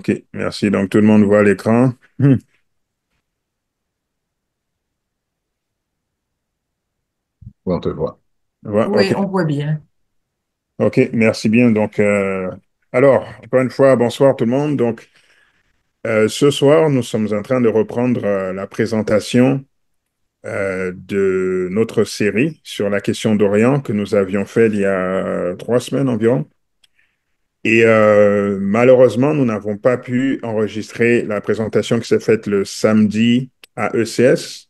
OK, merci. Donc, tout le monde voit l'écran. Oui, hmm. On te voit. oui, on voit bien. OK, merci bien. Donc, euh, alors, encore une fois, bonsoir tout le monde. Donc, euh, ce soir, nous sommes en train de reprendre euh, la présentation de notre série sur la question d'Orient que nous avions faite il y a trois semaines environ. Et euh, malheureusement, nous n'avons pas pu enregistrer la présentation qui s'est faite le samedi à ECS.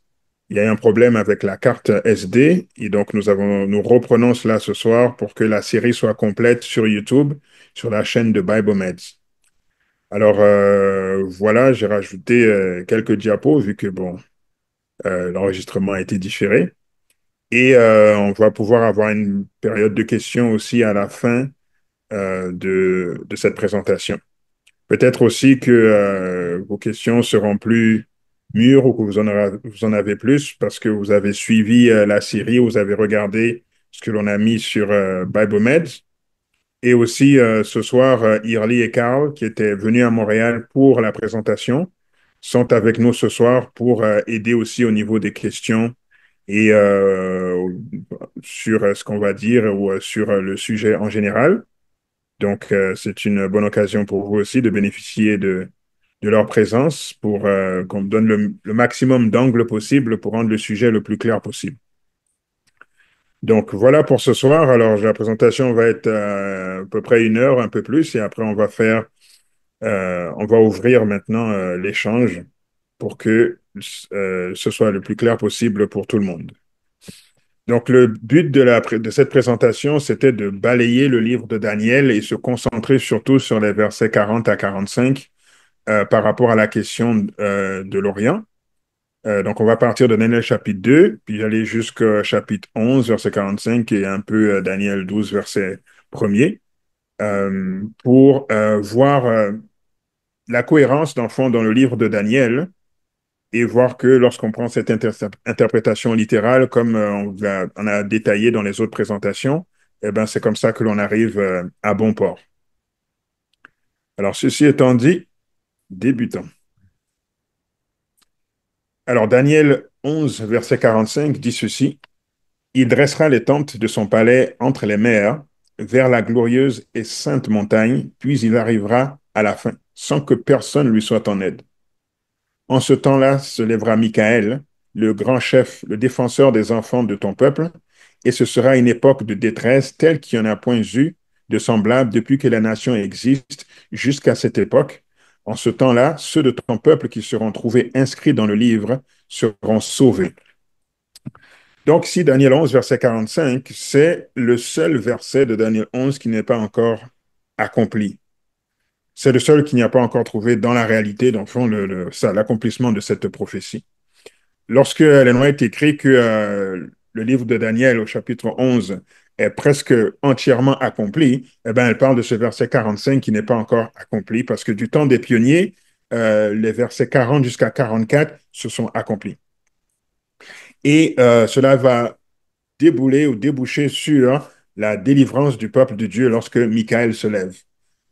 Il y a eu un problème avec la carte SD et donc nous, nous reprenons cela ce soir pour que la série soit complète sur YouTube, sur la chaîne de BibleMeds. Alors euh, voilà, j'ai rajouté euh, quelques diapos vu que bon, l'enregistrement a été différé. Et on va pouvoir avoir une période de questions aussi à la fin euh, de, cette présentation. Peut-être aussi que euh, vos questions seront plus mûres ou que vous en, avez plus parce que vous avez suivi euh, la série, vous avez regardé ce que l'on a mis sur Meds Et aussi ce soir, Irly et Carl, qui étaient venus à Montréal pour la présentation, sont avec nous ce soir pour aider aussi au niveau des questions et sur ce qu'on va dire ou sur le sujet en général. Donc, euh, c'est une bonne occasion pour vous aussi de bénéficier de, de leur présence pour euh, qu'on donne le, maximum d'angles possible pour rendre le sujet le plus clair possible. Donc, voilà pour ce soir. Alors, la présentation va être euh, à, peu près une heure, un peu plus, et après, on va faire, on va ouvrir maintenant l'échange pour que ce soit le plus clair possible pour tout le monde. Donc, le but de, cette présentation, c'était de balayer le livre de Daniel et se concentrer surtout sur les versets 40 à 45 euh, par rapport à la question euh, de l'Orient. Euh, donc, on va partir de Daniel chapitre 2, puis aller jusqu'au chapitre 11, verset 45 et un peu Daniel 12, verset 1er, pour voir la cohérence, dans le livre de Daniel et voir que lorsqu'on prend cette interprétation littérale, comme euh, on, a, détaillé dans les autres présentations, eh ben, c'est comme ça que l'on arrive euh, à bon port. Alors, ceci étant dit, débutons. Alors, Daniel 11, verset 45 dit ceci. Il dressera les tentes de son palais entre les mers, vers la glorieuse et sainte montagne, puis il arrivera à la fin, sans que personne lui soit en aide. En ce temps-là se lèvera Michael, le grand chef, le défenseur des enfants de ton peuple, et ce sera une époque de détresse telle qu'il n'y en a point eu de semblable depuis que la nation existe jusqu'à cette époque. En ce temps-là, ceux de ton peuple qui seront trouvés inscrits dans le livre seront sauvés. Donc, si Daniel 11, verset 45, c'est le seul verset de Daniel 11 qui n'est pas encore accompli. C'est le seul qui n'y a pas encore trouvé dans la réalité, dans le fond, l'accomplissement de cette prophétie. Lorsque Ellen est écrit que euh, le livre de Daniel au chapitre 11 est presque entièrement accompli, eh bien, elle parle de ce verset 45 qui n'est pas encore accompli parce que du temps des pionniers, euh, les versets 40 jusqu'à 44 se sont accomplis. Et euh, cela va débouler ou déboucher sur la délivrance du peuple de Dieu lorsque Michael se lève.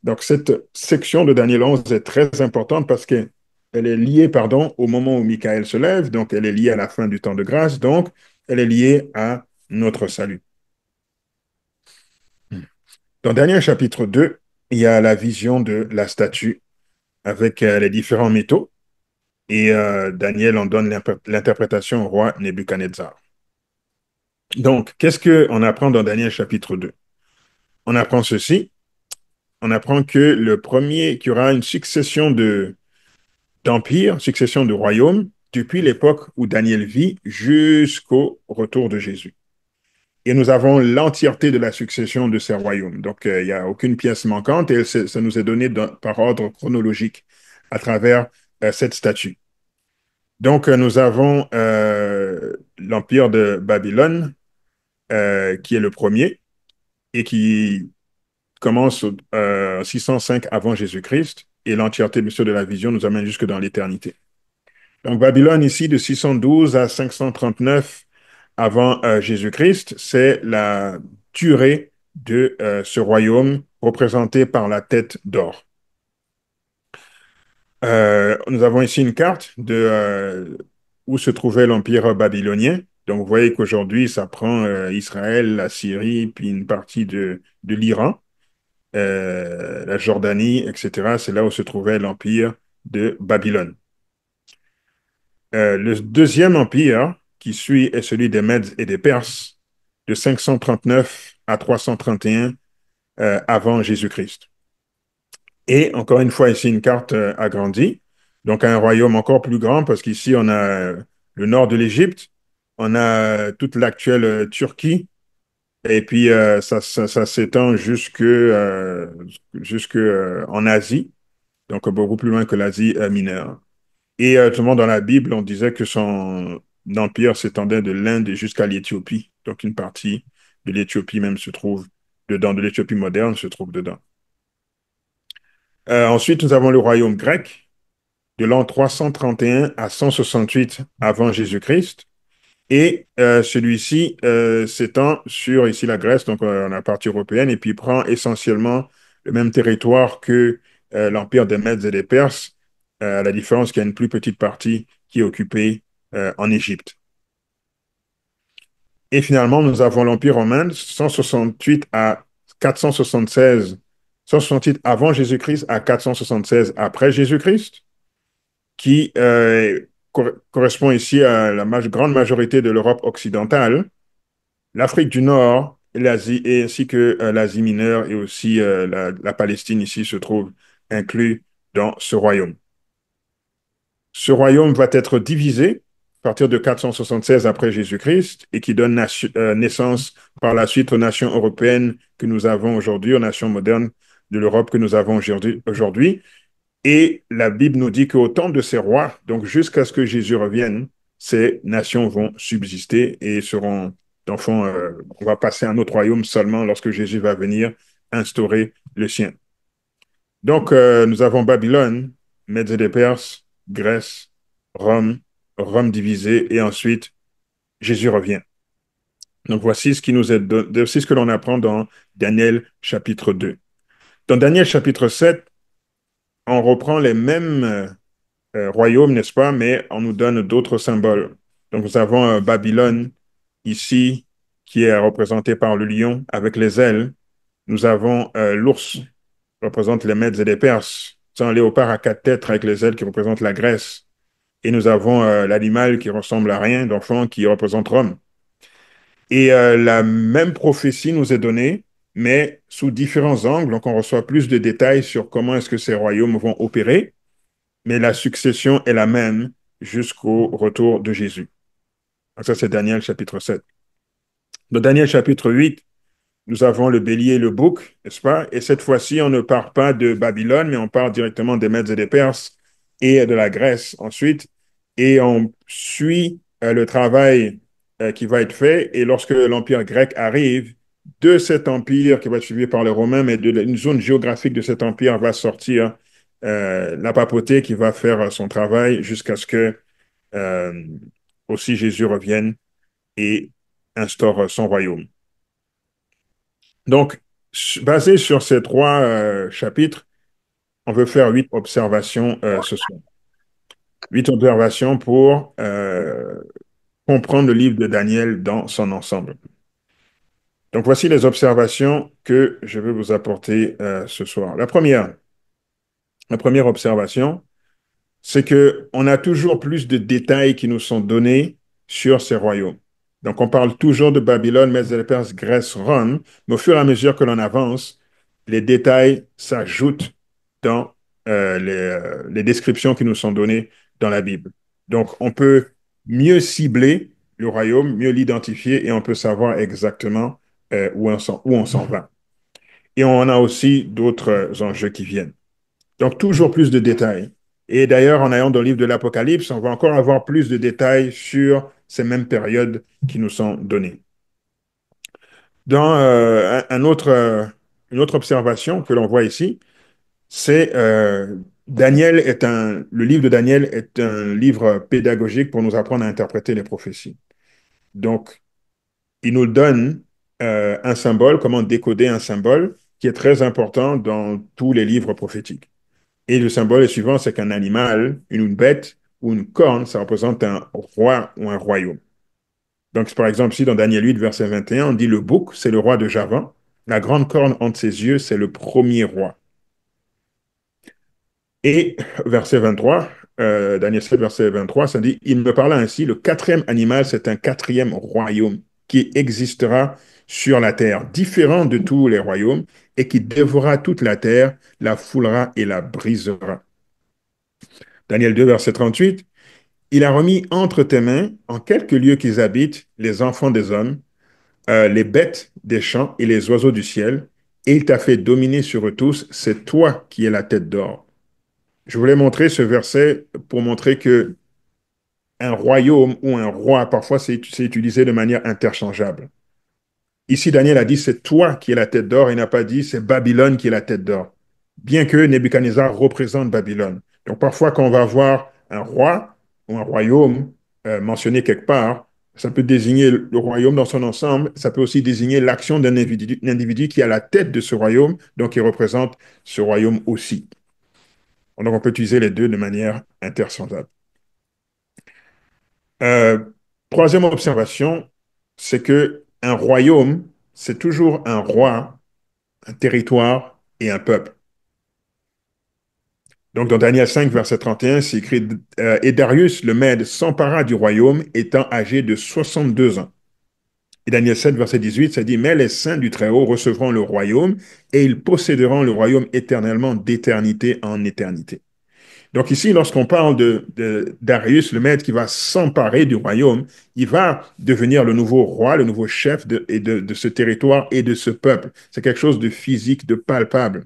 Donc, cette section de Daniel 11 est très importante parce qu'elle est liée, pardon, au moment où Michael se lève, donc elle est liée à la fin du temps de grâce, donc elle est liée à notre salut. Dans Daniel chapitre 2, il y a la vision de la statue avec euh, les différents métaux et euh, Daniel en donne l'interprétation au roi Nebuchadnezzar. Donc, qu'est-ce qu'on apprend dans Daniel chapitre 2 On apprend ceci, on apprend que le premier, qu'il y aura une succession de d'empires, succession de royaumes, depuis l'époque où Daniel vit jusqu'au retour de Jésus. Et nous avons l'entièreté de la succession de ces royaumes. Donc, euh, il n'y a aucune pièce manquante et ça nous est donné par ordre chronologique à travers euh, cette statue. Donc, euh, nous avons l'empire de Babylone, qui est le premier et qui commence euh, 605 avant Jésus-Christ et l'entièreté de la vision nous amène jusque dans l'éternité. Donc Babylone ici de 612 à 539 avant euh, Jésus-Christ, c'est la durée de euh, ce royaume représenté par la tête d'or. Euh, nous avons ici une carte de où se trouvait l'empire babylonien. Donc vous voyez qu'aujourd'hui, ça prend Israël, la Syrie, puis une partie de l'Iran. Euh, la Jordanie, etc. C'est là où se trouvait l'empire de Babylone. Euh, le deuxième empire qui suit est celui des Mèdes et des Perses, de 539 à 331 euh, avant Jésus-Christ. Et encore une fois, ici, une carte agrandie, donc un royaume encore plus grand, parce qu'ici, on a le nord de l'Égypte, on a toute l'actuelle Turquie, et puis, euh, ça, s'étend jusque, euh, jusque euh, en Asie, donc beaucoup plus loin que l'Asie mineure. Et tout le monde dans la Bible, on disait que son empire s'étendait de l'Inde jusqu'à l'Éthiopie. Donc, une partie de l'Éthiopie même se trouve dedans, de l'Éthiopie moderne se trouve dedans. ensuite, nous avons le royaume grec de l'an 331 à 168 avant Jésus-Christ et euh, celui-ci euh, s'étend sur ici la Grèce, donc euh, la partie européenne, et puis prend essentiellement le même territoire que l'empire des Mèdes et des Perses, à la différence qu'il y a une plus petite partie qui est occupée en Égypte. Et finalement, nous avons l'Empire romain, 168 à 476, 168 avant Jésus-Christ à 476 après Jésus-Christ, qui est correspond ici à la grande majorité de l'Europe occidentale, l'Afrique du Nord, l'Asie, ainsi que euh, l'Asie mineure et aussi euh, la, Palestine ici se trouve inclus dans ce royaume. Ce royaume va être divisé à partir de 476 après Jésus-Christ et qui donne euh, naissance par la suite aux nations européennes que nous avons aujourd'hui, aux nations modernes de l'Europe que nous avons aujourd'hui. Et la Bible nous dit qu'au temps de ces rois, donc jusqu'à ce que Jésus revienne, ces nations vont subsister et seront, enfants, euh, on va passer à un autre royaume seulement lorsque Jésus va venir instaurer le sien. Donc, euh, nous avons Babylone, Mèdes et des Perses, Grèce, Rome, Rome divisée, et ensuite, Jésus revient. Donc, voici ce, qui nous est, voici ce que l'on apprend dans Daniel chapitre 2. Dans Daniel chapitre 7, on reprend les mêmes euh, euh, royaumes, n'est-ce pas, mais on nous donne d'autres symboles. Donc nous avons euh, Babylone ici, qui est représenté par le lion avec les ailes. Nous avons l'ours, représente les Mèdes et les Perses. C'est un léopard à quatre têtes avec les ailes qui représente la Grèce. Et nous avons l'animal qui ressemble à rien, d'enfant, qui représente Rome. Et la même prophétie nous est donnée mais sous différents angles. Donc, on reçoit plus de détails sur comment est-ce que ces royaumes vont opérer, mais la succession est la même jusqu'au retour de Jésus. Donc, ça, c'est Daniel chapitre 7. Dans Daniel chapitre 8, nous avons le bélier et le bouc, n'est-ce pas? Et cette fois-ci, on ne part pas de Babylone, mais on part directement des Mèdes et des Perses et de la Grèce ensuite. Et on suit euh, le travail euh, qui va être fait. Et lorsque l'Empire grec arrive, de cet empire qui va être suivi par les Romains, mais d'une zone géographique de cet empire va sortir euh, la papauté qui va faire son travail jusqu'à ce que euh, aussi Jésus revienne et instaure son royaume. Donc, basé sur ces trois euh, chapitres, on veut faire huit observations ce soir. Huit observations pour comprendre le livre de Daniel dans son ensemble. Donc voici les observations que je veux vous apporter euh, ce soir. La première, la première observation, c'est que on a toujours plus de détails qui nous sont donnés sur ces royaumes. Donc on parle toujours de Babylone, Metz de Grèce, Rome, mais au fur et à mesure que l'on avance, les détails s'ajoutent dans euh, euh, les descriptions qui nous sont données dans la Bible. Donc on peut mieux cibler le royaume, mieux l'identifier et on peut savoir exactement euh, où on s'en mhm. va. Et on a aussi d'autres euh, enjeux qui viennent. Donc, toujours plus de détails. Et d'ailleurs, en allant dans le livre de l'Apocalypse, on va encore avoir plus de détails sur ces mêmes périodes qui nous sont données. Dans euh, un autre, une autre observation que l'on voit ici, c'est euh, Daniel est un, le livre de Daniel est un livre pédagogique pour nous apprendre à interpréter les prophéties. Donc, il nous donne euh, un symbole, comment décoder un symbole, qui est très important dans tous les livres prophétiques. Et le symbole est suivant, c'est qu'un animal, une, bête ou une corne, ça représente un roi ou un royaume. Donc, par exemple, si dans Daniel 8, verset 21, on dit le bouc, c'est le roi de Javan, la grande corne entre ses yeux, c'est le premier roi. Et verset 23, euh, Daniel 7, verset 23, ça dit, il me parla ainsi, le quatrième animal, c'est un quatrième royaume qui existera sur la terre, différent de tous les royaumes, et qui dévorera toute la terre, la foulera et la brisera. Daniel 2, verset 38. Il a remis entre tes mains, en quelques lieux qu'ils habitent, les enfants des hommes, euh, les bêtes des champs et les oiseaux du ciel, et il t'a fait dominer sur eux tous, c'est toi qui es la tête d'or. Je voulais montrer ce verset pour montrer que un royaume ou un roi, parfois c'est utilisé de manière interchangeable. Ici, Daniel a dit, c'est toi qui es la tête d'or. Il n'a pas dit, c'est Babylone qui est la tête d'or. Bien que Nebuchadnezzar représente Babylone. Donc parfois, quand on va voir un roi ou un royaume euh, mentionné quelque part, ça peut désigner le royaume dans son ensemble, ça peut aussi désigner l'action d'un individu, qui est à la tête de ce royaume, donc il représente ce royaume aussi. Donc on peut utiliser les deux de manière intersensable. Euh, troisième observation, c'est que un royaume, c'est toujours un roi, un territoire et un peuple. Donc dans Daniel 5, verset 31, c'est écrit, euh, Et Darius, le maître, s'empara du royaume, étant âgé de 62 ans. Et Daniel 7, verset 18, ça dit, Mais les saints du Très-Haut recevront le royaume, et ils posséderont le royaume éternellement, d'éternité en éternité. Donc ici, lorsqu'on parle de, Darius, le maître qui va s'emparer du royaume, il va devenir le nouveau roi, le nouveau chef de, ce territoire et de ce peuple. C'est quelque chose de physique, de palpable.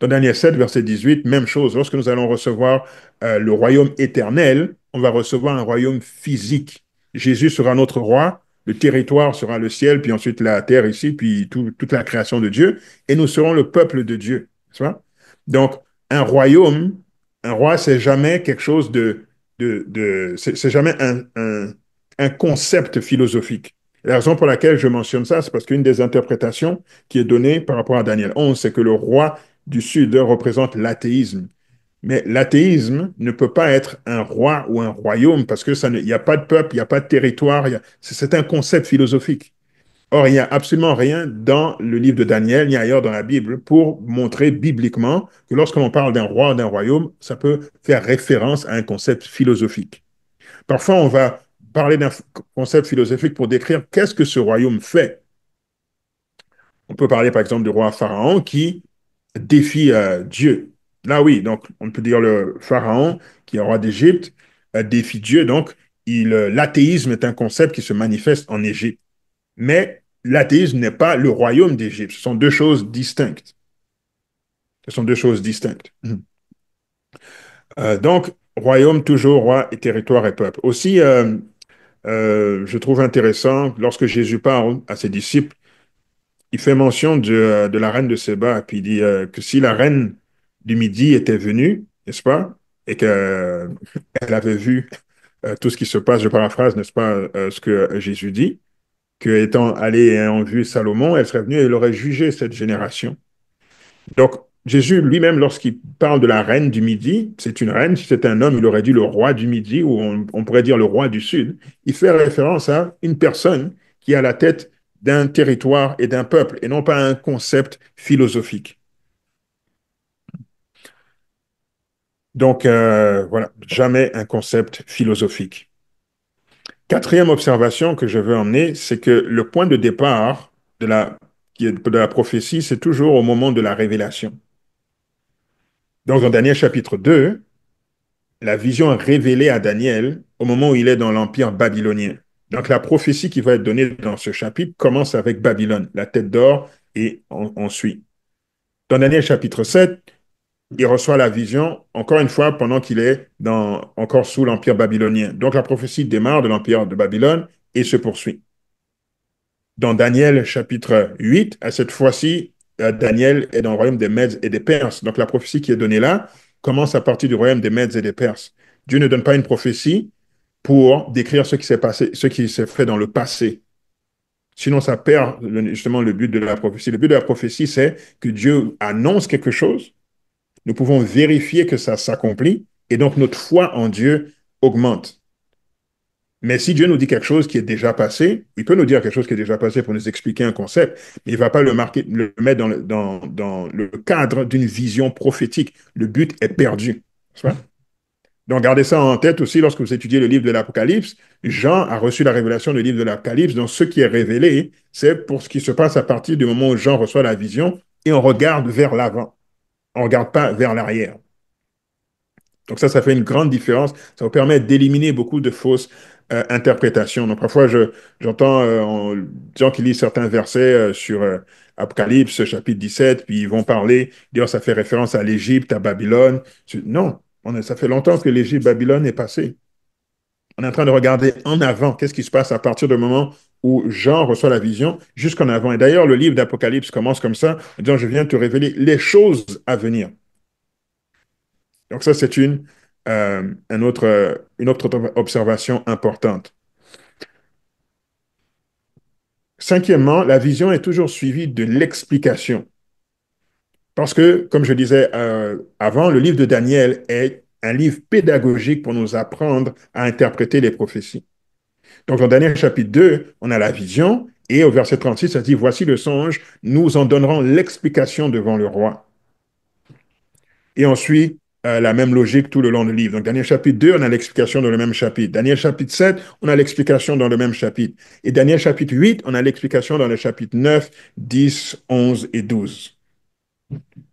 Dans Daniel 7, verset 18, même chose. Lorsque nous allons recevoir euh, le royaume éternel, on va recevoir un royaume physique. Jésus sera notre roi, le territoire sera le ciel, puis ensuite la terre ici, puis toute la création de Dieu, et nous serons le peuple de Dieu. Donc, un royaume un roi, c'est jamais quelque chose de... c'est jamais un, concept philosophique. La raison pour laquelle je mentionne ça, c'est parce qu'une des interprétations qui est donnée par rapport à Daniel 11, c'est que le roi du Sud représente l'athéisme. Mais l'athéisme ne peut pas être un roi ou un royaume parce que ça, n'y a pas de peuple, il n'y a pas de territoire, c'est un concept philosophique. Or, il n'y a absolument rien dans le livre de Daniel ni ailleurs dans la Bible pour montrer bibliquement que lorsque l'on parle d'un roi, ou d'un royaume, ça peut faire référence à un concept philosophique. Parfois, on va parler d'un concept philosophique pour décrire qu'est-ce que ce royaume fait. On peut parler par exemple du roi Pharaon qui défie euh, Dieu. Là oui, donc on peut dire le Pharaon qui est roi d'Égypte euh, défie Dieu. Donc euh, l'athéisme est un concept qui se manifeste en Égypte. Mais l'athéisme n'est pas le royaume d'Égypte. Ce sont deux choses distinctes. Ce sont deux choses distinctes. Hmm. Euh, donc, royaume toujours, roi et territoire et peuple. Aussi, euh, euh, je trouve intéressant, lorsque Jésus parle à ses disciples, il fait mention de, la reine de Séba, puis il dit que si la reine du Midi était venue, n'est-ce pas, et qu'elle avait vu tout ce qui se passe, je paraphrase, n'est-ce pas, ce que Jésus dit, qu'étant étant allée et vue Salomon, elle serait venue et elle aurait jugé cette génération. Donc, Jésus lui-même, lorsqu'il parle de la reine du Midi, c'est une reine, si c'est un homme, il aurait dit le roi du Midi, ou on, pourrait dire le roi du Sud. Il fait référence à une personne qui a la tête d'un territoire et d'un peuple, et non pas un concept philosophique. Donc, euh, voilà, jamais un concept philosophique. Quatrième observation que je veux emmener, c'est que le point de départ de la, prophétie, c'est toujours au moment de la révélation. Donc, dans Daniel chapitre 2, la vision est révélée à Daniel au moment où il est dans l'empire babylonien. Donc, la prophétie qui va être donnée dans ce chapitre commence avec Babylone, la tête d'or, et on, on suit. Dans Daniel chapitre 7, il reçoit la vision, encore une fois, pendant qu'il est dans, encore sous l'Empire babylonien. Donc la prophétie démarre de l'Empire de Babylone et se poursuit. Dans Daniel chapitre 8, à cette fois-ci, euh, Daniel est dans le royaume des Mèdes et des Perses. Donc la prophétie qui est donnée là commence à partir du royaume des Mèdes et des Perses. Dieu ne donne pas une prophétie pour décrire ce qui s'est passé, ce qui s'est fait dans le passé. Sinon, ça perd justement le but de la prophétie. Le but de la prophétie, c'est que Dieu annonce quelque chose nous pouvons vérifier que ça s'accomplit et donc notre foi en Dieu augmente. Mais si Dieu nous dit quelque chose qui est déjà passé, il peut nous dire quelque chose qui est déjà passé pour nous expliquer un concept, mais il ne va pas le, mettre dans le cadre d'une vision prophétique. Le but est perdu. Donc gardez ça en tête aussi lorsque vous étudiez le livre de l'Apocalypse. Jean a reçu la révélation du livre de l'Apocalypse, donc ce qui est révélé, c'est pour ce qui se passe à partir du moment où Jean reçoit la vision et on regarde vers l'avant on ne regarde pas vers l'arrière. Donc ça, ça fait une grande différence. Ça vous permet d'éliminer beaucoup de fausses euh, interprétations. Donc parfois, j'entends je, j'entends euh, des gens qui lisent certains versets euh, sur Apocalypse, chapitre 17, puis ils vont parler, dire ça fait référence à l'Égypte, à Babylone. Non, ça fait longtemps que l'Égypte, Babylone est passée. On est en train de regarder en avant, qu'est-ce qui se passe à partir du moment où Jean reçoit la vision jusqu'en avant. Et d'ailleurs, le livre d'Apocalypse commence comme ça, en disant, je viens te révéler les choses à venir. Donc ça, c'est une, euh, autre, une autre observation importante. Cinquièmement, la vision est toujours suivie de l'explication. Parce que, comme je disais euh, avant, le livre de Daniel est un livre pédagogique pour nous apprendre à interpréter les prophéties. Donc, dans Daniel chapitre 2, on a la vision, et au verset 36, ça dit, voici le songe, nous en donnerons l'explication devant le roi. Et ensuite, euh, la même logique tout le long du livre. Donc, Daniel chapitre 2, on a l'explication dans le même chapitre. Daniel chapitre 7, on a l'explication dans le même chapitre. Et Daniel chapitre 8, on a l'explication dans le chapitre 9, 10, 11 et 12.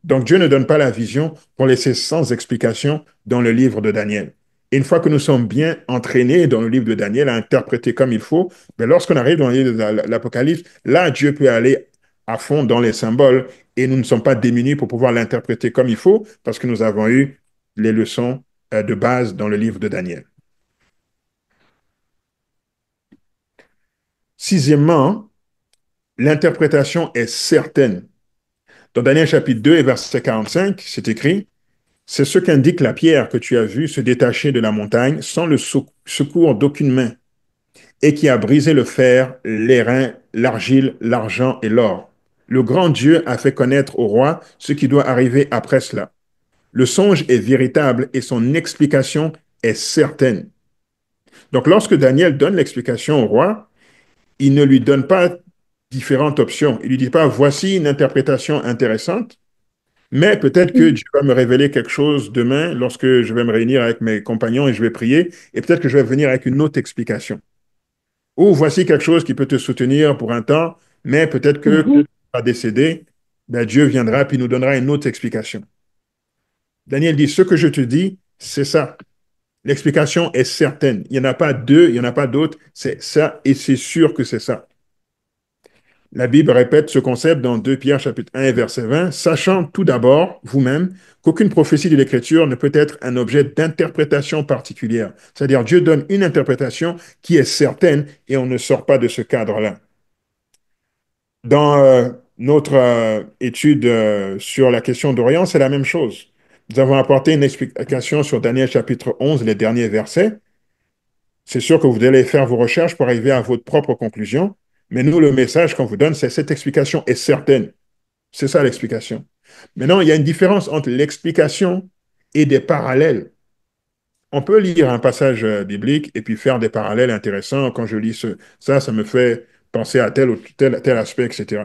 Donc, Dieu ne donne pas la vision pour laisser sans explication dans le livre de Daniel une fois que nous sommes bien entraînés dans le livre de Daniel à interpréter comme il faut, mais lorsqu'on arrive dans de l'Apocalypse, là, Dieu peut aller à fond dans les symboles et nous ne sommes pas démunis pour pouvoir l'interpréter comme il faut parce que nous avons eu les leçons euh, de base dans le livre de Daniel. Sixièmement, l'interprétation est certaine. Dans Daniel chapitre 2 et verset 45, c'est écrit, c'est ce qu'indique la pierre que tu as vue se détacher de la montagne sans le secours d'aucune main et qui a brisé le fer, l'airain, l'argile, l'argent et l'or. Le grand Dieu a fait connaître au roi ce qui doit arriver après cela. Le songe est véritable et son explication est certaine. Donc lorsque Daniel donne l'explication au roi, il ne lui donne pas différentes options. Il ne lui dit pas, voici une interprétation intéressante, mais peut-être que mm. Dieu va me révéler quelque chose demain lorsque je vais me réunir avec mes compagnons et je vais prier, et peut-être que je vais venir avec une autre explication. Ou voici quelque chose qui peut te soutenir pour un temps, mais peut-être que quand mm-hmm. tu vas décéder, ben, Dieu viendra et nous donnera une autre explication. Daniel dit, ce que je te dis, c'est ça. L'explication est certaine. Il n'y en a pas deux, il n'y en a pas d'autres. C'est ça et c'est sûr que c'est ça. La Bible répète ce concept dans 2 Pierre chapitre 1 verset 20, sachant tout d'abord vous-même qu'aucune prophétie de l'Écriture ne peut être un objet d'interprétation particulière. C'est-à-dire Dieu donne une interprétation qui est certaine et on ne sort pas de ce cadre-là. Dans euh, notre euh, étude euh, sur la question d'Orient, c'est la même chose. Nous avons apporté une explication sur Daniel chapitre 11, les derniers versets. C'est sûr que vous allez faire vos recherches pour arriver à votre propre conclusion. Mais nous, le message qu'on vous donne, c'est cette explication est certaine. C'est ça l'explication. Maintenant, il y a une différence entre l'explication et des parallèles. On peut lire un passage euh, biblique et puis faire des parallèles intéressants. Quand je lis ça, ça me fait penser à tel ou tel, aspect, etc.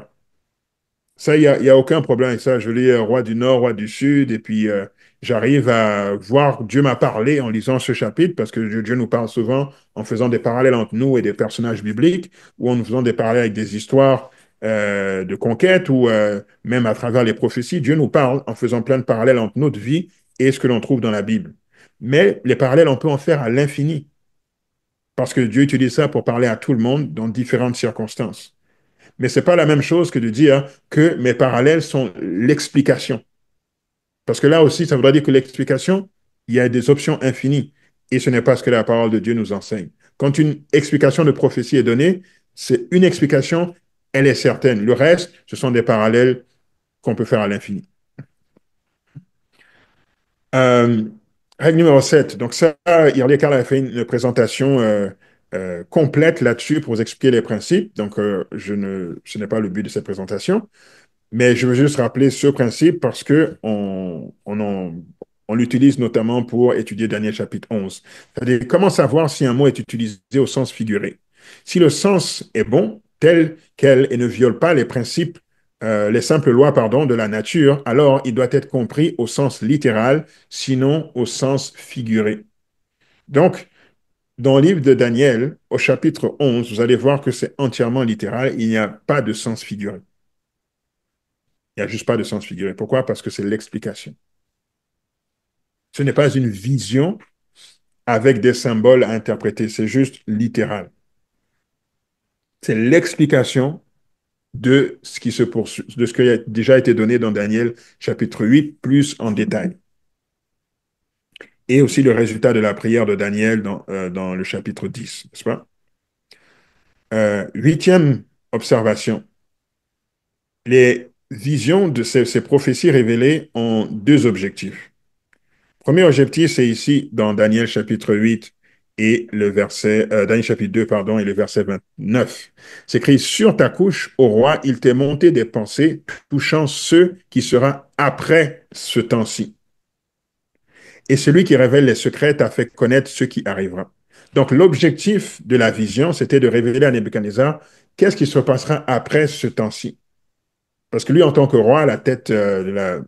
Ça, il n'y a, a, aucun problème avec ça. Je lis euh, Roi du Nord, Roi du Sud, et puis euh, j'arrive à voir Dieu m'a parlé en lisant ce chapitre, parce que Dieu nous parle souvent en faisant des parallèles entre nous et des personnages bibliques, ou en nous faisant des parallèles avec des histoires euh, de conquête, ou euh, même à travers les prophéties. Dieu nous parle en faisant plein de parallèles entre notre vie et ce que l'on trouve dans la Bible. Mais les parallèles, on peut en faire à l'infini, parce que Dieu utilise ça pour parler à tout le monde dans différentes circonstances. Mais ce n'est pas la même chose que de dire que mes parallèles sont l'explication parce que là aussi, ça voudrait dire que l'explication, il y a des options infinies. Et ce n'est pas ce que la parole de Dieu nous enseigne. Quand une explication de prophétie est donnée, c'est une explication, elle est certaine. Le reste, ce sont des parallèles qu'on peut faire à l'infini. Euh, règle numéro 7. Donc ça, Irlé Carl a fait une présentation euh, euh, complète là-dessus pour vous expliquer les principes. Donc je ne, ce n'est pas le but de cette présentation. Mais je veux juste rappeler ce principe parce que on, on, l'utilise notamment pour étudier Daniel chapitre 11. C'est-à-dire, comment savoir si un mot est utilisé au sens figuré? Si le sens est bon, tel quel, et ne viole pas les principes, euh, les simples lois, pardon, de la nature, alors il doit être compris au sens littéral, sinon au sens figuré. Donc, dans le livre de Daniel, au chapitre 11, vous allez voir que c'est entièrement littéral, il n'y a pas de sens figuré. Il n'y a juste pas de sens figuré. Pourquoi Parce que c'est l'explication. Ce n'est pas une vision avec des symboles à interpréter, c'est juste littéral. C'est l'explication de ce qui se de ce qui a déjà été donné dans Daniel chapitre 8, plus en détail. Et aussi le résultat de la prière de Daniel dans, euh, le chapitre 10, n'est-ce pas? Euh, huitième observation. Les vision de ces, prophéties révélées ont deux objectifs. Premier objectif, c'est ici dans Daniel chapitre 8 et le verset, euh, Daniel chapitre 2, pardon, et le verset 29. C'est écrit, sur ta couche, au roi, il t'est monté des pensées touchant ce qui sera après ce temps-ci. Et celui qui révèle les secrets t'a fait connaître ce qui arrivera. Donc, l'objectif de la vision, c'était de révéler à Nebuchadnezzar qu'est-ce qui se passera après ce temps-ci. Parce que lui, en tant que roi, la tête euh, de la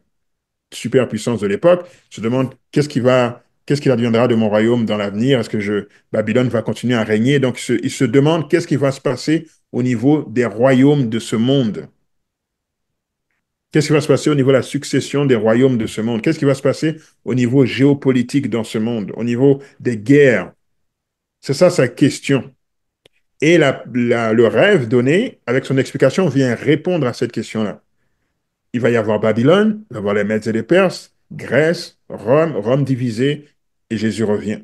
superpuissance de l'époque, se demande qu'est-ce qui va, qu'est-ce qu'il adviendra de mon royaume dans l'avenir Est-ce que je, Babylone va continuer à régner Donc, il se demande qu'est-ce qui va se passer au niveau des royaumes de ce monde. Qu'est-ce qui va se passer au niveau de la succession des royaumes de ce monde Qu'est-ce qui va se passer au niveau géopolitique dans ce monde Au niveau des guerres C'est ça sa question. Et le rêve donné, avec son explication, vient répondre à cette question-là. Il va y avoir Babylone, il va y avoir les Mèdes et les Perses, Grèce, Rome, Rome divisée, et Jésus revient.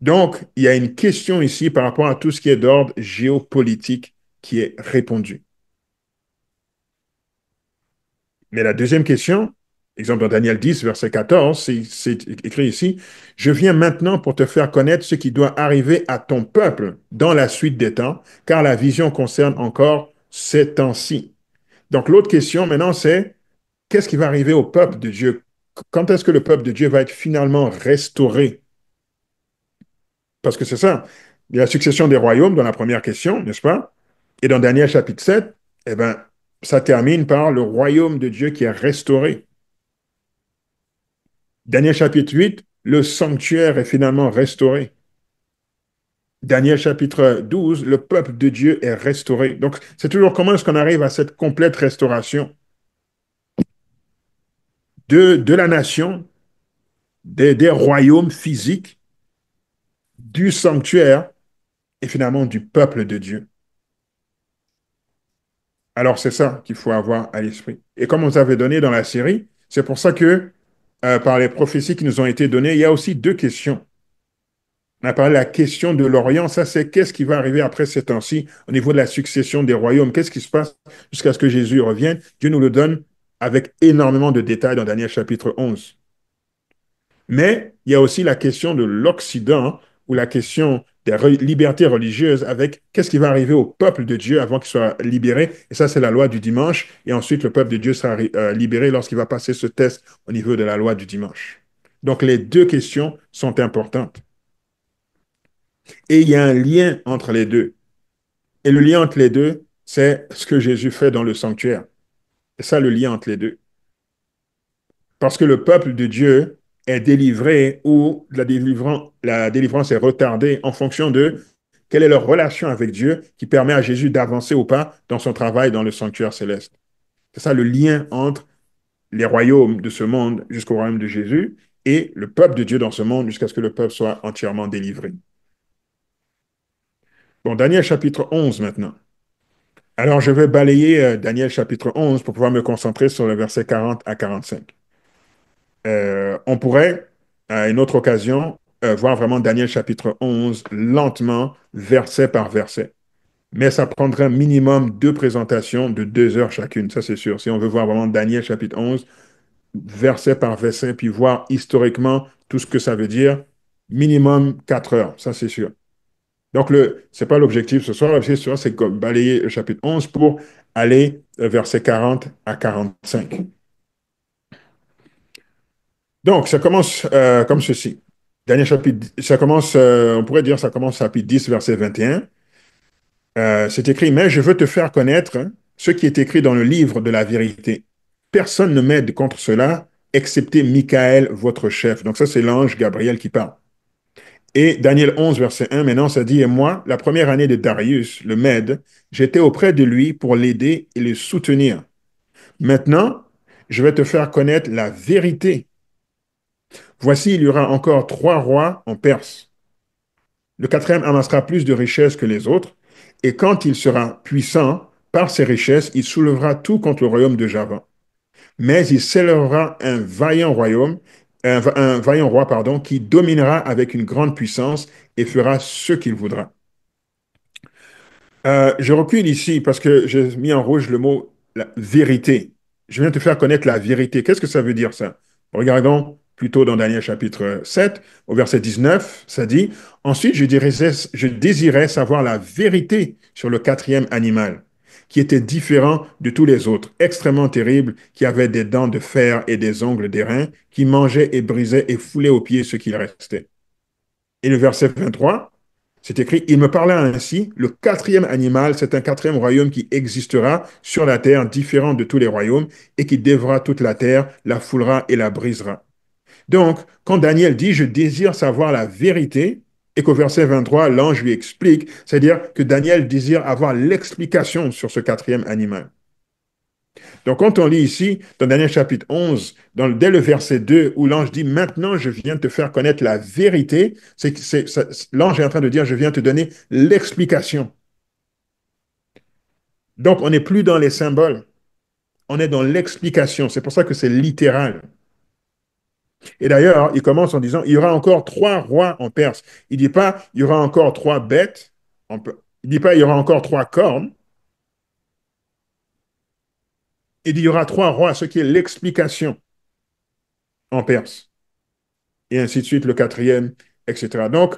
Donc, il y a une question ici par rapport à tout ce qui est d'ordre géopolitique qui est répondu. Mais la deuxième question, exemple, dans Daniel 10, verset 14, c'est écrit ici, Je viens maintenant pour te faire connaître ce qui doit arriver à ton peuple dans la suite des temps, car la vision concerne encore ces temps-ci. Donc l'autre question maintenant, c'est qu'est-ce qui va arriver au peuple de Dieu? Quand est-ce que le peuple de Dieu va être finalement restauré? Parce que c'est ça, il y a la succession des royaumes dans la première question, n'est-ce pas? Et dans Daniel chapitre 7, eh ben, ça termine par le royaume de Dieu qui est restauré. Daniel chapitre 8, le sanctuaire est finalement restauré. Daniel chapitre 12, le peuple de Dieu est restauré. Donc, c'est toujours comment est-ce qu'on arrive à cette complète restauration de, de la nation, des, des royaumes physiques, du sanctuaire et finalement du peuple de Dieu. Alors, c'est ça qu'il faut avoir à l'esprit. Et comme on vous avait donné dans la série, c'est pour ça que euh, par les prophéties qui nous ont été données, il y a aussi deux questions. On a parlé de la question de l'Orient, ça c'est qu'est-ce qui va arriver après ces temps-ci au niveau de la succession des royaumes, qu'est-ce qui se passe jusqu'à ce que Jésus revienne. Dieu nous le donne avec énormément de détails dans Daniel chapitre 11. Mais il y a aussi la question de l'Occident hein, ou la question des libertés religieuses avec qu'est-ce qui va arriver au peuple de Dieu avant qu'il soit libéré. Et ça, c'est la loi du dimanche. Et ensuite, le peuple de Dieu sera euh, libéré lorsqu'il va passer ce test au niveau de la loi du dimanche. Donc, les deux questions sont importantes. Et il y a un lien entre les deux. Et le lien entre les deux, c'est ce que Jésus fait dans le sanctuaire. Et ça le lien entre les deux. Parce que le peuple de Dieu est délivré ou la, délivrance, la délivrance est retardée en fonction de quelle est leur relation avec Dieu qui permet à Jésus d'avancer ou pas dans son travail dans le sanctuaire céleste. C'est ça le lien entre les royaumes de ce monde jusqu'au royaume de Jésus et le peuple de Dieu dans ce monde jusqu'à ce que le peuple soit entièrement délivré. Bon, Daniel chapitre 11 maintenant. Alors je vais balayer euh, Daniel chapitre 11 pour pouvoir me concentrer sur le verset 40 à 45. Euh, on pourrait, à une autre occasion, euh, voir vraiment Daniel chapitre 11 lentement, verset par verset. Mais ça prendrait un minimum deux présentations de deux heures chacune, ça c'est sûr. Si on veut voir vraiment Daniel chapitre 11, verset par verset, puis voir historiquement tout ce que ça veut dire, minimum quatre heures, ça c'est sûr. Donc, ce n'est pas l'objectif ce soir. L'objectif ce soir, c'est balayer le chapitre 11 pour aller euh, verset 40 à 45. Donc, ça commence euh, comme ceci. Dernier chapitre, ça commence, euh, on pourrait dire, ça commence chapitre 10, verset 21. Euh, c'est écrit, mais je veux te faire connaître ce qui est écrit dans le livre de la vérité. Personne ne m'aide contre cela, excepté Michael, votre chef. Donc ça, c'est l'ange Gabriel qui parle. Et Daniel 11, verset 1, maintenant, ça dit, et moi, la première année de Darius, le Mède, j'étais auprès de lui pour l'aider et le soutenir. Maintenant, je vais te faire connaître la vérité Voici, il y aura encore trois rois en Perse. Le quatrième amassera plus de richesses que les autres, et quand il sera puissant par ses richesses, il soulevera tout contre le royaume de Java. Mais il s'élèvera un vaillant royaume, un, vaillant roi, pardon, qui dominera avec une grande puissance et fera ce qu'il voudra. Euh, je recule ici parce que j'ai mis en rouge le mot la vérité. Je viens de te faire connaître la vérité. Qu'est-ce que ça veut dire ça Regardons plutôt dans Daniel chapitre 7, au verset 19, ça dit, Ensuite je, je désirais savoir la vérité sur le quatrième animal, qui était différent de tous les autres, extrêmement terrible, qui avait des dents de fer et des ongles d'airain, qui mangeait et brisait et foulait aux pieds ce qu'il restait. Et le verset 23, c'est écrit, il me parla ainsi, le quatrième animal, c'est un quatrième royaume qui existera sur la terre, différent de tous les royaumes, et qui dévora toute la terre, la foulera et la brisera. Donc, quand Daniel dit, je désire savoir la vérité, et qu'au verset 23, l'ange lui explique, c'est-à-dire que Daniel désire avoir l'explication sur ce quatrième animal. Donc, quand on lit ici, dans Daniel chapitre 11, dans, dès le verset 2, où l'ange dit, maintenant je viens te faire connaître la vérité, c'est, l'ange est en train de dire, je viens te donner l'explication. Donc, on n'est plus dans les symboles, on est dans l'explication. C'est pour ça que c'est littéral. Et d'ailleurs, il commence en disant, il y aura encore trois rois en Perse. Il ne dit pas, il y aura encore trois bêtes. Il ne dit pas, il y aura encore trois cornes. Il dit, il y aura trois rois, ce qui est l'explication en Perse. Et ainsi de suite, le quatrième, etc. Donc,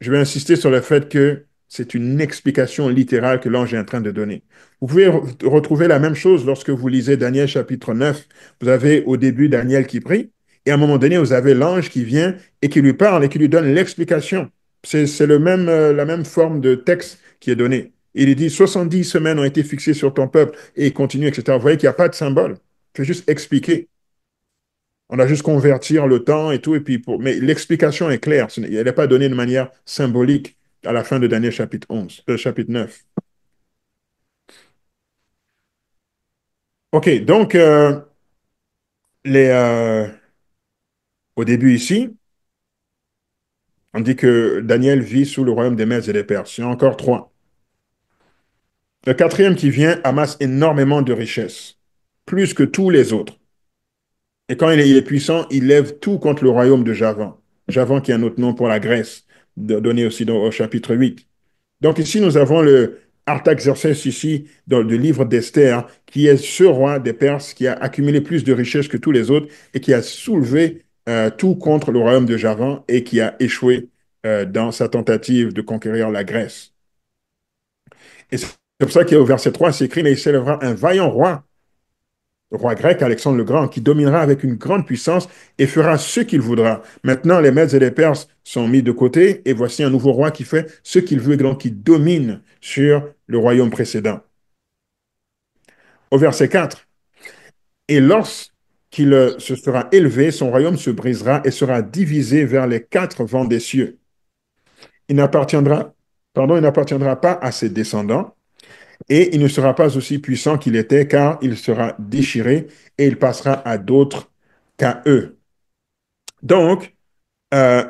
je vais insister sur le fait que c'est une explication littérale que l'ange est en train de donner. Vous pouvez retrouver la même chose lorsque vous lisez Daniel chapitre 9. Vous avez au début Daniel qui prie. Et à un moment donné, vous avez l'ange qui vient et qui lui parle et qui lui donne l'explication. C'est le même, euh, la même forme de texte qui est donnée. Il dit 70 semaines ont été fixées sur ton peuple et il continue, etc. Vous voyez qu'il n'y a pas de symbole. C'est juste expliquer. On a juste convertir le temps et tout. Et puis Mais l'explication est claire. Elle n'est pas donnée de manière symbolique à la fin de Daniel chapitre 11, euh, chapitre 9. OK, donc euh, les, au début ici, on dit que Daniel vit sous le royaume des Mèdes et des Perses. Il y en a encore trois. Le quatrième qui vient amasse énormément de richesses, plus que tous les autres. Et quand il est, puissant, il lève tout contre le royaume de Javan. Javan qui est un autre nom pour la Grèce, donné aussi dans, au chapitre 8. Donc ici, nous avons le Artaxerxès ici, dans le livre d'Esther, qui est ce roi des Perses qui a accumulé plus de richesses que tous les autres et qui a soulevé euh, tout contre le royaume de Javan et qui a échoué euh, dans sa tentative de conquérir la Grèce. Et c'est pour ça qu'au verset 3, s'écrit « écrit, il s'élèvera un vaillant roi, le roi grec Alexandre le Grand, qui dominera avec une grande puissance et fera ce qu'il voudra. Maintenant, les Mèdes et les Perses sont mis de côté et voici un nouveau roi qui fait ce qu'il veut, donc qui domine sur le royaume précédent. Au verset 4, et lorsque il euh, se sera élevé, son royaume se brisera et sera divisé vers les quatre vents des cieux. Il n'appartiendra, il n'appartiendra pas à ses descendants et il ne sera pas aussi puissant qu'il était car il sera déchiré et il passera à d'autres qu'à eux. Donc, euh,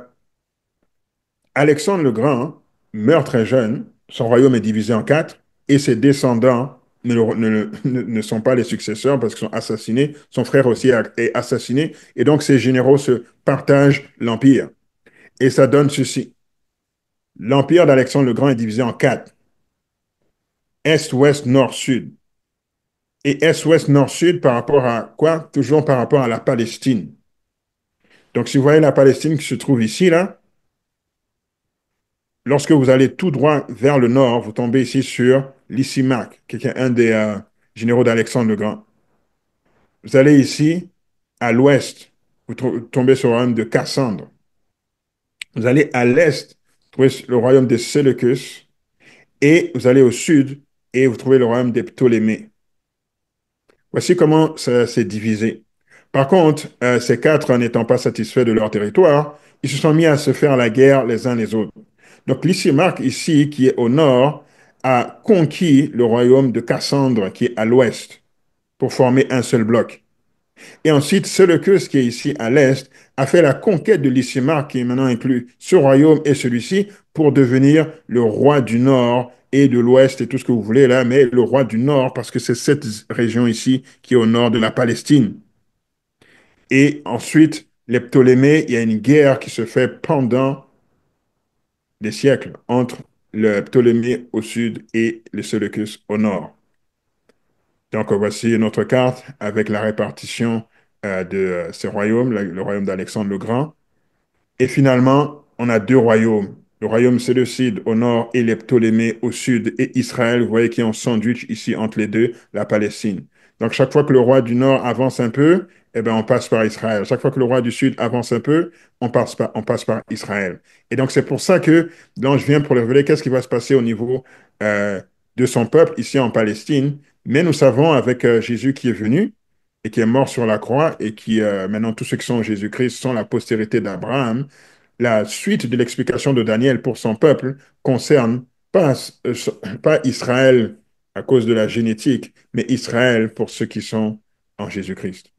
Alexandre le Grand meurt très jeune, son royaume est divisé en quatre et ses descendants ne, sont pas les successeurs parce qu'ils sont assassinés. Son frère aussi est assassiné. Et donc, ces généraux se partagent l'empire. Et ça donne ceci. L'empire d'Alexandre le Grand est divisé en quatre. Est, ouest, nord, sud. Et est, ouest, nord, sud par rapport à quoi? Toujours par rapport à la Palestine. Donc, si vous voyez la Palestine qui se trouve ici, là, lorsque vous allez tout droit vers le nord, vous tombez ici sur Lissimac, qui est un des euh, généraux d'Alexandre le Grand. Vous allez ici, à l'ouest, vous tombez sur le royaume de Cassandre. Vous allez à l'est, trouvez le royaume de Seleucus. Et vous allez au sud, et vous trouvez le royaume des Ptolémées. Voici comment ça s'est divisé. Par contre, euh, ces quatre, n'étant pas satisfaits de leur territoire, ils se sont mis à se faire la guerre les uns les autres. Donc, Lysimac ici, qui est au nord, a conquis le royaume de Cassandre qui est à l'ouest pour former un seul bloc. Et ensuite, Séleucus, qui est ici à l'est, a fait la conquête de Lysimar, qui est maintenant inclus ce royaume et celui-ci, pour devenir le roi du nord et de l'ouest et tout ce que vous voulez là, mais le roi du nord, parce que c'est cette région ici qui est au nord de la Palestine. Et ensuite, les Ptolémées, il y a une guerre qui se fait pendant des siècles entre le Ptolémée au sud et le Séleucus au nord. Donc voici notre carte avec la répartition euh, de euh, ces royaumes, le royaume d'Alexandre le Grand. Et finalement, on a deux royaumes, le royaume séleucide au nord et les Ptolémée au sud et Israël, vous voyez qu'il y a sandwich ici entre les deux, la Palestine. Donc, chaque fois que le roi du Nord avance un peu, eh ben, on passe par Israël. Chaque fois que le roi du Sud avance un peu, on passe par, on passe par Israël. Et donc, c'est pour ça que l'ange vient pour révéler qu'est-ce qui va se passer au niveau euh, de son peuple ici en Palestine. Mais nous savons avec euh, Jésus qui est venu et qui est mort sur la croix et qui, euh, maintenant, tous ceux qui sont Jésus-Christ sont la postérité d'Abraham. La suite de l'explication de Daniel pour son peuple concerne pas Israël à cause de la génétique, mais Israël pour ceux qui sont en Jésus-Christ.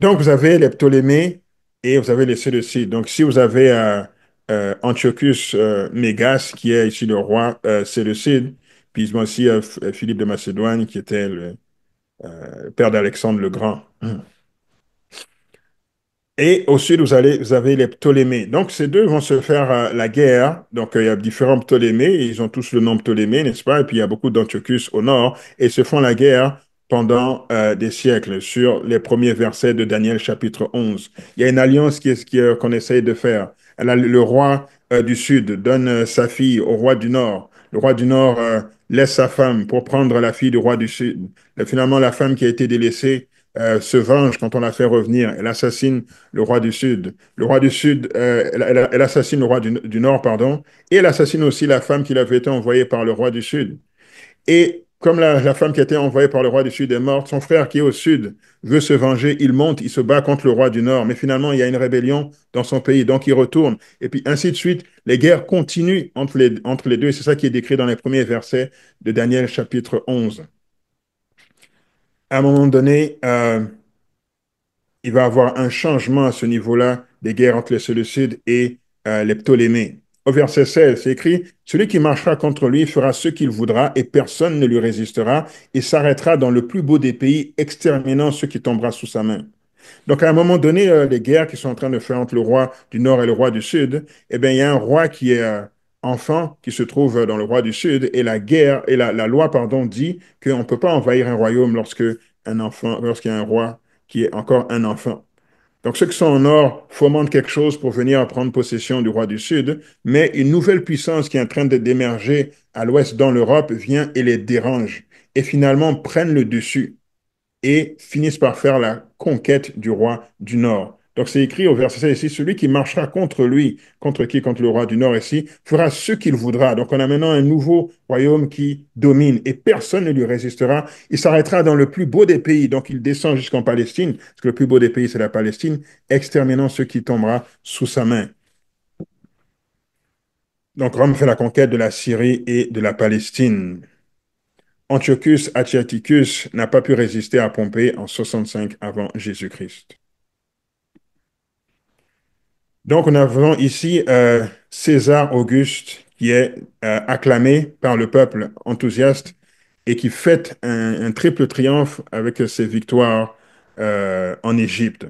Donc, vous avez les Ptolémées et vous avez les Séleucides. Donc, si vous avez euh, euh, Antiochus euh, Mégas, qui est ici le roi Séleucide, puis aussi Philippe de Macédoine, qui était le père d'Alexandre le Grand. Et au sud, vous, allez, vous avez les Ptolémées. Donc, ces deux vont se faire euh, la guerre. Donc, euh, il y a différents Ptolémées. Ils ont tous le nom Ptolémée, n'est-ce pas? Et puis, il y a beaucoup d'Antiochus au nord. Et se font la guerre pendant euh, des siècles sur les premiers versets de Daniel chapitre 11. Il y a une alliance qui est, qu'on essaye de faire. le roi du sud donne sa fille au roi du nord. Le roi du nord laisse sa femme pour prendre la fille du roi du sud. finalement, la femme qui a été délaissée euh, se venge quand on la fait revenir. Elle assassine le roi du Sud. Le roi du Sud, euh, elle, assassine le roi du, Nord, pardon, et elle assassine aussi la femme qui avait été envoyée par le roi du Sud. Et comme la, femme qui a été envoyée par le roi du Sud est morte, son frère qui est au Sud veut se venger, il monte, il se bat contre le roi du Nord, mais finalement il y a une rébellion dans son pays, donc il retourne. Et puis ainsi de suite, les guerres continuent entre les, entre les deux, et c'est ça qui est décrit dans les premiers versets de Daniel chapitre 11 à un moment donné, euh, il va y avoir un changement à ce niveau-là des guerres entre les Séleucides et euh, les Ptolémées. Au verset 16, c'est écrit Celui qui marchera contre lui fera ce qu'il voudra et personne ne lui résistera. Il s'arrêtera dans le plus beau des pays, exterminant ceux qui tomberont sous sa main. Donc, à un moment donné, euh, les guerres qui sont en train de faire entre le roi du Nord et le roi du Sud, eh bien, il y a un roi qui est enfants qui se trouvent dans le roi du Sud et la guerre et la, loi pardon dit qu'on ne peut pas envahir un royaume lorsque un enfant lorsqu'il y a un roi qui est encore un enfant. Donc ceux qui sont en or fomentent quelque chose pour venir prendre possession du roi du Sud, mais une nouvelle puissance qui est en train d'émerger à l'ouest dans l'Europe vient et les dérange et finalement prennent le dessus et finissent par faire la conquête du roi du Nord. Donc c'est écrit au verset ici, celui qui marchera contre lui, contre qui Contre le roi du Nord ici, fera ce qu'il voudra. Donc on a maintenant un nouveau royaume qui domine et personne ne lui résistera. Il s'arrêtera dans le plus beau des pays. Donc il descend jusqu'en Palestine, parce que le plus beau des pays, c'est la Palestine, exterminant ceux qui tombera sous sa main. Donc Rome fait la conquête de la Syrie et de la Palestine. Antiochus Atiaticus n'a pas pu résister à Pompée en 65 avant Jésus-Christ. Donc, nous avons ici euh, César Auguste qui est euh, acclamé par le peuple enthousiaste et qui fête un, triple triomphe avec ses victoires euh, en Égypte.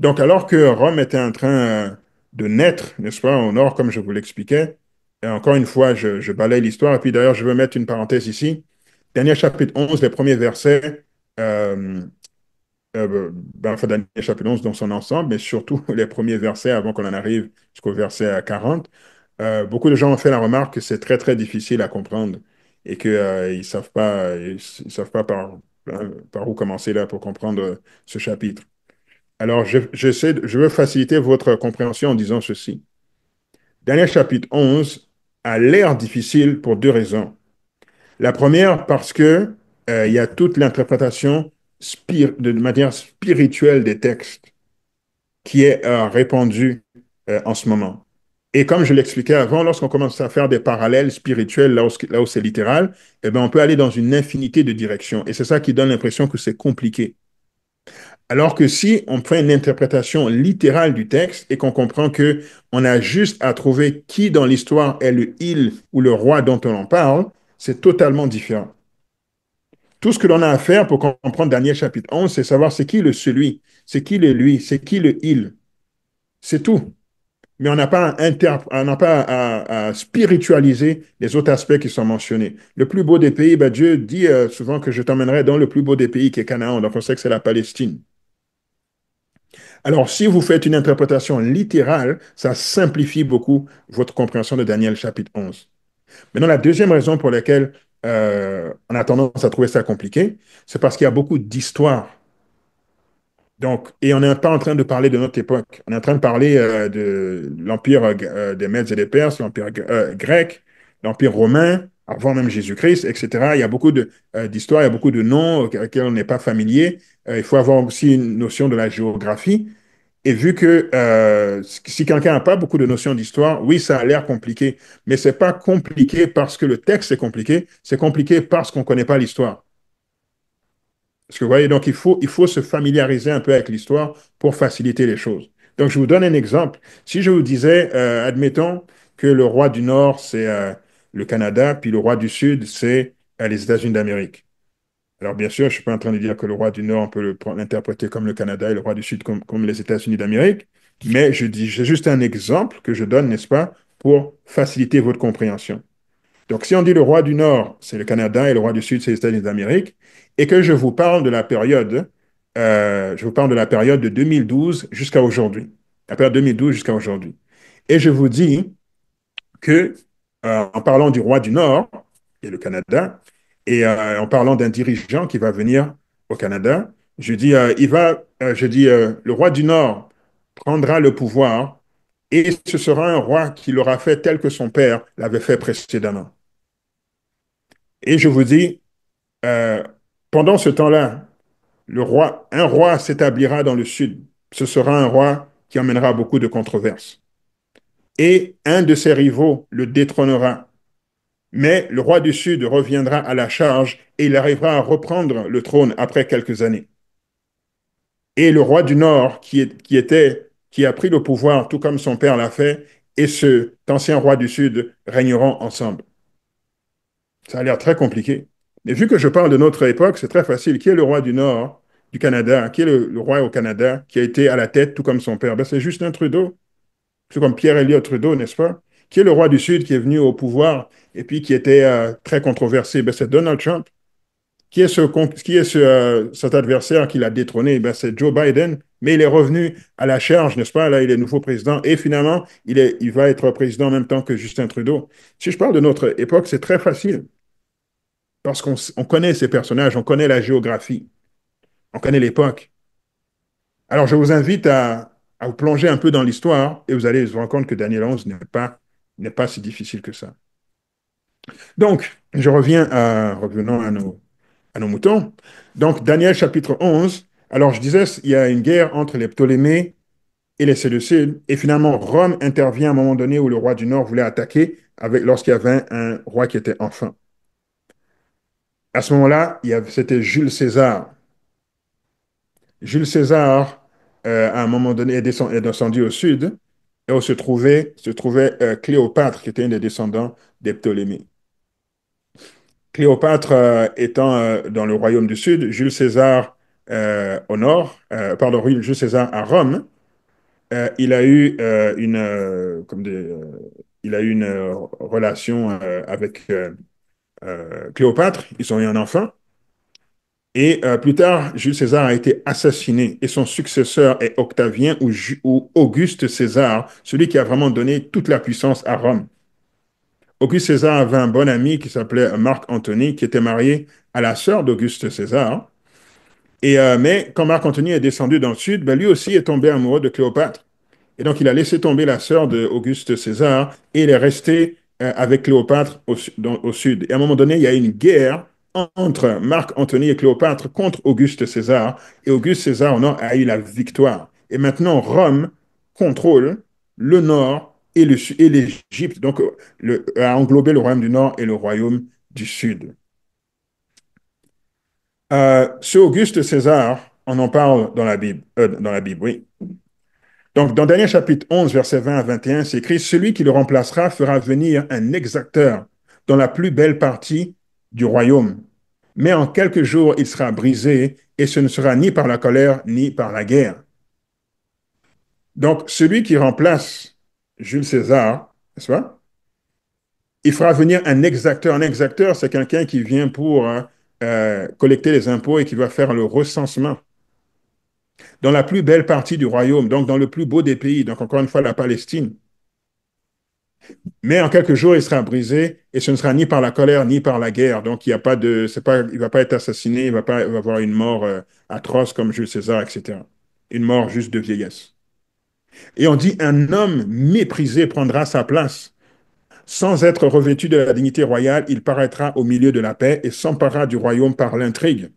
Donc, alors que Rome était en train de naître, n'est-ce pas, au nord, comme je vous l'expliquais, et encore une fois, je, balaye l'histoire, et puis d'ailleurs, je veux mettre une parenthèse ici. Dernier chapitre 11, les premiers versets, euh, ben, ben, Daniel chapitre 11 dans son ensemble, mais surtout les premiers versets avant qu'on en arrive jusqu'au verset 40, euh, euh, beaucoup de gens ont fait la remarque que c'est très, très difficile à comprendre et qu'ils ils ne savent pas, ils, savent pas par, hein, par, où commencer là pour comprendre ce chapitre. Alors, je, je veux faciliter votre compréhension en disant ceci. Daniel chapitre 11 a l'air difficile pour deux raisons. La première, parce que il y a toute l'interprétation de manière spirituelle des textes qui est euh, répandu répandue euh, en ce moment. Et comme je l'expliquais avant, lorsqu'on commence à faire des parallèles spirituels là où, c'est littéral, eh ben, on peut aller dans une infinité de directions. Et c'est ça qui donne l'impression que c'est compliqué. Alors que si on prend une interprétation littérale du texte et qu'on comprend que on a juste à trouver qui dans l'histoire est le il ou le roi dont on en parle, c'est totalement différent. Tout ce que l'on a à faire pour comprendre Daniel chapitre 11, c'est savoir c'est qui le celui, c'est qui le lui, c'est qui le il. C'est tout. Mais on n'a pas, à, on pas à, spiritualiser les autres aspects qui sont mentionnés. Le plus beau des pays, ben, Dieu dit euh, souvent que je t'emmènerai dans le plus beau des pays qui est Canaan. Donc on sait que c'est la Palestine. Alors, si vous faites une interprétation littérale, ça simplifie beaucoup votre compréhension de Daniel chapitre 11. Maintenant, la deuxième raison pour laquelle on euh, a tendance à trouver ça compliqué, c'est parce qu'il y a beaucoup d'histoires. Donc, et on n'est pas en train de parler de notre époque. On est en train de parler euh, de l'empire euh, des Mèdes et des Perses, l'empire grec, l'empire romain, avant même Jésus-Christ, etc. Il y a beaucoup d'histoires, il y a beaucoup de noms auxquels on n'est pas familier. il faut avoir aussi une notion de la géographie et vu que euh, si quelqu'un n'a pas beaucoup de notions d'histoire, oui, ça a l'air compliqué, mais ce n'est pas compliqué parce que le texte est compliqué, c'est compliqué parce qu'on ne connaît pas l'histoire. Parce que vous voyez, donc il faut, il faut se familiariser un peu avec l'histoire pour faciliter les choses. Donc je vous donne un exemple. Si je vous disais, euh, admettons que le roi du Nord, c'est euh, le Canada, puis le roi du Sud, c'est les États-Unis d'Amérique. Alors bien sûr, je ne suis pas en train de dire que le roi du Nord, on peut l'interpréter comme le Canada et le roi du Sud comme, les États-Unis d'Amérique, mais je dis, c'est juste un exemple que je donne, n'est-ce pas, pour faciliter votre compréhension. Donc si on dit le roi du Nord, c'est le Canada et le roi du Sud, c'est les États-Unis d'Amérique, et que je vous parle de la période, euh, je vous parle de la période de 2012 jusqu'à aujourd'hui, la période 2012 jusqu'à aujourd'hui, et je vous dis que euh, en parlant du roi du Nord et le Canada, et euh, en parlant d'un dirigeant qui va venir au Canada, je dis, euh, il va, euh, je dis, le roi du Nord prendra le pouvoir et ce sera un roi qui l'aura fait tel que son père l'avait fait précédemment. Et je vous dis, pendant ce temps-là, le roi, un roi s'établira dans le sud. Ce sera un roi qui emmènera beaucoup de controverses. Et un de ses rivaux le détrônera mais le roi du Sud reviendra à la charge et il arrivera à reprendre le trône après quelques années. Et le roi du Nord, qui, est, qui était, qui a pris le pouvoir, tout comme son père l'a fait, et cet ancien roi du Sud régneront ensemble. Ça a l'air très compliqué. Mais vu que je parle de notre époque, c'est très facile. Qui est le roi du Nord du Canada? Qui est le, roi au Canada qui a été à la tête, tout comme son père? Ben, c'est Justin Trudeau. C'est comme Pierre-Éliott Trudeau, n'est-ce pas? qui est le roi du Sud, qui est venu au pouvoir et puis qui était euh, très controversé, ben, c'est Donald Trump. Qui est, ce, qui est euh, cet adversaire qui l'a détrôné ben, C'est Joe Biden, mais il est revenu à la charge, n'est-ce pas Là, il est nouveau président et finalement, il, est, il va être président en même temps que Justin Trudeau. Si je parle de notre époque, c'est très facile parce qu'on connaît ces personnages, on connaît la géographie, on connaît l'époque. Alors, je vous invite à, à vous plonger un peu dans l'histoire et vous allez vous rendre compte que Daniel 11 n'est pas n'est pas si difficile que ça. Donc, je reviens à, revenons à nos, à nos moutons. Donc, Daniel chapitre 11. Alors, je disais, il y a une guerre entre les Ptolémées et les Séleucides. Et finalement, Rome intervient à un moment donné où le roi du Nord voulait attaquer avec, lorsqu'il y avait un roi qui était enfant. À ce moment-là, c'était Jules César. Jules César, euh, à un moment donné, est descendu au sud et où se trouvait, se trouvait euh, Cléopâtre, qui était un des descendants des Cléopâtre euh, étant euh, dans le royaume du Sud, Jules César au nord, pardon, Jules César à Rome, il a eu une, comme il a eu une relation avec Cléopâtre. Ils ont eu un enfant. Et euh, plus tard, Jules César a été assassiné et son successeur est Octavien ou, Auguste César, celui qui a vraiment donné toute la puissance à Rome. Auguste César avait un bon ami qui s'appelait Marc Antony, qui était marié à la sœur d'Auguste César. Et, euh, mais quand Marc Antony est descendu dans le sud, ben, lui aussi est tombé amoureux de Cléopâtre. Et donc il a laissé tomber la sœur d'Auguste César et il est resté euh, avec Cléopâtre au, sud. Et à un moment donné, il y a une guerre entre Marc-Anthony et Cléopâtre contre Auguste César. Et Auguste César au nord a eu la victoire. Et maintenant, Rome contrôle le nord et l'Égypte, donc a englobé le royaume du nord et le royaume du sud. Euh, ce Auguste César, on en parle dans la Bible, euh, dans la Bible, oui. Donc, dans Daniel chapitre 11, versets 20 à 21, c'est écrit Celui qui le remplacera fera venir un exacteur dans la plus belle partie du royaume mais en quelques jours il sera brisé, et ce ne sera ni par la colère ni par la guerre. Donc celui qui remplace Jules César, nest Il fera venir un exacteur. Un exacteur, c'est quelqu'un qui vient pour hein, euh, collecter les impôts et qui va faire le recensement dans la plus belle partie du royaume, donc dans le plus beau des pays, donc encore une fois la Palestine mais en quelques jours, il sera brisé et ce ne sera ni par la colère ni par la guerre. Donc, il n'y a pas de, il va pas être assassiné, il va pas avoir une mort euh, atroce comme Jules César, etc. Une mort juste de vieillesse. Et on dit un homme méprisé prendra sa place. Sans être revêtu de la dignité royale, il paraîtra au milieu de la paix et s'emparera du royaume par l'intrigue.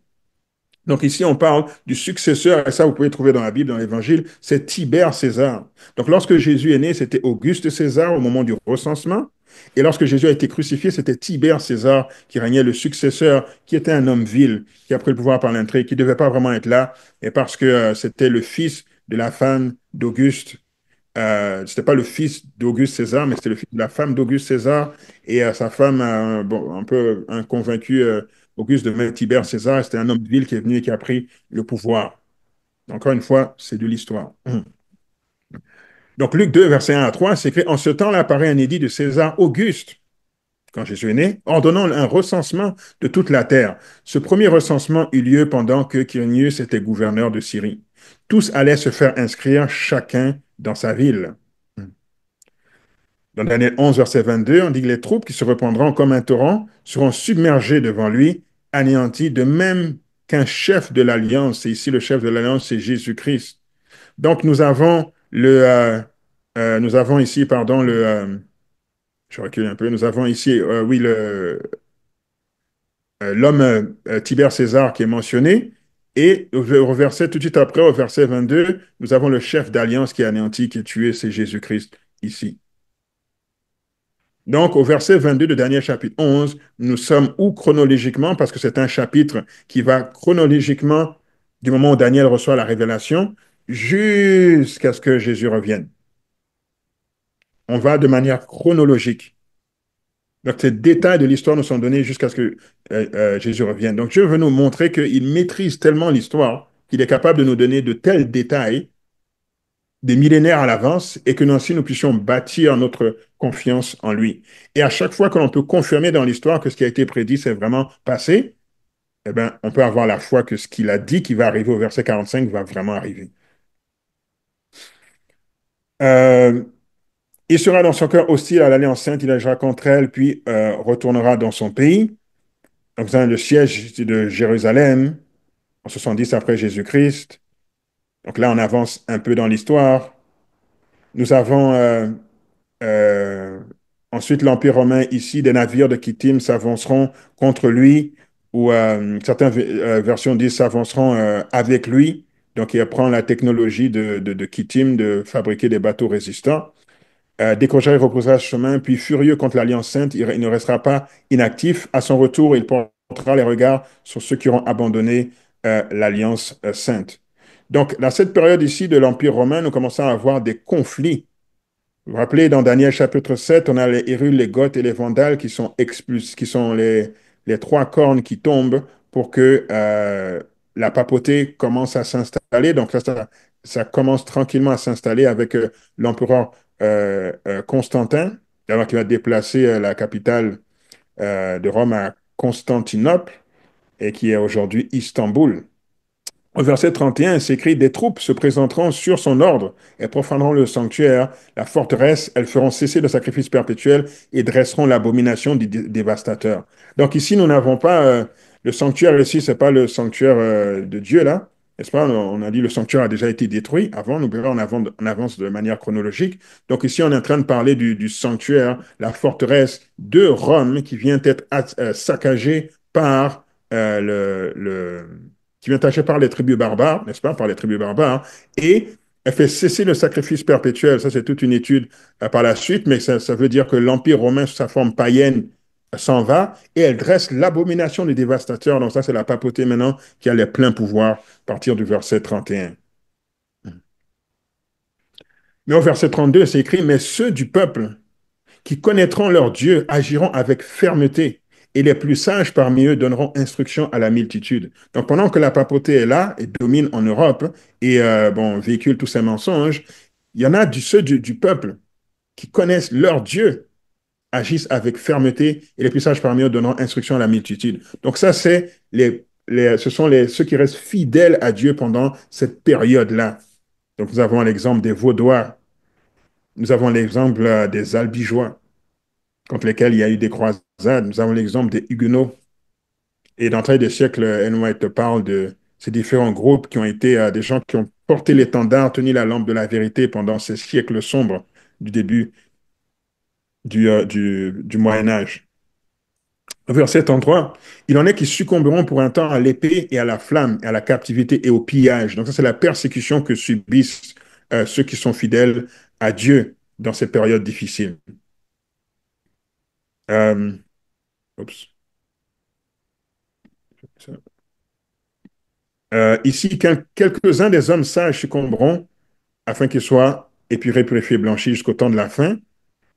Donc ici, on parle du successeur, et ça, vous pouvez trouver dans la Bible, dans l'Évangile, c'est Tibère César. Donc lorsque Jésus est né, c'était Auguste César au moment du recensement. Et lorsque Jésus a été crucifié, c'était Tibère César qui régnait le successeur, qui était un homme vil, qui a pris le pouvoir par l'entrée, qui ne devait pas vraiment être là, et parce que euh, c'était le fils de la femme d'Auguste. Ce euh, c'était pas le fils d'Auguste César, mais c'était le fils de la femme d'Auguste César. Et euh, sa femme, un peu inconvaincue, Auguste de Tibère César, c'était un homme de ville qui est venu et qui a pris le pouvoir. Encore une fois, c'est de l'histoire. Mm. Donc Luc 2, verset 1 à 3, c'est que en ce temps-là apparaît un édit de César Auguste, quand Jésus est né, ordonnant un recensement de toute la terre. Ce premier recensement eut lieu pendant que Quirinius était gouverneur de Syrie. Tous allaient se faire inscrire chacun dans sa ville. Dans Daniel 11, verset 22, on dit que les troupes qui se reprendront comme un torrent seront submergées devant lui, anéanties, de même qu'un chef de l'alliance. Et ici, le chef de l'alliance, c'est Jésus-Christ. Donc, nous avons le, euh, euh, nous avons ici, pardon, le, euh, je recule un peu, nous avons ici, oui, l'homme Tibère César qui est mentionné. Et au tout de suite après, au verset 22, nous avons le chef d'alliance qui est anéanti, qui est tué, c'est Jésus-Christ ici. Donc, au verset 22 de Daniel chapitre 11, nous sommes où chronologiquement, parce que c'est un chapitre qui va chronologiquement du moment où Daniel reçoit la révélation jusqu'à ce que Jésus revienne. On va de manière chronologique. Donc, ces détails de l'histoire nous sont donnés jusqu'à ce que euh, euh, Jésus revienne. Donc, Dieu veut nous montrer qu'il maîtrise tellement l'histoire qu'il est capable de nous donner de tels détails des millénaires à l'avance et que nous nous puissions bâtir notre confiance en lui. Et à chaque fois que l'on peut confirmer dans l'histoire que ce qui a été prédit s'est vraiment passé, eh bien, on peut avoir la foi que ce qu'il a dit qui va arriver au verset 45 va vraiment arriver. Euh, il sera dans son cœur hostile à l'allée enceinte, il agira contre elle, puis euh, retournera dans son pays. Donc, le siège de Jérusalem en 70 après Jésus-Christ. Donc là, on avance un peu dans l'histoire. Nous avons euh, euh, ensuite l'Empire romain ici, des navires de Kitim s'avanceront contre lui, ou euh, certaines versions disent s'avanceront avec lui. Donc il apprend la technologie de, de, de de fabriquer des bateaux résistants. décrochera et reposera chemin, puis furieux contre l'Alliance sainte, il, ne restera pas inactif. À son retour, il portera les regards sur ceux qui auront abandonné l'Alliance sainte. Donc, dans cette période ici de l'Empire romain, nous commençons à avoir des conflits. Vous vous rappelez, dans Daniel chapitre 7, on a les Hérules, les Goths et les Vandales qui sont expulsés, qui sont les, les trois cornes qui tombent pour que euh, la papauté commence à s'installer. Donc ça, ça, commence tranquillement à s'installer avec euh, l'empereur euh, Constantin, alors qu'il va déplacer la capitale de Rome à Constantinople et qui est aujourd'hui Istanbul. Au verset 31, il s'écrit « Des troupes se présenteront sur son ordre et profaneront le sanctuaire, la forteresse, elles feront cesser le sacrifice perpétuel et dresseront l'abomination du dévastateur. Donc ici, nous n'avons pas euh, le sanctuaire, ici, ce n'est pas le sanctuaire euh, de Dieu, là. N'est-ce pas On a dit le sanctuaire a déjà été détruit avant, nous verrons en avance de manière chronologique. Donc ici, on est en train de parler du, sanctuaire, la forteresse de Rome qui vient être euh, saccagée par le qui vient tâcher par les tribus barbares, n'est-ce pas, par les tribus barbares, et elle fait cesser le sacrifice perpétuel. Ça, c'est toute une étude euh, par la suite, mais ça, ça veut dire que l'Empire romain, sous sa forme païenne, euh, s'en va et elle dresse l'abomination du dévastateurs. Donc ça, c'est la papauté maintenant qui a les pleins pouvoirs à partir du verset 31. Hmm. Mais au verset 32, c'est écrit, mais ceux du peuple qui connaîtront leur Dieu agiront avec fermeté et les plus sages parmi eux donneront instruction à la multitude. Donc pendant que la papauté est là et domine en Europe et euh, bon, véhicule tous ces mensonges, il y en a du, ceux du, peuple qui connaissent leur Dieu, agissent avec fermeté et les plus sages parmi eux donneront instruction à la multitude. Donc ça, c'est les, ce sont les, ceux qui restent fidèles à Dieu pendant cette période-là. Donc nous avons l'exemple des Vaudois, nous avons l'exemple euh, des Albigeois, contre lesquels il y a eu des croisades. Nous avons l'exemple des Huguenots. Et d'entrée des siècles, Ellen parle de ces différents groupes qui ont été euh, des gens qui ont porté l'étendard, tenu la lampe de la vérité pendant ces siècles sombres du début du, euh, Moyen Âge. Verset 33, il en est qui succomberont pour un temps à l'épée et à la flamme, à la captivité et au pillage. Donc ça, c'est la persécution que subissent euh, ceux qui sont fidèles à Dieu dans ces périodes difficiles. Euh, euh, ici, quelques-uns des hommes sages succomberont afin qu'ils soient épurés, purifiés, blanchis jusqu'au temps de la fin,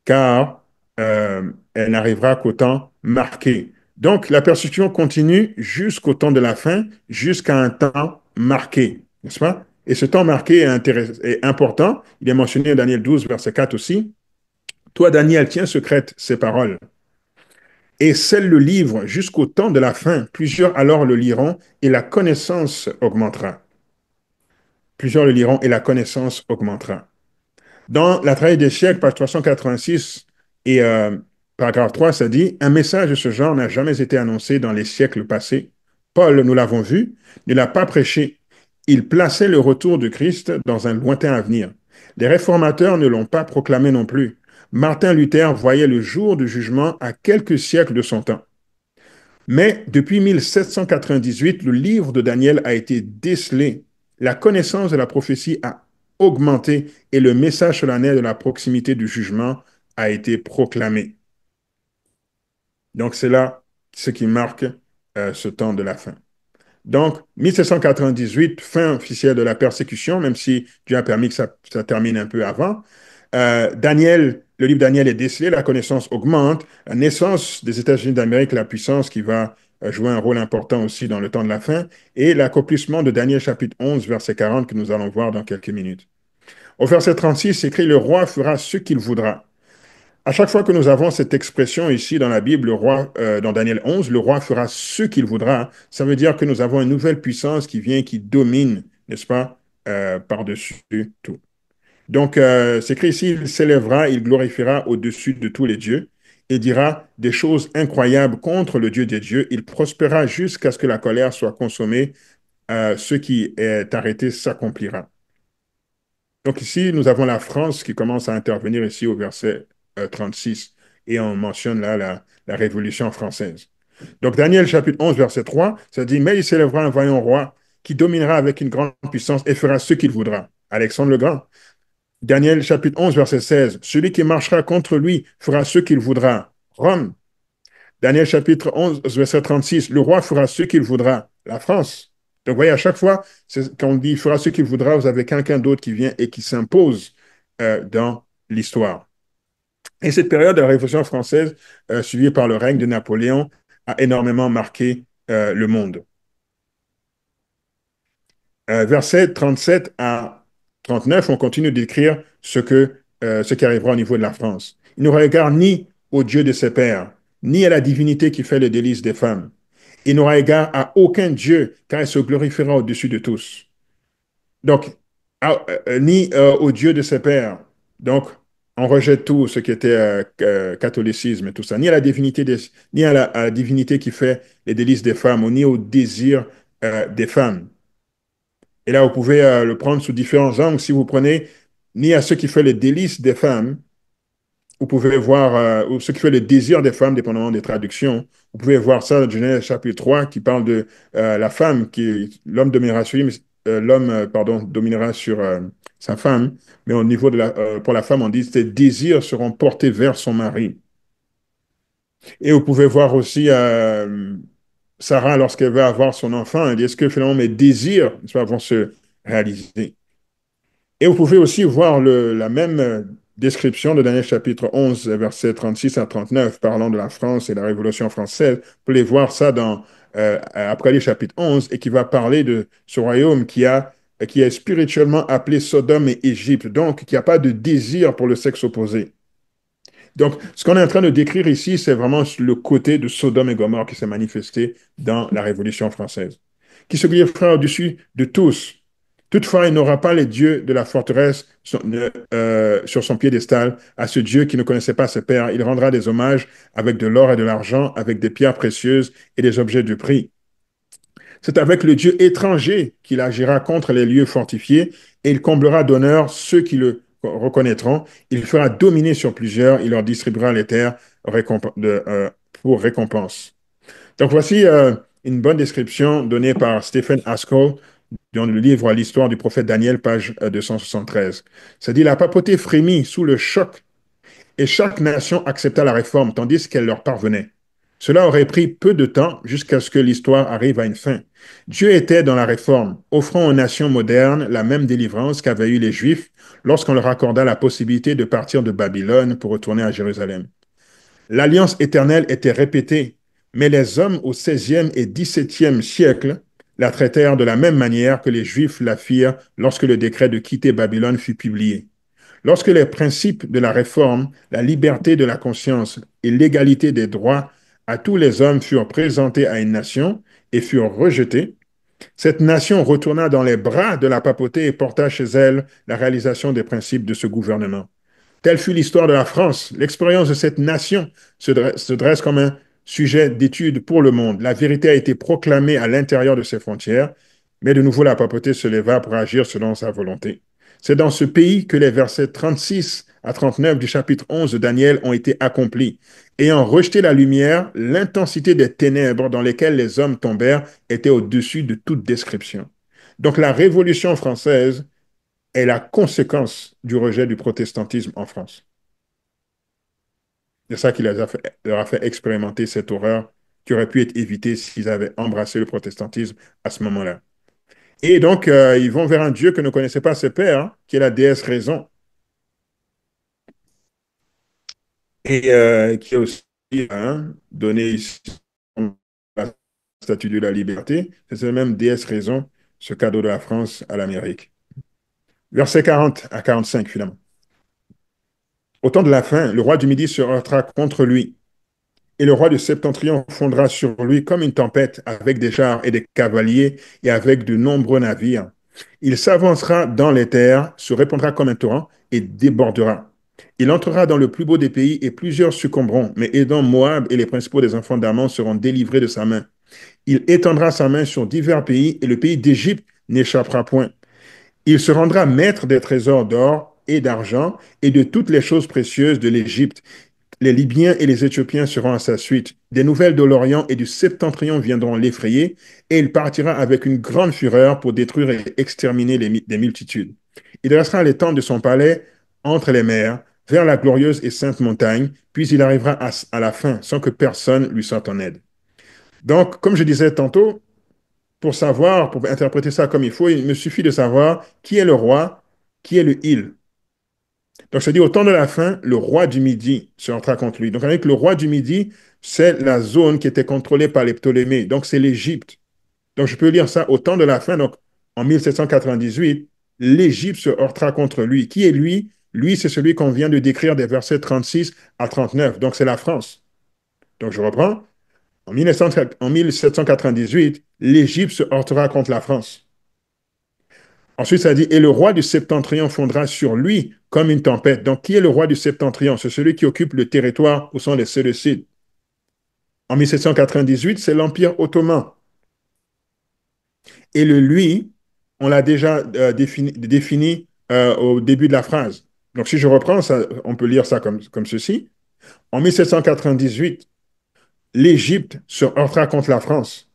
car euh, elle n'arrivera qu'au temps marqué. Donc, la persécution continue jusqu'au temps de la fin, jusqu'à un temps marqué, n'est-ce pas? Et ce temps marqué est, est, important. Il est mentionné dans Daniel 12, verset 4 aussi. Toi, Daniel, tiens secrète ces paroles et celle le livre jusqu'au temps de la fin. Plusieurs alors le liront et la connaissance augmentera. Plusieurs le liront et la connaissance augmentera. Dans La Trahie des siècles, page 386 et euh, paragraphe 3, ça dit Un message de ce genre n'a jamais été annoncé dans les siècles passés. Paul, nous l'avons vu, ne l'a pas prêché. Il plaçait le retour du Christ dans un lointain avenir. Les réformateurs ne l'ont pas proclamé non plus. Martin Luther voyait le jour du jugement à quelques siècles de son temps. Mais depuis 1798, le livre de Daniel a été décelé. La connaissance de la prophétie a augmenté et le message solennel de la proximité du jugement a été proclamé. Donc c'est là ce qui marque euh, ce temps de la fin. Donc 1798, fin officielle de la persécution, même si Dieu a permis que ça, termine un peu avant. Euh, Daniel le livre Daniel est décelé, la connaissance augmente, la naissance des États-Unis d'Amérique, la puissance qui va euh, jouer un rôle important aussi dans le temps de la fin, et l'accomplissement de Daniel chapitre 11, verset 40 que nous allons voir dans quelques minutes. Au verset 36, écrit Le roi fera ce qu'il voudra. À chaque fois que nous avons cette expression ici dans la Bible, le roi, euh, dans Daniel 11, le roi fera ce qu'il voudra, ça veut dire que nous avons une nouvelle puissance qui vient, qui domine, n'est-ce pas, euh, par-dessus tout. Donc, euh, c'est écrit ici, il s'élèvera, il glorifiera au-dessus de tous les dieux et dira des choses incroyables contre le Dieu des dieux. Il prospérera jusqu'à ce que la colère soit consommée. Euh, ce qui est arrêté s'accomplira. Donc ici, nous avons la France qui commence à intervenir ici au verset 36 euh, et on mentionne là la, Révolution française. Donc Daniel chapitre 11 verset 3, ça dit, mais il s'élèvera un voyant roi qui dominera avec une grande puissance et fera ce qu'il voudra. Alexandre le Grand Daniel chapitre 11, verset 16. Celui qui marchera contre lui fera ce qu'il voudra. Rome. Daniel chapitre 11, verset 36. Le roi fera ce qu'il voudra. La France. Donc, vous voyez, à chaque fois, quand on dit fera ce qu'il voudra, vous avez quelqu'un d'autre qui vient et qui s'impose euh, dans l'histoire. Et cette période de la Révolution française, euh, suivie par le règne de Napoléon, a énormément marqué euh, le monde. verset 37 à 39, on continue d'écrire ce, euh, ce qui arrivera au niveau de la France. Il n'aura égard ni au Dieu de ses pères, ni à la divinité qui fait le délices des femmes. Il n'aura égard à aucun Dieu, car il se glorifiera au-dessus de tous. Donc, euh, ni euh, au Dieu de ses pères. Donc, on rejette tout ce qui était catholicisme et tout ça, ni à la divinité, ni à la, divinité qui fait les délices des femmes, ni au désir des femmes. Et là, vous pouvez euh, le prendre sous différents angles. Si vous prenez ni à ce qui fait les délices des femmes, vous pouvez voir, euh, ou ce qui fait les désirs des femmes, dépendamment des traductions. Vous pouvez voir ça dans Genèse chapitre 3, qui parle de euh, la femme, qui l'homme dominera sur l'homme, pardon, dominera sur sa femme. Mais au niveau de la, pour la femme, on dit que ses désirs seront portés vers son mari. Et vous pouvez voir aussi Sarah, lorsqu'elle veut avoir son enfant, elle dit est-ce que finalement mes désirs vont se réaliser Et vous pouvez aussi voir la même euh, description de Daniel chapitre 11, versets 36 à 39, parlant de la France et la Révolution française. Vous pouvez voir ça dans euh, après les chapitre 11 et qui va parler de ce royaume qui a qui est spirituellement appelé Sodome et Égypte, donc qui n'a pas de désir pour le sexe opposé. Donc, ce qu'on est en train de décrire ici, c'est vraiment le côté de Sodome et Gomorre qui s'est manifesté dans la Révolution française, qui se glissera au-dessus de tous. Toutefois, il n'aura pas les dieux de la forteresse euh, sur son piédestal à ce Dieu qui ne connaissait pas ses pères. Il rendra des hommages avec de l'or et de l'argent, avec des pierres précieuses et des objets de prix. C'est avec le Dieu étranger qu'il agira contre les lieux fortifiés et il comblera d'honneur ceux qui le reconnaîtront, il fera dominer sur plusieurs, il leur distribuera les terres euh, pour récompense. Donc voici euh, une bonne description donnée par Stephen Haskell dans le livre L'histoire du prophète Daniel, page 273. Euh, Ça dit, la papauté frémit sous le choc et chaque nation accepta la réforme tandis qu'elle leur parvenait. Cela aurait pris peu de temps jusqu'à ce que l'histoire arrive à une fin. Dieu était dans la réforme, offrant aux nations modernes la même délivrance qu'avaient eu les Juifs lorsqu'on leur accorda la possibilité de partir de Babylone pour retourner à Jérusalem. L'alliance éternelle était répétée, mais les hommes au XVIe et XVIIe siècle la traitèrent de la même manière que les Juifs la firent lorsque le décret de quitter Babylone fut publié. Lorsque les principes de la réforme, la liberté de la conscience et l'égalité des droits à tous les hommes furent présentés à une nation et furent rejetés. Cette nation retourna dans les bras de la papauté et porta chez elle la réalisation des principes de ce gouvernement. Telle fut l'histoire de la France. L'expérience de cette nation se dresse, comme un sujet d'étude pour le monde. La vérité a été proclamée à l'intérieur de ses frontières, mais de nouveau la papauté se leva pour agir selon sa volonté. C'est dans ce pays que les versets 36 à 39 du chapitre 11 de Daniel ont été accomplis. Ayant rejeté la lumière, l'intensité des ténèbres dans lesquelles les hommes tombèrent était au-dessus de toute description. Donc la Révolution française est la conséquence du rejet du protestantisme en France. C'est ça qui les a leur a fait expérimenter cette horreur qui aurait pu être évitée s'ils avaient embrassé le protestantisme à ce moment-là. Et donc, euh, ils vont vers un Dieu que ne connaissait pas ses pères, hein, qui est la déesse raison. Et euh, qui a aussi hein, donné ici la statue de la liberté. C'est la même déesse raison, ce cadeau de la France à l'Amérique. Verset 40 à 45, finalement. Au temps de la fin, le roi du Midi se heurtera contre lui et le roi de Septentrion fondra sur lui comme une tempête, avec des chars et des cavaliers, et avec de nombreux navires. Il s'avancera dans les terres, se répandra comme un torrent, et débordera. Il entrera dans le plus beau des pays, et plusieurs succomberont, mais aidant Moab et les principaux des enfants d'Amon seront délivrés de sa main. Il étendra sa main sur divers pays, et le pays d'Égypte n'échappera point. Il se rendra maître des trésors d'or et d'argent et de toutes les choses précieuses de l'Égypte. Les Libyens et les Éthiopiens seront à sa suite. Des nouvelles de l'Orient et du Septentrion viendront l'effrayer, et il partira avec une grande fureur pour détruire et exterminer les, des multitudes. Il restera les temps de son palais entre les mers, vers la glorieuse et sainte montagne, puis il arrivera à, la fin sans que personne lui soit en aide. Donc, comme je disais tantôt, pour savoir, pour interpréter ça comme il faut, il me suffit de savoir qui est le roi, qui est le il. Donc, je dit « au temps de la fin, le roi du Midi se heurtera contre lui. Donc, avec le roi du Midi, c'est la zone qui était contrôlée par les Ptolémées. Donc, c'est l'Égypte. Donc, je peux lire ça au temps de la fin. Donc, en 1798, l'Égypte se heurtera contre lui. Qui est lui Lui, c'est celui qu'on vient de décrire des versets 36 à 39. Donc, c'est la France. Donc, je reprends. En 1798, l'Égypte se heurtera contre la France. Ensuite, ça dit, et le roi du septentrion fondra sur lui comme une tempête. Donc, qui est le roi du septentrion? C'est celui qui occupe le territoire où sont les Séleucides. En 1798, c'est l'Empire ottoman. Et le lui, on l'a déjà euh, défini, euh, au début de la phrase. Donc, si je reprends, on peut lire ça comme, comme ceci. En 1798, l'Égypte se heurtera contre la France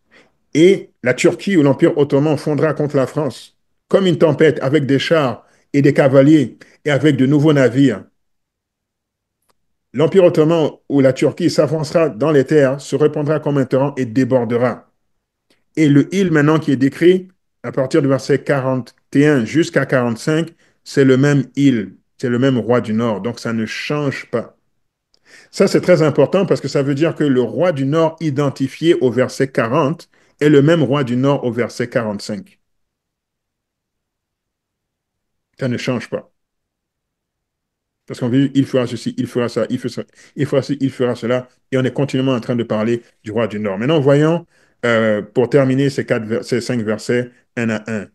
et la Turquie ou l'Empire ottoman fondra contre la France comme une tempête avec des chars et des cavaliers et avec de nouveaux navires. L'Empire ottoman ou la Turquie s'avancera dans les terres, se répandra comme un torrent et débordera. Et le île maintenant qui est décrit à partir du verset 41 jusqu'à 45, c'est le même île, c'est le même roi du Nord, donc ça ne change pas. Ça, c'est très important parce que ça veut dire que le roi du Nord identifié au verset 40 est le même roi du Nord au verset 45 ça ne change pas. Parce qu'on dit, il fera ceci, il fera ça, il fera, il fera ceci, il fera cela, et on est continuellement en train de parler du roi du Nord. Maintenant, voyons, euh, pour terminer ces, quatre ces cinq versets, un à un.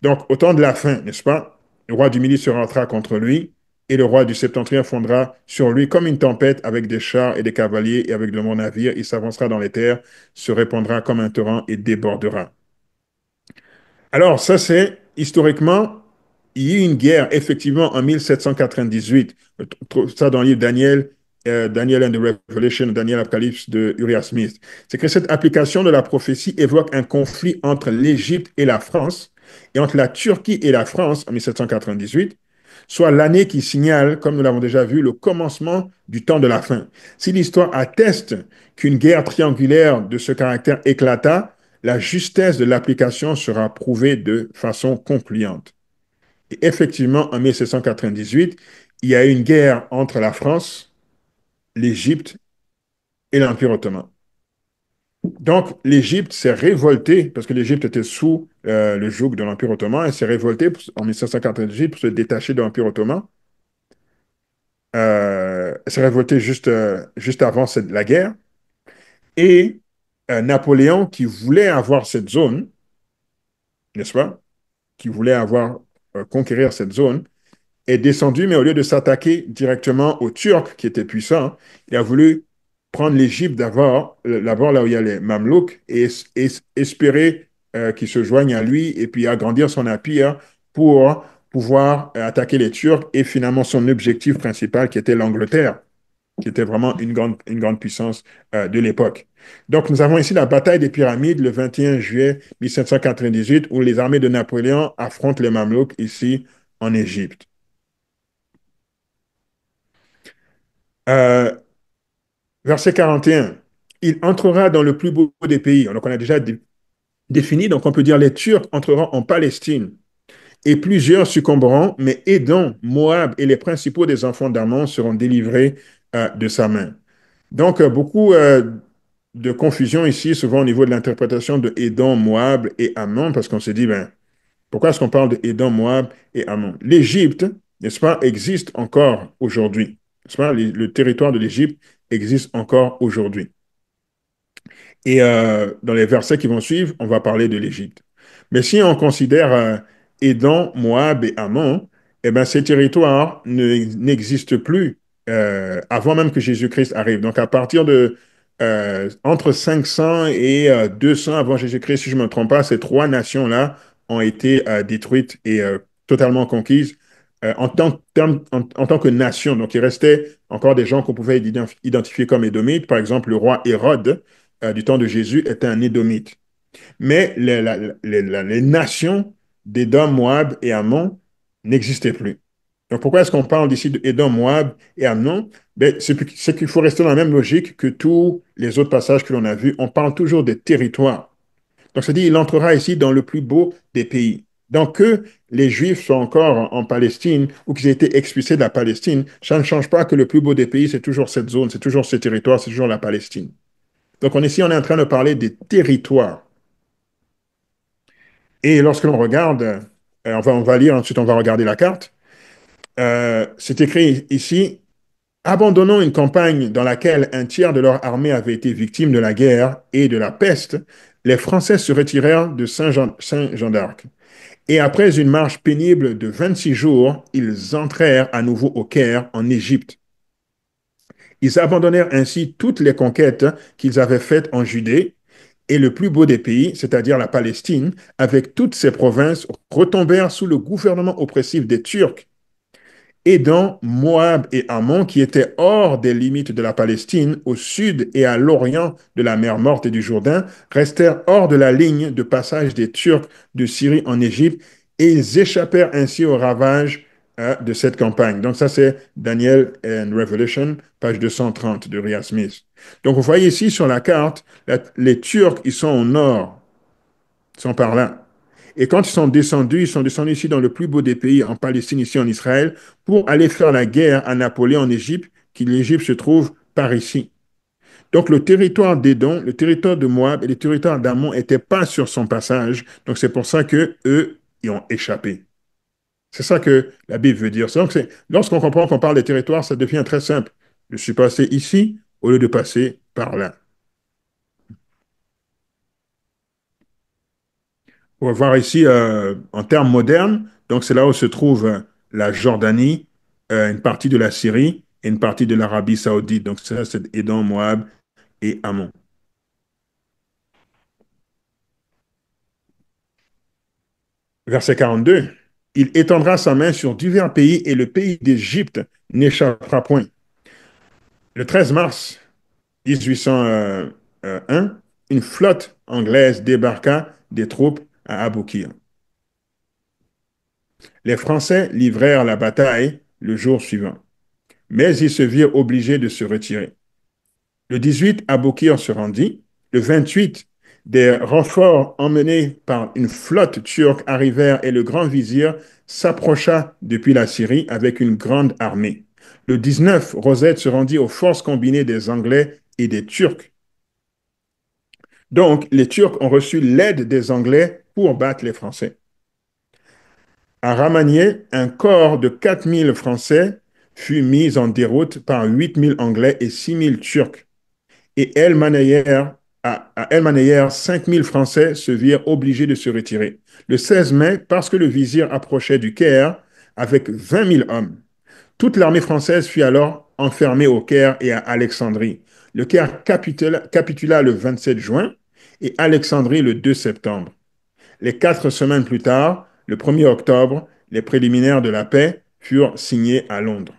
Donc, au temps de la fin, n'est-ce pas, le roi du Midi se rentrera contre lui, et le roi du septentrion fondra sur lui comme une tempête avec des chars et des cavaliers et avec de longs navires. Il s'avancera dans les terres, se répandra comme un torrent et débordera. Alors, ça, c'est historiquement il y a eu une guerre, effectivement, en 1798. Ça dans le livre Daniel, euh, Daniel and the Revelation, Daniel Apocalypse de Uriah Smith. C'est que cette application de la prophétie évoque un conflit entre l'Égypte et la France, et entre la Turquie et la France en 1798, soit l'année qui signale, comme nous l'avons déjà vu, le commencement du temps de la fin. Si l'histoire atteste qu'une guerre triangulaire de ce caractère éclata, la justesse de l'application sera prouvée de façon concluante. Et effectivement, en 1798, il y a eu une guerre entre la France, l'Égypte et l'Empire ottoman. Donc, l'Égypte s'est révoltée, parce que l'Égypte était sous euh, le joug de l'Empire ottoman, elle s'est révoltée en 1798 pour se détacher de l'Empire ottoman. Euh, elle s'est révoltée juste, euh, juste avant la guerre. Et Napoléon, qui voulait avoir cette zone, n'est-ce pas, qui voulait avoir euh, conquérir cette zone, est descendu, mais au lieu de s'attaquer directement aux Turcs, qui étaient puissants, il a voulu prendre l'Égypte d'abord, euh, d'abord là où il y a les Mamelouks, et, espérer euh, qu'ils se joignent à lui et puis agrandir son empire hein, pour pouvoir attaquer les Turcs et finalement son objectif principal qui était l'Angleterre qui était vraiment une grande, une grande puissance euh, de l'époque. Donc, nous avons ici la bataille des pyramides le 21 juillet 1798, où les armées de Napoléon affrontent les Mamelouks ici en Égypte. Euh, verset 41. Il entrera dans le plus beau des pays. Donc, on a déjà défini, donc on peut dire les Turcs entreront en Palestine et plusieurs succomberont, mais Edom, Moab et les principaux des enfants d'Ammon seront délivrés de sa main. Donc, euh, beaucoup euh, de confusion ici, souvent au niveau de l'interprétation de Edom, Moab et Ammon, parce qu'on se dit, ben, pourquoi est-ce qu'on parle de Édom, Moab et Ammon L'Égypte, n'est-ce pas, existe encore aujourd'hui. pas le, territoire de l'Égypte existe encore aujourd'hui. Et euh, dans les versets qui vont suivre, on va parler de l'Égypte. Mais si on considère euh, Moab et Ammon, eh ben, ces territoires n'existent plus euh, avant même que Jésus-Christ arrive. Donc à partir de euh, entre 500 et 200 euh, avant Jésus-Christ, si je ne me trompe pas, ces trois nations-là ont été détruites et totalement conquises en tant, que nation. Donc il restait encore des gens qu'on pouvait identifier comme édomites. Par exemple, le roi Hérode du temps de Jésus était un édomite. Mais les, les nations d'Édom, Moab et Ammon n'existaient plus. Donc pourquoi est-ce qu'on parle d'ici d'Edom, Moab et Amnon ben, C'est qu'il faut rester dans la même logique que tous les autres passages que l'on a vus. On parle toujours des territoires. Donc ça dit, il entrera ici dans le plus beau des pays. Donc que les Juifs soient encore en Palestine ou qu'ils aient été expulsés de la Palestine, ça ne change pas que le plus beau des pays, c'est toujours cette zone, c'est toujours ces territoires, c'est toujours la Palestine. Donc on, ici, on est en train de parler des territoires. Et lorsque l'on regarde, euh, on va lire, ensuite on va regarder la carte. Euh, c'est écrit ici, abandonnant une campagne dans laquelle un tiers de leur armée avait été victime de la guerre et de la peste, les Français se retirèrent de Saint-Jean d'Arc. Et après une marche pénible de 26 jours, ils entrèrent à nouveau au Caire, en Égypte. Ils abandonnèrent ainsi toutes les conquêtes qu'ils avaient faites en Judée et le plus beau des pays, c'est-à-dire la Palestine, avec toutes ses provinces, retombèrent sous le gouvernement oppressif des Turcs et dans Moab et Ammon, qui étaient hors des limites de la Palestine, au sud et à l'orient de la mer Morte et du Jourdain, restèrent hors de la ligne de passage des Turcs de Syrie en Égypte, et ils échappèrent ainsi aux ravages hein, de cette campagne. Donc ça, c'est Daniel and Revelation, page 230 de Ria Smith. Donc vous voyez ici sur la carte, les Turcs, ils sont au nord, ils sont par là. Et quand ils sont descendus, ils sont descendus ici dans le plus beau des pays, en Palestine, ici en Israël, pour aller faire la guerre à Napoléon en Égypte, qui l'Égypte se trouve par ici. Donc le territoire d'Édon, le territoire de Moab et le territoire d'Amon n'étaient pas sur son passage. Donc c'est pour ça que eux y ont échappé. C'est ça que la Bible veut dire. Donc lorsqu'on comprend qu'on parle des territoires, ça devient très simple. Je suis passé ici au lieu de passer par là. On va voir ici euh, en termes modernes, donc c'est là où se trouve euh, la Jordanie, euh, une partie de la Syrie et une partie de l'Arabie saoudite. Donc ça, c'est Edom, Moab et Ammon. Verset 42. Il étendra sa main sur divers pays et le pays d'Égypte n'échappera point. Le 13 mars 1801, une flotte anglaise débarqua des troupes à Aboukir. Les Français livrèrent la bataille le jour suivant, mais ils se virent obligés de se retirer. Le 18, Aboukir se rendit. Le 28, des renforts emmenés par une flotte turque arrivèrent et le grand vizir s'approcha depuis la Syrie avec une grande armée. Le 19, Rosette se rendit aux forces combinées des Anglais et des Turcs donc, les Turcs ont reçu l'aide des Anglais pour battre les Français. À Ramanier, un corps de 4000 Français fut mis en déroute par 8000 Anglais et 6000 Turcs. Et à, à 5000 Français se virent obligés de se retirer. Le 16 mai, parce que le vizir approchait du Caire avec 20 000 hommes. Toute l'armée française fut alors enfermée au Caire et à Alexandrie. Le Caire capitula, capitula le 27 juin et Alexandrie le 2 septembre. Les quatre semaines plus tard, le 1er octobre, les préliminaires de la paix furent signés à Londres.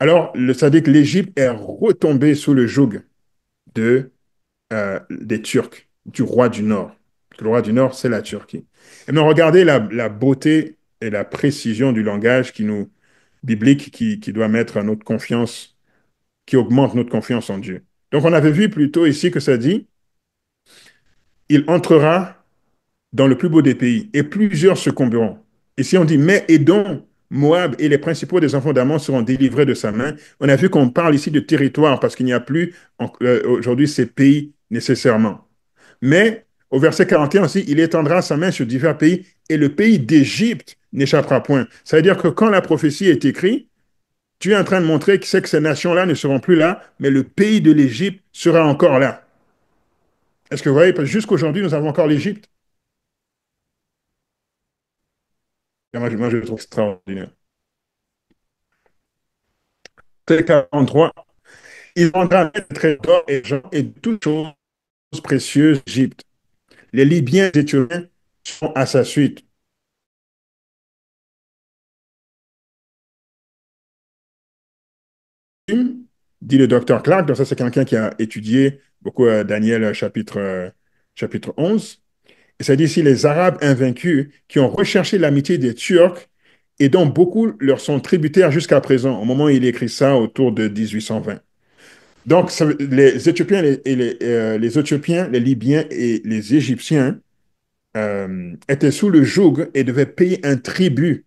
Alors, dit que l'Égypte est retombée sous le joug de, euh, des Turcs, du roi du Nord. Le roi du Nord, c'est la Turquie. Et bien, regardez la, beauté et la précision du langage qui nous, biblique qui, qui doit mettre notre confiance, qui augmente notre confiance en Dieu. Donc, on avait vu plus tôt ici que ça dit il entrera dans le plus beau des pays et plusieurs succomberont. Et si on dit, mais et dont Moab et les principaux des enfants d'Amon seront délivrés de sa main. On a vu qu'on parle ici de territoire parce qu'il n'y a plus euh, aujourd'hui ces pays nécessairement. Mais au verset 41 aussi, il étendra sa main sur divers pays et le pays d'Égypte n'échappera point. C'est à dire que quand la prophétie est écrite, tu es en train de montrer que, que ces nations-là ne seront plus là, mais le pays de l'Égypte sera encore là. Est-ce que vous voyez, jusqu'aujourd'hui, nous avons encore l'Égypte. Moi, je le trouve extraordinaire. C'est 43. Ils ont ramené des trésors et, et toutes choses précieuses d'Égypte. Les Libyens et les sont à sa suite. dit le docteur Clark, donc ça c'est quelqu'un qui a étudié beaucoup euh, Daniel euh, chapitre, euh, chapitre 11. Et ça dit ici, les Arabes invaincus qui ont recherché l'amitié des Turcs et dont beaucoup leur sont tributaires jusqu'à présent, au moment où il écrit ça, autour de 1820. Donc, les Éthiopiens, les, les, les, Éthiopiens, les Libyens et les Égyptiens étaient sous le joug et devaient payer un tribut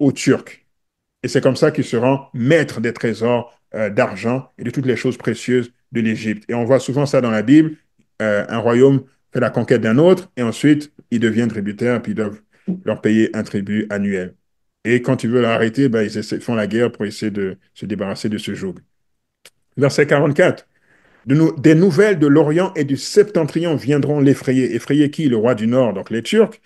aux Turcs. Et c'est comme ça qu'ils seront maîtres des trésors d'argent et de toutes les choses précieuses de l'Égypte. Et on voit souvent ça dans la Bible, euh, un royaume fait la conquête d'un autre, et ensuite, ils deviennent tributaires, puis ils doivent leur payer un tribut annuel. Et quand ils veulent arrêter, ben, ils font la guerre pour essayer de se débarrasser de ce joug. Verset 44. De des nouvelles de l'Orient et du Septentrion viendront l'effrayer. Effrayer qui Le roi du Nord, donc les Turcs.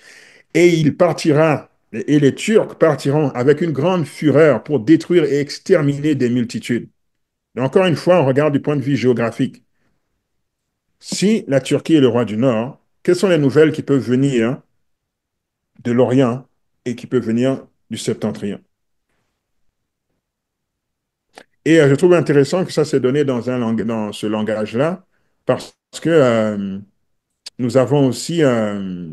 Et il partira, et les Turcs partiront avec une grande fureur pour détruire et exterminer des multitudes. Et encore une fois, on regarde du point de vue géographique. Si la Turquie est le roi du Nord, quelles sont les nouvelles qui peuvent venir de l'Orient et qui peuvent venir du Septentrion Et euh, je trouve intéressant que ça s'est donné dans, un dans ce langage-là, parce que euh, nous avons aussi euh,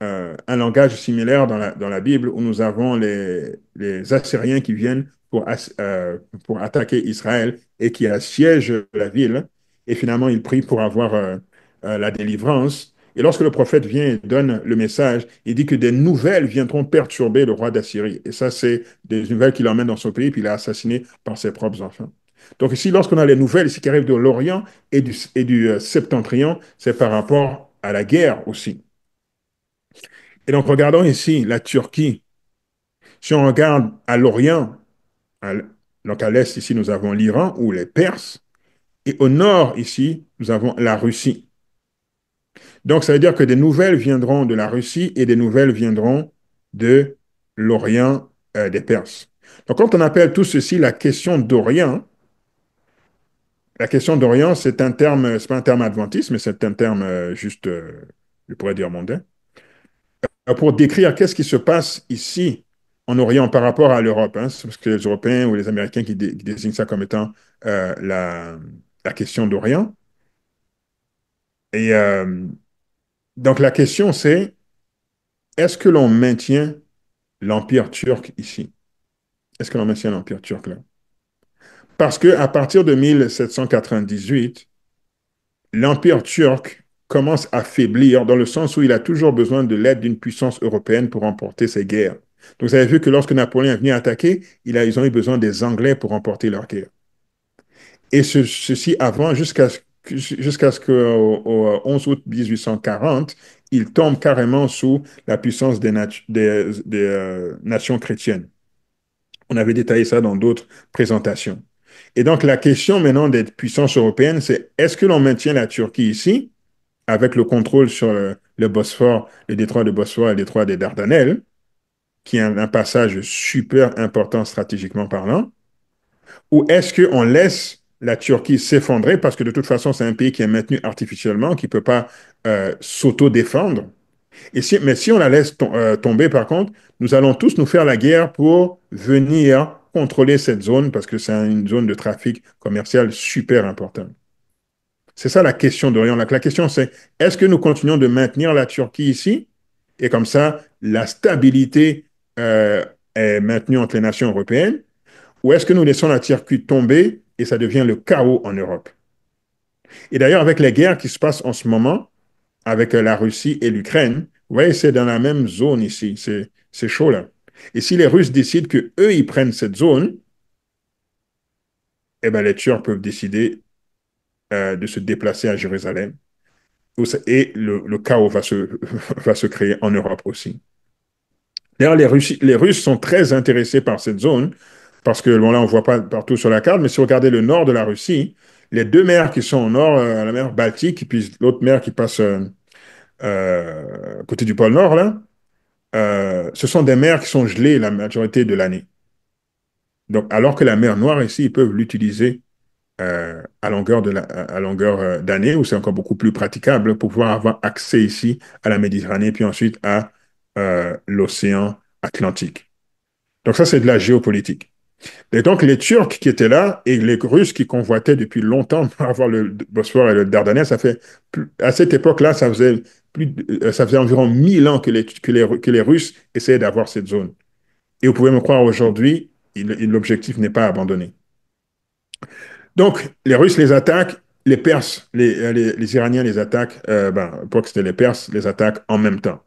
un langage similaire dans la, Bible où nous avons les, Assyriens qui viennent pour attaquer Israël et qui assiège la ville. Et finalement, il prie pour avoir euh, euh, la délivrance. Et lorsque le prophète vient et donne le message, il dit que des nouvelles viendront perturber le roi d'Assyrie. Et ça, c'est des nouvelles qu'il emmène dans son pays, puis il est assassiné par ses propres enfants. Donc ici, lorsqu'on a les nouvelles ici qui arrivent de l'Orient et du, euh, Septentrion, c'est par rapport à la guerre aussi. Et donc, regardons ici la Turquie. Si on regarde à l'Orient, donc à l'est, ici, nous avons l'Iran ou les Perses. Et au nord, ici, nous avons la Russie. Donc ça veut dire que des nouvelles viendront de la Russie et des nouvelles viendront de l'Orient euh, des Perses. Donc quand on appelle tout ceci la question d'Orient, la question d'Orient, c'est un terme, c'est pas un terme adventiste, mais c'est un terme euh, juste, euh, je pourrais dire mondain, pour décrire qu'est-ce qui se passe ici en Orient par rapport à l'Europe, hein, parce que les Européens ou les Américains qui, désignent ça comme étant euh, la, question d'Orient. Et euh, donc la question c'est, est-ce que l'on maintient l'Empire turc ici? Est-ce que l'on maintient l'Empire turc là? Parce qu'à partir de 1798, l'Empire turc commence à faiblir dans le sens où il a toujours besoin de l'aide d'une puissance européenne pour emporter ses guerres. Donc, vous avez vu que lorsque Napoléon est venu attaquer, ils ont eu besoin des Anglais pour emporter leur guerre. Et ceci avant, jusqu'à ce qu'au 11 août 1840, il tombe carrément sous la puissance des, euh, nations chrétiennes. On avait détaillé ça dans d'autres présentations. Et donc la question maintenant des puissances européennes, c'est est-ce que l'on maintient la Turquie ici, avec le contrôle sur le, le Bosphore, le détroit de Bosphore et le détroit des Dardanelles, qui est un, passage super important stratégiquement parlant, ou est-ce qu'on laisse la Turquie s'effondrer parce que de toute façon, c'est un pays qui est maintenu artificiellement, qui ne peut pas euh, s'auto-défendre. Et si, mais si on la laisse euh, tomber, par contre, nous allons tous nous faire la guerre pour venir contrôler cette zone parce que c'est une zone de trafic commercial super importante. C'est ça la question d'Orient. La, la question, c'est est-ce que nous continuons de maintenir la Turquie ici et comme ça, la stabilité euh, est maintenu entre les nations européennes, ou est-ce que nous laissons la circuit tomber et ça devient le chaos en Europe Et d'ailleurs, avec les guerres qui se passent en ce moment, avec euh, la Russie et l'Ukraine, vous voyez, c'est dans la même zone ici, c'est chaud là. Et si les Russes décident qu'eux, ils prennent cette zone, eh bien, les Turcs peuvent décider euh, de se déplacer à Jérusalem. Et le, le chaos va se, va se créer en Europe aussi. D'ailleurs, les Russes, sont très intéressés par cette zone, parce que, bon, là, on ne voit pas partout sur la carte, mais si vous regardez le nord de la Russie, les deux mers qui sont au nord, euh, la mer Baltique, puis l'autre mer qui passe euh, euh, côté du pôle Nord, là, ce sont des mers qui sont gelées la majorité de l'année. Donc, alors que la mer Noire ici, ils peuvent l'utiliser à longueur de à longueur d'année, où c'est encore beaucoup plus praticable pour pouvoir avoir accès ici à la Méditerranée, puis ensuite à euh, l'océan Atlantique. Donc ça, c'est de la géopolitique. Et donc les Turcs qui étaient là et les Russes qui convoitaient depuis longtemps pour avoir le Bosphore et le Dardanelles, ça fait à cette époque-là, ça faisait plus, euh, ça faisait environ 1000 ans que les, que les, Russes essayaient d'avoir cette zone. Et vous pouvez me croire aujourd'hui, l'objectif n'est pas abandonné. Donc les Russes les attaquent, les Perses, les, euh, les Iraniens les attaquent, euh, ben, pour que c'était les Perses, les attaquent en même temps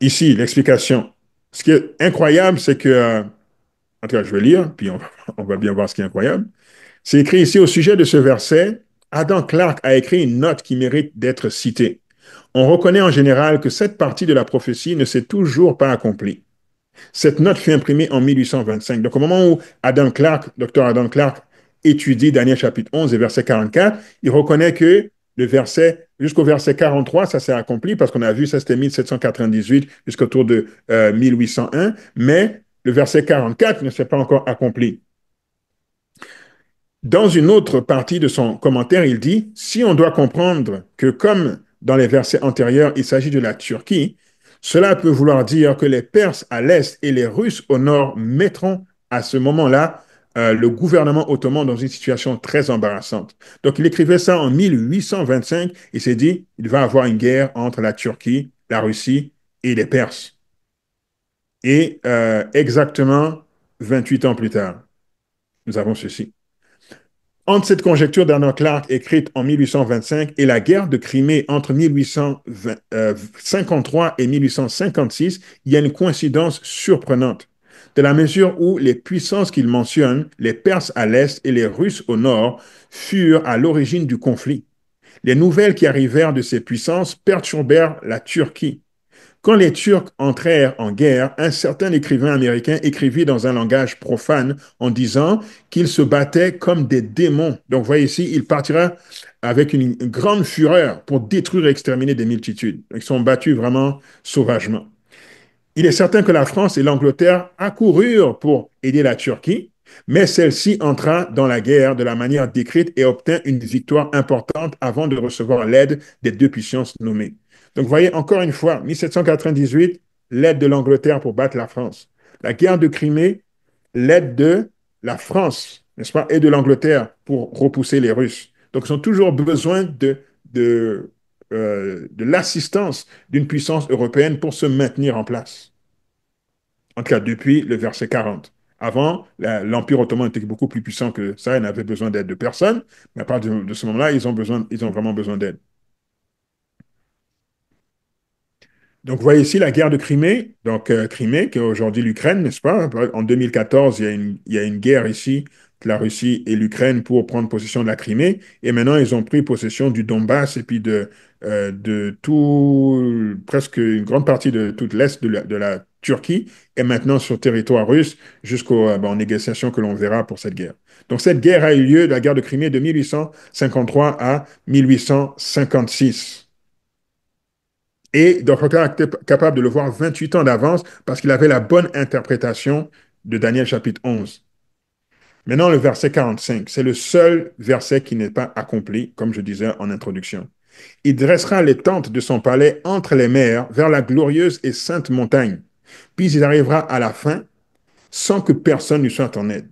ici, l'explication. Ce qui est incroyable, c'est que, en tout cas, je vais lire, puis on, va bien voir ce qui est incroyable. C'est écrit ici au sujet de ce verset, Adam Clark a écrit une note qui mérite d'être citée. On reconnaît en général que cette partie de la prophétie ne s'est toujours pas accomplie. Cette note fut imprimée en 1825. Donc au moment où Adam Clark, docteur Adam Clark, étudie Daniel chapitre 11 et verset 44, il reconnaît que le verset jusqu'au verset 43, ça s'est accompli parce qu'on a vu ça c'était 1798 jusqu'autour de 1801, euh, mais le verset 44 ne s'est pas encore accompli. Dans une autre partie de son commentaire, il dit, si on doit comprendre que comme dans les versets antérieurs, il s'agit de la Turquie, cela peut vouloir dire que les Perses à l'est et les Russes au nord mettront à ce moment-là euh, le gouvernement ottoman dans une situation très embarrassante. Donc il écrivait ça en 1825 et s'est dit, il va avoir une guerre entre la Turquie, la Russie et les Perses. Et euh, exactement 28 ans plus tard, nous avons ceci. Entre cette conjecture d'Arnold Clark écrite en 1825 et la guerre de Crimée entre 1853 euh, et 1856, il y a une coïncidence surprenante. C'est la mesure où les puissances qu'il mentionne, les Perses à l'est et les Russes au nord, furent à l'origine du conflit. Les nouvelles qui arrivèrent de ces puissances perturbèrent la Turquie. Quand les Turcs entrèrent en guerre, un certain écrivain américain écrivit dans un langage profane en disant qu'ils se battaient comme des démons. Donc, vous voyez ici, il partira avec une grande fureur pour détruire et exterminer des multitudes. Ils sont battus vraiment sauvagement. Il est certain que la France et l'Angleterre accoururent pour aider la Turquie, mais celle-ci entra dans la guerre de la manière décrite et obtint une victoire importante avant de recevoir l'aide des deux puissances nommées. Donc voyez, encore une fois, 1798, l'aide de l'Angleterre pour battre la France. La guerre de Crimée, l'aide de la France, n'est-ce pas, et de l'Angleterre pour repousser les Russes. Donc ils ont toujours besoin de, de euh, de l'assistance d'une puissance européenne pour se maintenir en place. En tout cas, depuis le verset 40. Avant, l'Empire ottoman était beaucoup plus puissant que ça il n'avait besoin d'aide de personne. Mais à partir de, ce moment-là, ils, ont ils ont vraiment besoin d'aide. Donc, vous voyez ici la guerre de Crimée, donc euh, Crimée, qui est aujourd'hui l'Ukraine, n'est-ce pas En 2014, il y a une guerre ici la Russie et l'Ukraine pour prendre possession de la Crimée. Et maintenant, ils ont pris possession du Donbass et puis de, euh, de tout, presque une grande partie de toute l'Est de, la, Turquie et maintenant sur territoire russe jusqu'aux euh, ben, négociations que l'on verra pour cette guerre. Donc cette guerre a eu lieu, la guerre de Crimée, de 1853 à 1856. Et Docteur était capable de le voir 28 ans d'avance parce qu'il avait la bonne interprétation de Daniel chapitre 11. Maintenant, le verset 45, c'est le seul verset qui n'est pas accompli, comme je disais en introduction. Il dressera les tentes de son palais entre les mers, vers la glorieuse et sainte montagne. Puis il arrivera à la fin sans que personne ne soit en aide.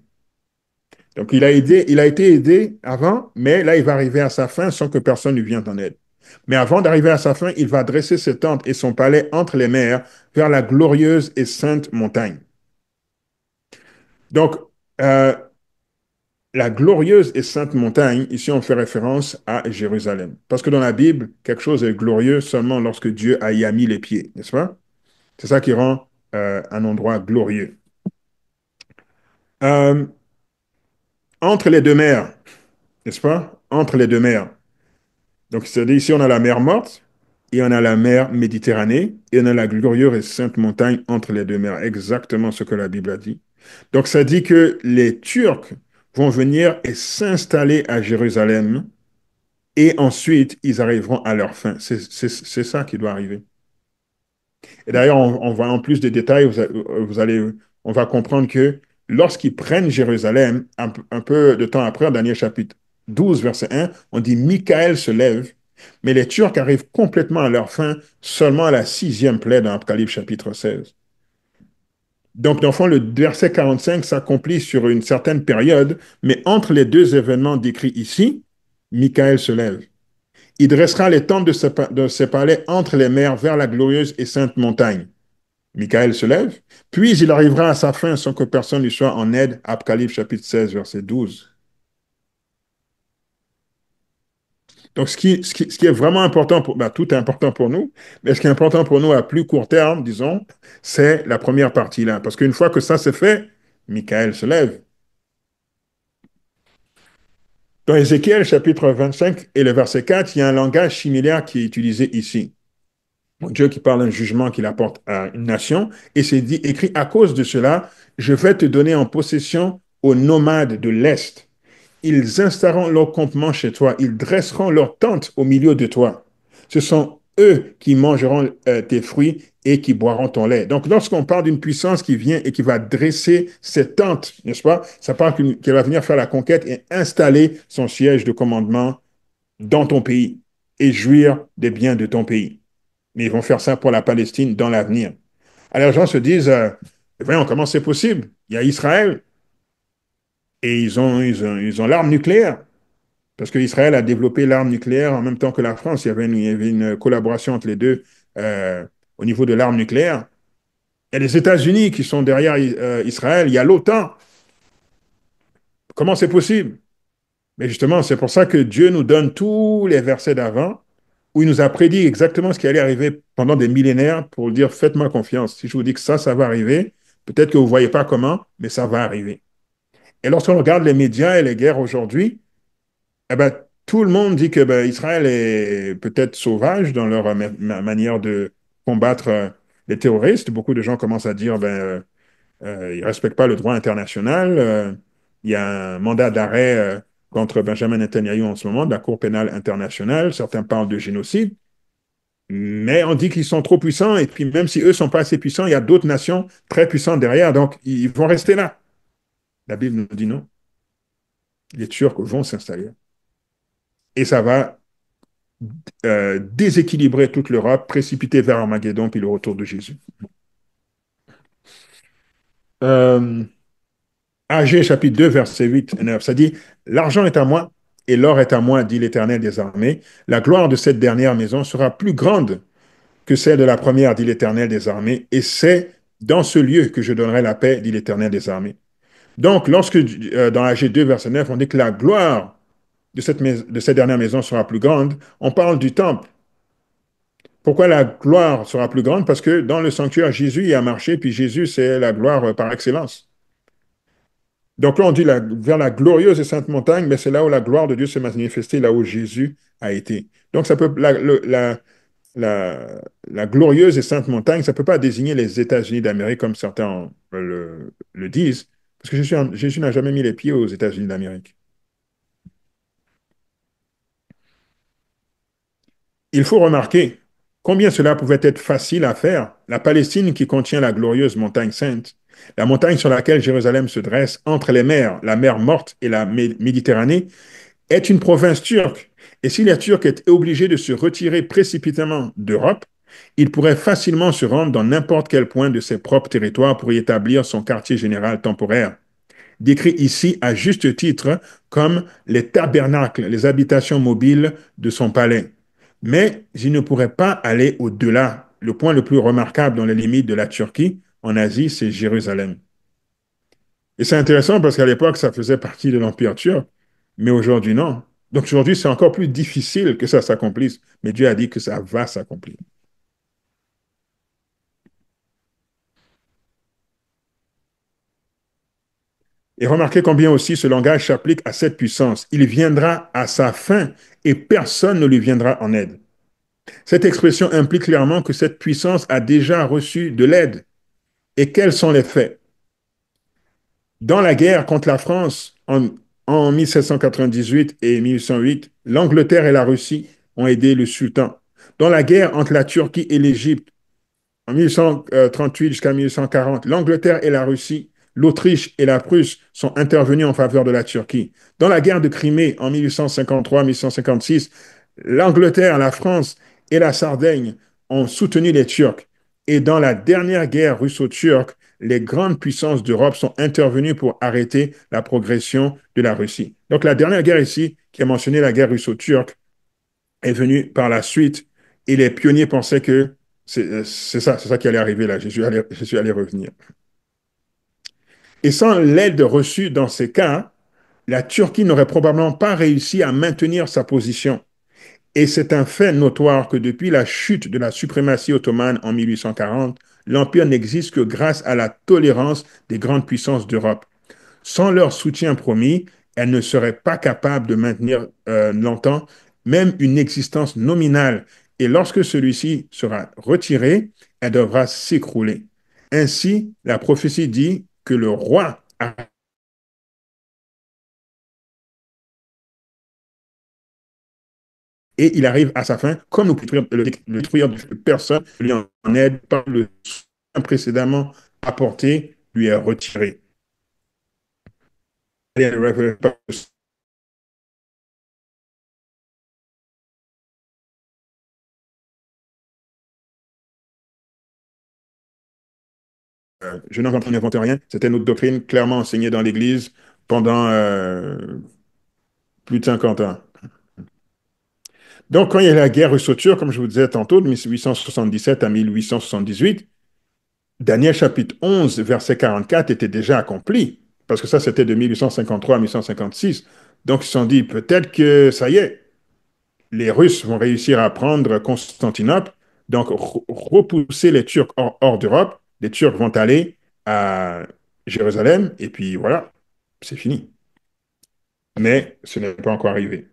Donc il a, aidé, il a été aidé avant, mais là il va arriver à sa fin sans que personne ne vienne en aide. Mais avant d'arriver à sa fin, il va dresser ses tentes et son palais entre les mers, vers la glorieuse et sainte montagne. Donc, euh, la glorieuse et sainte montagne, ici on fait référence à Jérusalem. Parce que dans la Bible, quelque chose est glorieux seulement lorsque Dieu a y a mis les pieds, n'est-ce pas? C'est ça qui rend euh, un endroit glorieux. Euh, entre les deux mers, n'est-ce pas? Entre les deux mers. Donc, c'est-à-dire ici on a la mer morte et on a la mer Méditerranée et on a la glorieuse et sainte montagne entre les deux mers. Exactement ce que la Bible a dit. Donc, ça dit que les Turcs vont venir et s'installer à Jérusalem et ensuite ils arriveront à leur fin. C'est ça qui doit arriver. Et d'ailleurs, en voyant en plus de détails, vous, allez, on va comprendre que lorsqu'ils prennent Jérusalem, un, peu de temps après, dernier chapitre 12, verset 1, on dit Michael se lève, mais les Turcs arrivent complètement à leur fin seulement à la sixième plaie dans Apocalypse chapitre 16. Donc, dans le fond, le verset 45 s'accomplit sur une certaine période, mais entre les deux événements décrits ici, Michael se lève. Il dressera les tentes de ses, palais entre les mers vers la glorieuse et sainte montagne. Michael se lève, puis il arrivera à sa fin sans que personne lui soit en aide. Apocalypse chapitre 16, verset 12. Donc, ce qui, est vraiment important, pour, ben, tout est important pour nous, mais ce qui est important pour nous à plus court terme, disons, c'est la première partie-là. Parce qu'une fois que ça c'est fait, Michael se lève. Dans Ézéchiel chapitre 25 et le verset 4, il y a un langage similaire qui est utilisé ici. Dieu qui parle d'un jugement qu'il apporte à une nation et c'est dit, écrit, à cause de cela, je vais te donner en possession aux nomades de l'Est ils installeront leur campement chez toi, ils dresseront leur tente au milieu de toi. Ce sont eux qui mangeront euh, tes fruits et qui boiront ton lait. Donc, lorsqu'on parle d'une puissance qui vient et qui va dresser ses tentes, n'est-ce pas? Ça parle qu'elle va venir faire la conquête et installer son siège de commandement dans ton pays et jouir des biens de ton pays. Mais ils vont faire ça pour la Palestine dans l'avenir. Alors, les gens se disent, euh, "Voyons comment c'est possible? Il y a Israël, et ils ont, ils ont, l'arme nucléaire. Parce qu'Israël a développé l'arme nucléaire en même temps que la France. Il y avait une, collaboration entre les deux euh, au niveau de l'arme nucléaire. et les États-Unis qui sont derrière euh, Israël. Il y a l'OTAN. Comment c'est possible Mais justement, c'est pour ça que Dieu nous donne tous les versets d'avant où il nous a prédit exactement ce qui allait arriver pendant des millénaires pour dire faites-moi confiance. Si je vous dis que ça, ça va arriver, peut-être que vous ne voyez pas comment, mais ça va arriver. Et lorsqu'on regarde les médias et les guerres aujourd'hui, eh ben, tout le monde dit que ben, Israël est peut-être sauvage dans leur euh, manière de combattre euh, les terroristes. Beaucoup de gens commencent à dire ben, ne euh, respectent pas le droit international. il y a un mandat d'arrêt contre Benjamin Netanyahu en ce moment de la Cour pénale internationale. Certains parlent de génocide. Mais on dit qu'ils sont trop puissants, et puis même si eux ne sont pas assez puissants, il y a d'autres nations très puissantes derrière, donc ils vont rester là. La Bible nous dit non. Les Turcs vont s'installer. Et ça va euh, déséquilibrer toute l'Europe, précipiter vers Armageddon, puis le retour de Jésus. Euh, AG chapitre 2, verset 8 et 9, ça dit, L'argent est à moi et l'or est à moi, dit l'Éternel des armées. La gloire de cette dernière maison sera plus grande que celle de la première, dit l'Éternel des armées, et c'est dans ce lieu que je donnerai la paix, dit l'Éternel des armées. Donc, lorsque euh, dans la 2 verset 9, on dit que la gloire de cette, dernière maison sera plus grande, on parle du temple. Pourquoi la gloire sera plus grande Parce que dans le sanctuaire, Jésus y a marché, puis Jésus, c'est la gloire euh, par excellence. Donc là, on dit vers la glorieuse et sainte montagne, mais c'est là où la gloire de Dieu s'est manifestée, là où Jésus a été. Donc ça peut, la, glorieuse et sainte montagne, ça ne peut pas désigner les États-Unis d'Amérique comme certains euh, le disent, parce que Jésus, n'a jamais mis les pieds aux États-Unis d'Amérique. Il faut remarquer combien cela pouvait être facile à faire, la Palestine qui contient la glorieuse montagne sainte, la montagne sur laquelle Jérusalem se dresse entre les mers, la mer morte et la Méditerranée, est une province turque. Et si la Turcs est obligée de se retirer précipitamment d'Europe, il pourrait facilement se rendre dans n'importe quel point de ses propres territoires pour y établir son quartier général temporaire, décrit ici à juste titre comme les tabernacles, les habitations mobiles de son palais. Mais il ne pourrait pas aller au-delà. Le point le plus remarquable dans les limites de la Turquie en Asie, c'est Jérusalem. Et c'est intéressant parce qu'à l'époque, ça faisait partie de l'Empire turc, mais aujourd'hui, non. Donc aujourd'hui, c'est encore plus difficile que ça s'accomplisse, mais Dieu a dit que ça va s'accomplir. Et remarquez combien aussi ce langage s'applique à cette puissance. Il viendra à sa fin et personne ne lui viendra en aide. Cette expression implique clairement que cette puissance a déjà reçu de l'aide. Et quels sont les faits Dans la guerre contre la France en, 1798 et 1808, l'Angleterre et la Russie ont aidé le sultan. Dans la guerre entre la Turquie et l'Égypte en 1838 euh, jusqu'à 1840, l'Angleterre et la Russie l'Autriche et la Prusse sont intervenues en faveur de la Turquie. Dans la guerre de Crimée en 1853-1856, l'Angleterre, la France et la Sardaigne ont soutenu les Turcs. Et dans la dernière guerre russo-turque, les grandes puissances d'Europe sont intervenues pour arrêter la progression de la Russie. Donc la dernière guerre ici, qui a mentionné la guerre russo-turque, est venue par la suite et les pionniers pensaient que c'est euh, ça, ça qui allait arriver là, je suis Jésus allait revenir. Et sans l'aide reçue dans ces cas, la Turquie n'aurait probablement pas réussi à maintenir sa position. Et c'est un fait notoire que depuis la chute de la suprématie ottomane en 1840, l'Empire n'existe que grâce à la tolérance des grandes puissances d'Europe. Sans leur soutien promis, elle ne serait pas capable de maintenir euh, longtemps même une existence nominale. Et lorsque celui-ci sera retiré, elle devra s'écrouler. Ainsi, la prophétie dit que le roi et il arrive à sa fin, comme nous pouvons le détruire de personne lui en aide par le soin précédemment apporté, lui est retiré. Euh, je n'en n'invente rien, c'était notre doctrine clairement enseignée dans l'Église pendant euh, plus de 50 ans. Donc, quand il y a la guerre russo-turque, comme je vous disais tantôt, de 1877 à 1878, Daniel chapitre 11, verset 44 était déjà accompli, parce que ça, c'était de 1853 à 1856. Donc, ils se sont dit, peut-être que ça y est, les Russes vont réussir à prendre Constantinople, donc repousser les Turcs hors d'Europe, les Turcs vont aller à Jérusalem, et puis voilà, c'est fini. Mais ce n'est pas encore arrivé.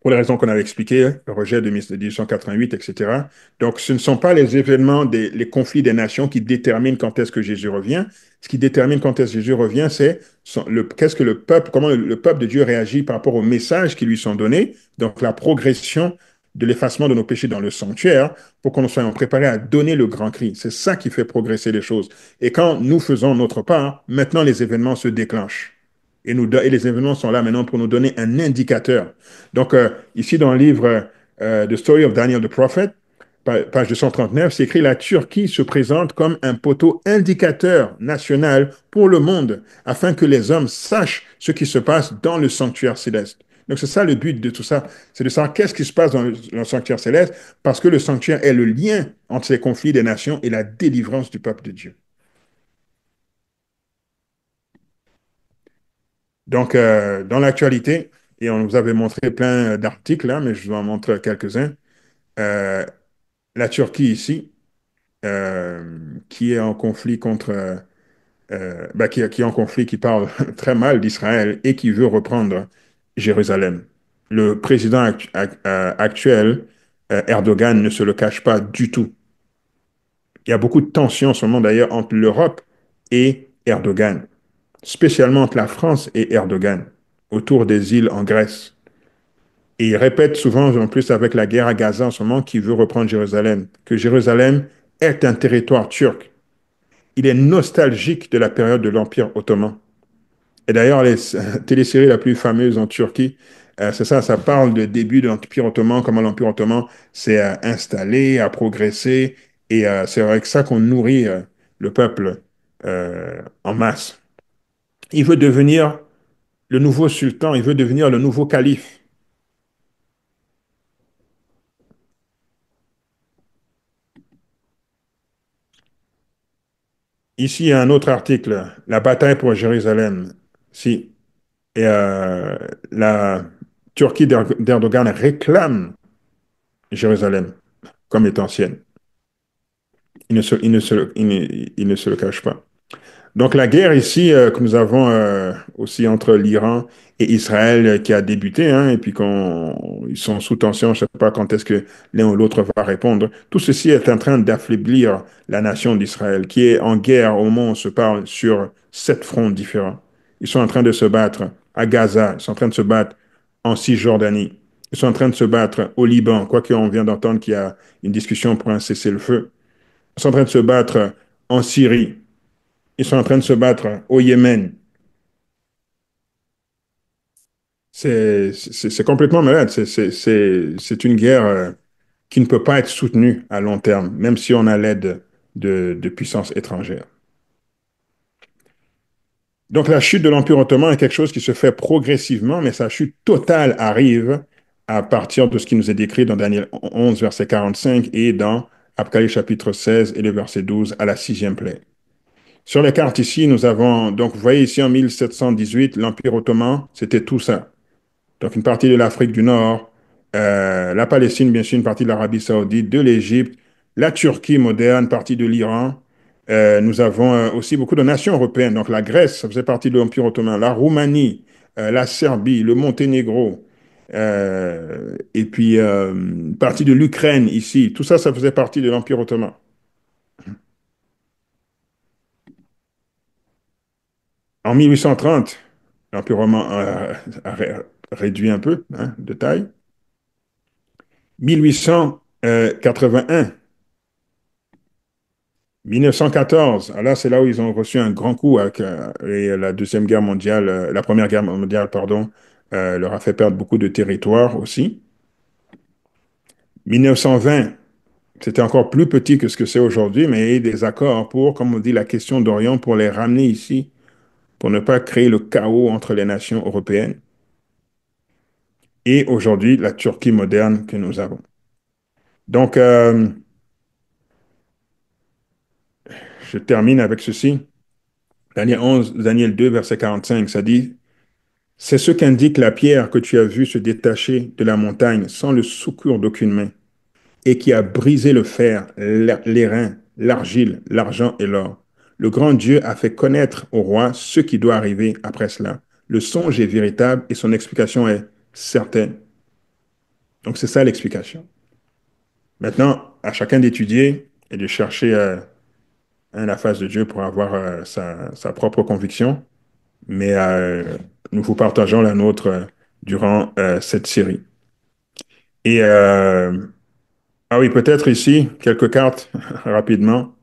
Pour les raisons qu'on avait expliquées, le rejet de 1888, etc. Donc, ce ne sont pas les événements, les conflits des nations qui déterminent quand est-ce que Jésus revient. Ce qui détermine quand est-ce que Jésus revient, c'est qu'est-ce que le peuple, comment le, peuple de Dieu réagit par rapport aux messages qui lui sont donnés, donc la progression de l'effacement de nos péchés dans le sanctuaire pour nous soyons préparés à donner le grand cri. C'est ça qui fait progresser les choses. Et quand nous faisons notre part, maintenant les événements se déclenchent. Et, les événements sont là maintenant pour nous donner un indicateur. Donc, euh, ici dans le livre euh, The Story of Daniel the Prophet, page 239, c'est écrit La Turquie se présente comme un poteau indicateur national pour le monde, afin que les hommes sachent ce qui se passe dans le sanctuaire céleste. Donc c'est ça le but de tout ça, c'est de savoir qu'est-ce qui se passe dans le, sanctuaire céleste, parce que le sanctuaire est le lien entre ces conflits des nations et la délivrance du peuple de Dieu. Donc euh, dans l'actualité, et on vous avait montré plein d'articles, hein, mais je vous en montre quelques-uns, euh, la Turquie ici, euh, qui est en conflit contre... Bah, qui, est en conflit, qui parle très mal d'Israël et qui veut reprendre Jérusalem. Le président euh, actuel, euh, Erdogan, ne se le cache pas du tout. Il y a beaucoup de tensions en ce moment d'ailleurs entre l'Europe et Erdogan, spécialement entre la France et Erdogan, autour des îles en Grèce. Et il répète souvent, en plus avec la guerre à Gaza en ce moment, qu'il veut reprendre Jérusalem, que Jérusalem est un territoire turc. Il est nostalgique de la période de l'Empire ottoman. Et d'ailleurs, les téléséries la plus fameuse en Turquie, euh, c'est ça, ça parle de début de l'Empire ottoman, comment l'Empire ottoman s'est euh, installé, a progressé, et euh, c'est avec ça qu'on nourrit le peuple en masse. Il veut devenir le nouveau sultan, il veut devenir le nouveau calife. Ici, il y a un autre article, La bataille pour Jérusalem. Si. Et euh, la Turquie d'Erdogan réclame Jérusalem comme étant sienne. Il ne se, le cache pas. Donc la guerre ici euh, que nous avons euh, aussi entre l'Iran et Israël qui a débuté, hein, et puis qu'on ils sont sous tension, je ne sais pas quand est-ce que l'un ou l'autre va répondre. Tout ceci est en train d'affaiblir la nation d'Israël, qui est en guerre au moment où on se parle sur sept fronts différents. Ils sont en train de se battre à Gaza, ils sont en train de se battre en Cisjordanie, ils sont en train de se battre au Liban, quoique on vient d'entendre qu'il y a une discussion pour un cessez-le-feu. Ils sont en train de se battre en Syrie, ils sont en train de se battre au Yémen. C'est complètement malade. C'est une guerre euh, qui ne peut pas être soutenue à long terme, même si on a l'aide de puissances étrangères. Donc la chute de l'Empire ottoman est quelque chose qui se fait progressivement, mais sa chute totale arrive à partir de ce qui nous est décrit dans Daniel 11, verset 45 et dans Apocalypse chapitre 16 et le verset 12 à la sixième plaie. Sur les cartes ici, nous avons, donc vous voyez ici en 1718, l'Empire ottoman, c'était tout ça. Donc une partie de l'Afrique du Nord, euh, la Palestine, bien sûr, une partie de l'Arabie saoudite, de l'Égypte, la Turquie moderne, partie de l'Iran, euh, nous avons euh, aussi beaucoup de nations européennes. Donc la Grèce, ça faisait partie de l'Empire ottoman, la Roumanie, euh, la Serbie, le Monténégro, et puis partie de l'Ukraine ici. Tout ça, ça faisait partie de l'Empire ottoman. En 1830, l'Empire romain a, réduit un peu hein, de taille. 1881, 1914, là c'est là où ils ont reçu un grand coup avec euh, la deuxième guerre mondiale, euh, la première guerre mondiale pardon, euh, leur a fait perdre beaucoup de territoire aussi. 1920, c'était encore plus petit que ce que c'est aujourd'hui, mais il y a eu des accords pour, comme on dit, la question d'Orient pour les ramener ici, pour ne pas créer le chaos entre les nations européennes. Et aujourd'hui, la Turquie moderne que nous avons. Donc, euh, je termine avec ceci. Daniel 11, Daniel 2, verset 45, ça dit, C'est ce qu'indique la pierre que tu as vue se détacher de la montagne sans le secours d'aucune main, et qui a brisé le fer, reins, l'argile, l'argent et l'or. Le grand Dieu a fait connaître au roi ce qui doit arriver après cela. Le songe est véritable et son explication est certaine. Donc c'est ça l'explication. Maintenant, à chacun d'étudier et de chercher à la face de Dieu pour avoir euh, sa, propre conviction, mais euh, nous vous partageons la nôtre euh, durant cette série. Et ah oui, peut-être ici quelques cartes rapidement.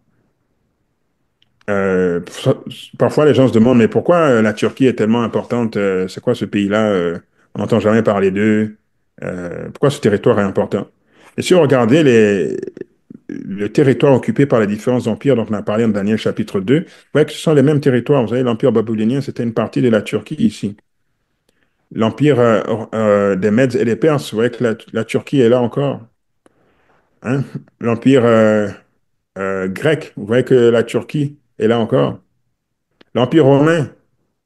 parfois, les gens se demandent, mais pourquoi la Turquie est tellement importante C'est quoi ce pays-là On n'entend jamais parler d'eux. pourquoi ce territoire est important Et si vous regardez les, le territoire occupé par les différents empires, donc on a parlé en Daniel chapitre 2, vous voyez que ce sont les mêmes territoires. Vous savez, l'empire babylonien, c'était une partie de la Turquie ici. L'empire euh, euh, des Mèdes et des Perses, vous voyez que la, Turquie est là encore. Hein. L'empire euh, grec, vous voyez que la Turquie est là encore. L'empire romain,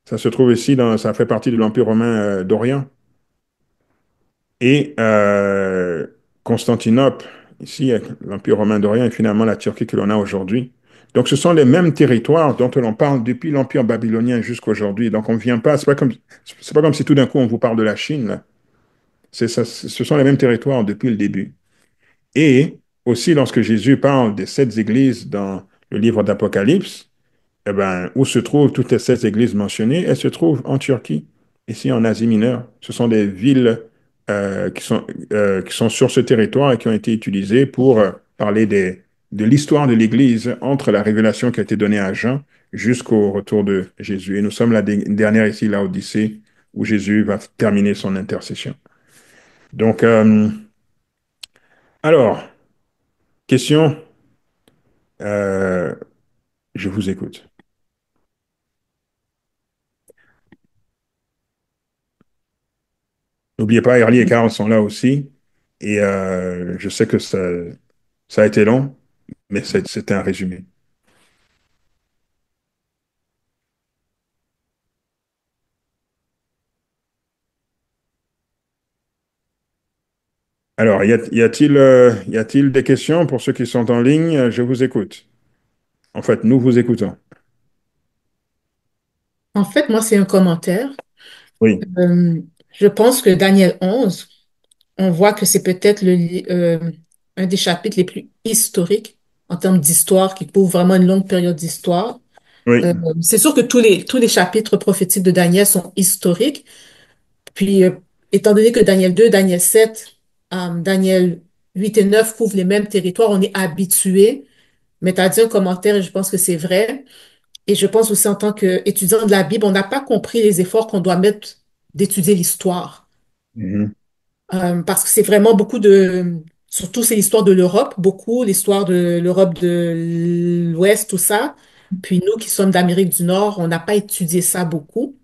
ça se trouve ici, dans, ça fait partie de l'empire romain d'Orient. Et Constantinople, ici l'Empire romain d'Orient et finalement la Turquie que l'on a aujourd'hui. Donc ce sont les mêmes territoires dont on parle depuis l'Empire babylonien jusqu'à aujourd'hui. Donc on ne vient pas, ce n'est pas, pas, comme si tout d'un coup on vous parle de la Chine. Ça, ce sont les mêmes territoires depuis le début. Et aussi lorsque Jésus parle des sept églises dans le livre d'Apocalypse, eh ben, où se trouvent toutes les sept églises mentionnées, elles se trouvent en Turquie, ici en Asie mineure. Ce sont des villes euh, qui, sont, euh, qui sont sur ce territoire et qui ont été utilisés pour euh, parler des, de l'histoire de l'Église entre la révélation qui a été donnée à Jean jusqu'au retour de Jésus. Et nous sommes la dernière ici, la Odyssée, où Jésus va terminer son intercession. Donc, alors, question, je vous écoute. N'oubliez pas, Early et Carl sont là aussi. Et euh, je sais que ça, a été long, mais c'était un résumé. Alors, euh, y a-t-il des questions pour ceux qui sont en ligne Je vous écoute. En fait, nous vous écoutons. En fait, moi, c'est un commentaire. Oui. Euh, je pense que Daniel 11, on voit que c'est peut-être le, euh, un des chapitres les plus historiques en termes d'histoire, qui couvre vraiment une longue période d'histoire. Euh, c'est sûr que tous les, tous les chapitres prophétiques de Daniel sont historiques. Puis, euh, étant donné que Daniel 2, Daniel 7, Daniel 8 et 9 couvrent les mêmes territoires, on est habitué. Mais tu as dit un commentaire et je pense que c'est vrai. Et je pense aussi en tant qu'étudiant de la Bible, on n'a pas compris les efforts qu'on doit mettre d'étudier l'histoire. Mm-hmm. Euh, parce que c'est vraiment beaucoup de... Surtout, c'est l'histoire de l'Europe, beaucoup, l'histoire de l'Europe de l'Ouest, tout ça. Puis nous qui sommes d'Amérique du Nord, on n'a pas étudié ça beaucoup.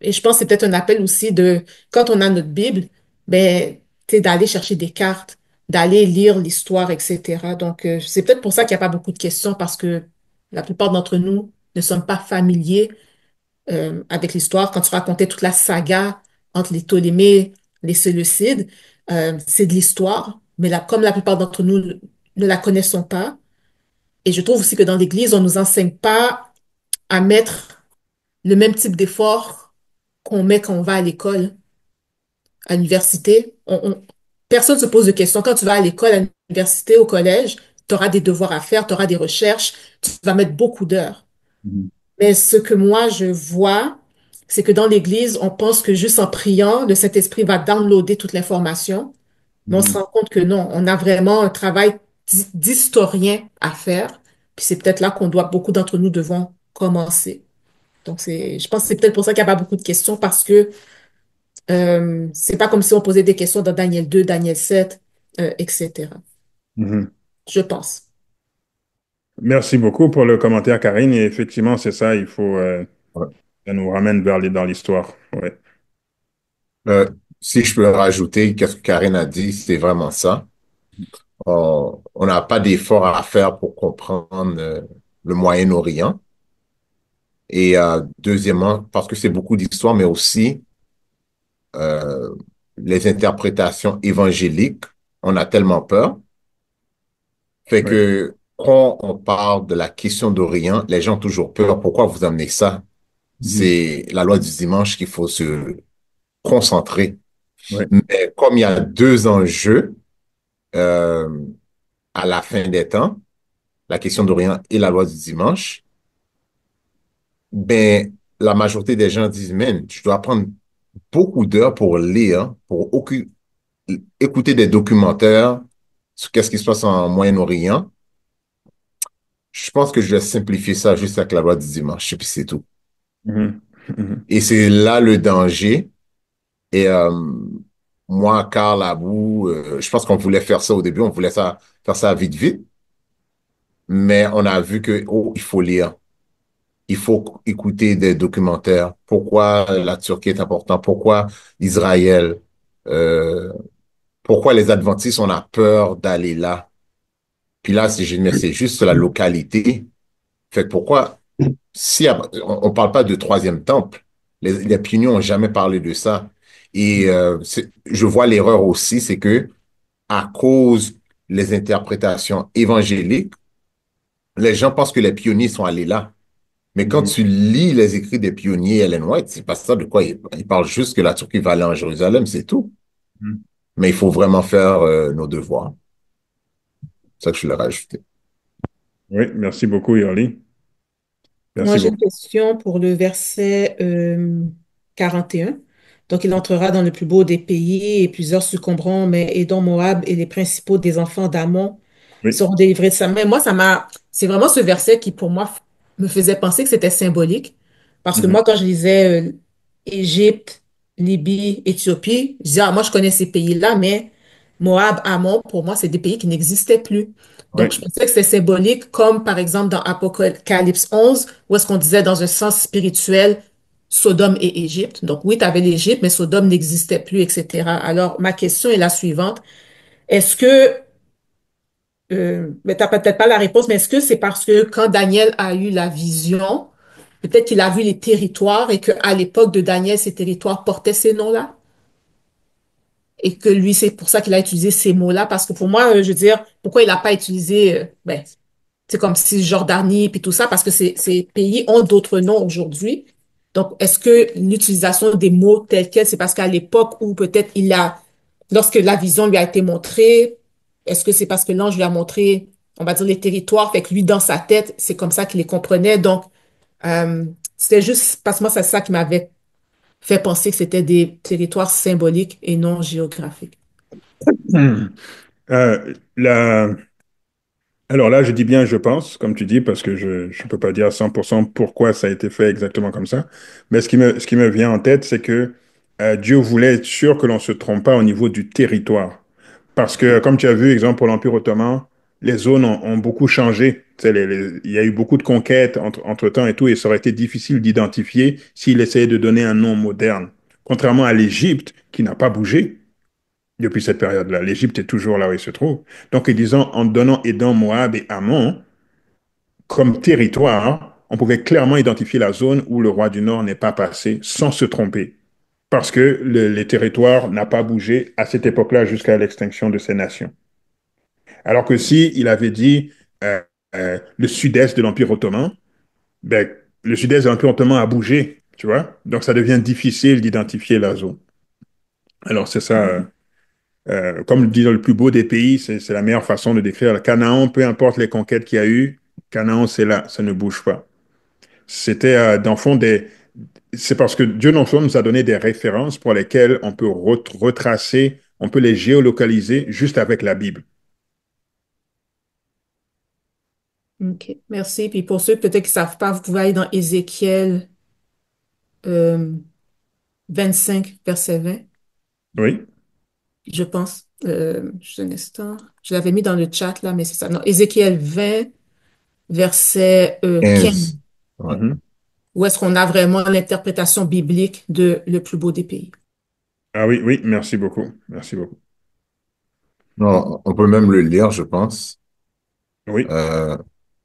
Et je pense que c'est peut-être un appel aussi de, quand on a notre Bible, ben, d'aller chercher des cartes, d'aller lire l'histoire, etc. Donc, euh, c'est peut-être pour ça qu'il n'y a pas beaucoup de questions, parce que la plupart d'entre nous ne sommes pas familiers euh, avec l'histoire, quand tu racontais toute la saga entre les Ptolémées, les Séleucides, euh, c'est de l'histoire, mais là comme la plupart d'entre nous ne la connaissons pas, et je trouve aussi que dans l'Église, on ne nous enseigne pas à mettre le même type d'effort qu'on met quand on va à l'école, à l'université. On, personne ne se pose de questions. Quand tu vas à l'école, à l'université, au collège, tu auras des devoirs à faire, tu auras des recherches, tu vas mettre beaucoup d'heures. Mm-hmm. Mais ce que moi, je vois, c'est que dans l'Église, on pense que juste en priant, le Saint-Esprit va downloader toute l'information. Mais on mm. se rend compte que non, on a vraiment un travail d'historien à faire. Puis c'est peut-être là qu'on doit, beaucoup d'entre nous devons commencer. Donc c'est, je pense que c'est peut-être pour ça qu'il n'y a pas beaucoup de questions parce que euh, c'est pas comme si on posait des questions dans Daniel 2, Daniel 7, euh, etc. Mm-hmm. Je pense. Merci beaucoup pour le commentaire, Karine. Et effectivement, c'est ça, il faut. Euh, Ça nous ramène vers les, dans l'histoire. Ouais. Euh, si je peux rajouter, qu'est-ce que Karine a dit, c'est vraiment ça. on n'a pas d'effort à faire pour comprendre euh, le Moyen-Orient. Et euh, deuxièmement, parce que c'est beaucoup d'histoire, mais aussi les interprétations évangéliques, on a tellement peur. Fait que quand on parle de la question d'Orient, les gens ont toujours peur. Pourquoi vous amenez ça? Mhm. C'est la loi du dimanche qu'il faut se concentrer. Mais comme il y a deux enjeux euh, à la fin des temps, la question d'Orient et la loi du dimanche, ben, la majorité des gens disent, mais je dois prendre beaucoup d'heures pour lire, pour écouter des documentaires sur qu'est-ce qui se passe en Moyen-Orient je pense que je vais simplifier ça juste avec la loi du dimanche, et puis c'est tout. Mm-hmm. Mm-hmm. Et c'est là le danger. Et euh, moi, Carl, Abou, euh, je pense qu'on voulait faire ça au début, on voulait ça, faire ça vite, vite. Mais on a vu que, oh, il faut lire. Il faut écouter des documentaires. Pourquoi la Turquie est importante? Pourquoi Israël? Euh, pourquoi les adventistes, on a peur d'aller là? Puis là, c'est juste la localité. Fait que pourquoi, si on ne parle pas de troisième temple, les, pionniers n'ont jamais parlé de ça. Et euh, je vois l'erreur aussi, c'est que à cause des interprétations évangéliques, les gens pensent que les pionniers sont allés là. Mais quand mm-hmm. tu lis les écrits des pionniers Ellen White, c'est pas ça de quoi il, il, parle juste que la Turquie va aller en Jérusalem, c'est tout. Mm. Mais il faut vraiment faire euh, nos devoirs ça que je voulais rajouter. Oui, merci beaucoup, Yoli. Merci Moi, j'ai une question pour le verset 41. Euh, Donc, il entrera dans le plus beau des pays et plusieurs succomberont, mais Edom, Moab et les principaux des enfants d'Amon seront délivrés de sa main. Moi, ça m'a. C'est vraiment ce verset qui, pour moi, me faisait penser que c'était symbolique. Parce que mm-hmm. moi, quand je lisais euh, Égypte, Libye, Éthiopie, je disais, ah, moi, je connais ces pays-là, mais Moab, Amon, pour moi, c'est des pays qui n'existaient plus. Donc, je pensais que c'était symbolique, comme par exemple dans Apocalypse 11, où est-ce qu'on disait dans un sens spirituel, Sodome et Égypte. Donc, oui, tu avais l'Égypte, mais Sodome n'existait plus, etc. Alors, ma question est la suivante. Est-ce que, euh, mais tu n'as peut-être pas la réponse, mais est-ce que c'est parce que quand Daniel a eu la vision, peut-être qu'il a vu les territoires et qu'à l'époque de Daniel, ces territoires portaient ces noms-là? et que lui, c'est pour ça qu'il a utilisé ces mots-là, parce que pour moi, euh, je veux dire, pourquoi il n'a pas utilisé, euh, ben, c'est comme si Jordanie puis tout ça, parce que ces, ces pays ont d'autres noms aujourd'hui. Donc, est-ce que l'utilisation des mots tels quels, c'est parce qu'à l'époque où peut-être il a, lorsque la vision lui a été montrée, est-ce que c'est parce que l'ange lui a montré, on va dire, les territoires, fait que lui, dans sa tête, c'est comme ça qu'il les comprenait. Donc, euh, c'était juste, parce que moi, c'est ça qui m'avait fait penser que c'était des territoires symboliques et non géographiques. Hmm. Euh, la... Alors là, je dis bien je pense, comme tu dis, parce que je ne peux pas dire à 100% pourquoi ça a été fait exactement comme ça. Mais ce qui me, ce qui me vient en tête, c'est que euh, Dieu voulait être sûr que l'on ne se trompe pas au niveau du territoire. Parce que, comme tu as vu, exemple, pour l'Empire ottoman, les zones ont beaucoup changé il y a eu beaucoup de conquêtes entre, temps et tout, et ça aurait été difficile d'identifier s'il essayait de donner un nom moderne. Contrairement à l'Égypte, qui n'a pas bougé depuis cette période-là. L'Égypte est toujours là où il se trouve. Donc, disons, en donnant Edom Moab et Amon comme territoire, on pouvait clairement identifier la zone où le roi du Nord n'est pas passé sans se tromper. Parce que le, les territoires n'ont pas bougé à cette époque-là jusqu'à l'extinction de ces nations. Alors que si il avait dit, euh, euh, le sud-est de l'Empire ottoman, ben, le sud-est de l'Empire ottoman a bougé, tu vois. Donc, ça devient difficile d'identifier la zone. Alors, c'est ça. Mm-hmm. Euh, euh, comme le le plus beau des pays, c'est la meilleure façon de décrire. Le Canaan, peu importe les conquêtes qu'il y a eu, Canaan, c'est là, ça ne bouge pas. C'était, dans le fond, des... C'est parce que Dieu, dans le nous a donné des références pour lesquelles on peut retracer, on peut les géolocaliser juste avec la Bible. OK, merci. Puis pour ceux peut-être qui ne savent pas, vous pouvez aller dans Ézéchiel 25, euh, verset 20. Oui. Je pense. Euh, juste un instant. Je l'avais mis dans le chat là, mais c'est ça. Non, Ézéchiel 20, verset 15. Euh, mhm. Où est-ce qu'on a vraiment l'interprétation biblique de le plus beau des pays? Ah oui, oui, merci beaucoup. Merci beaucoup. on peut même le lire, je pense. Oui. Euh,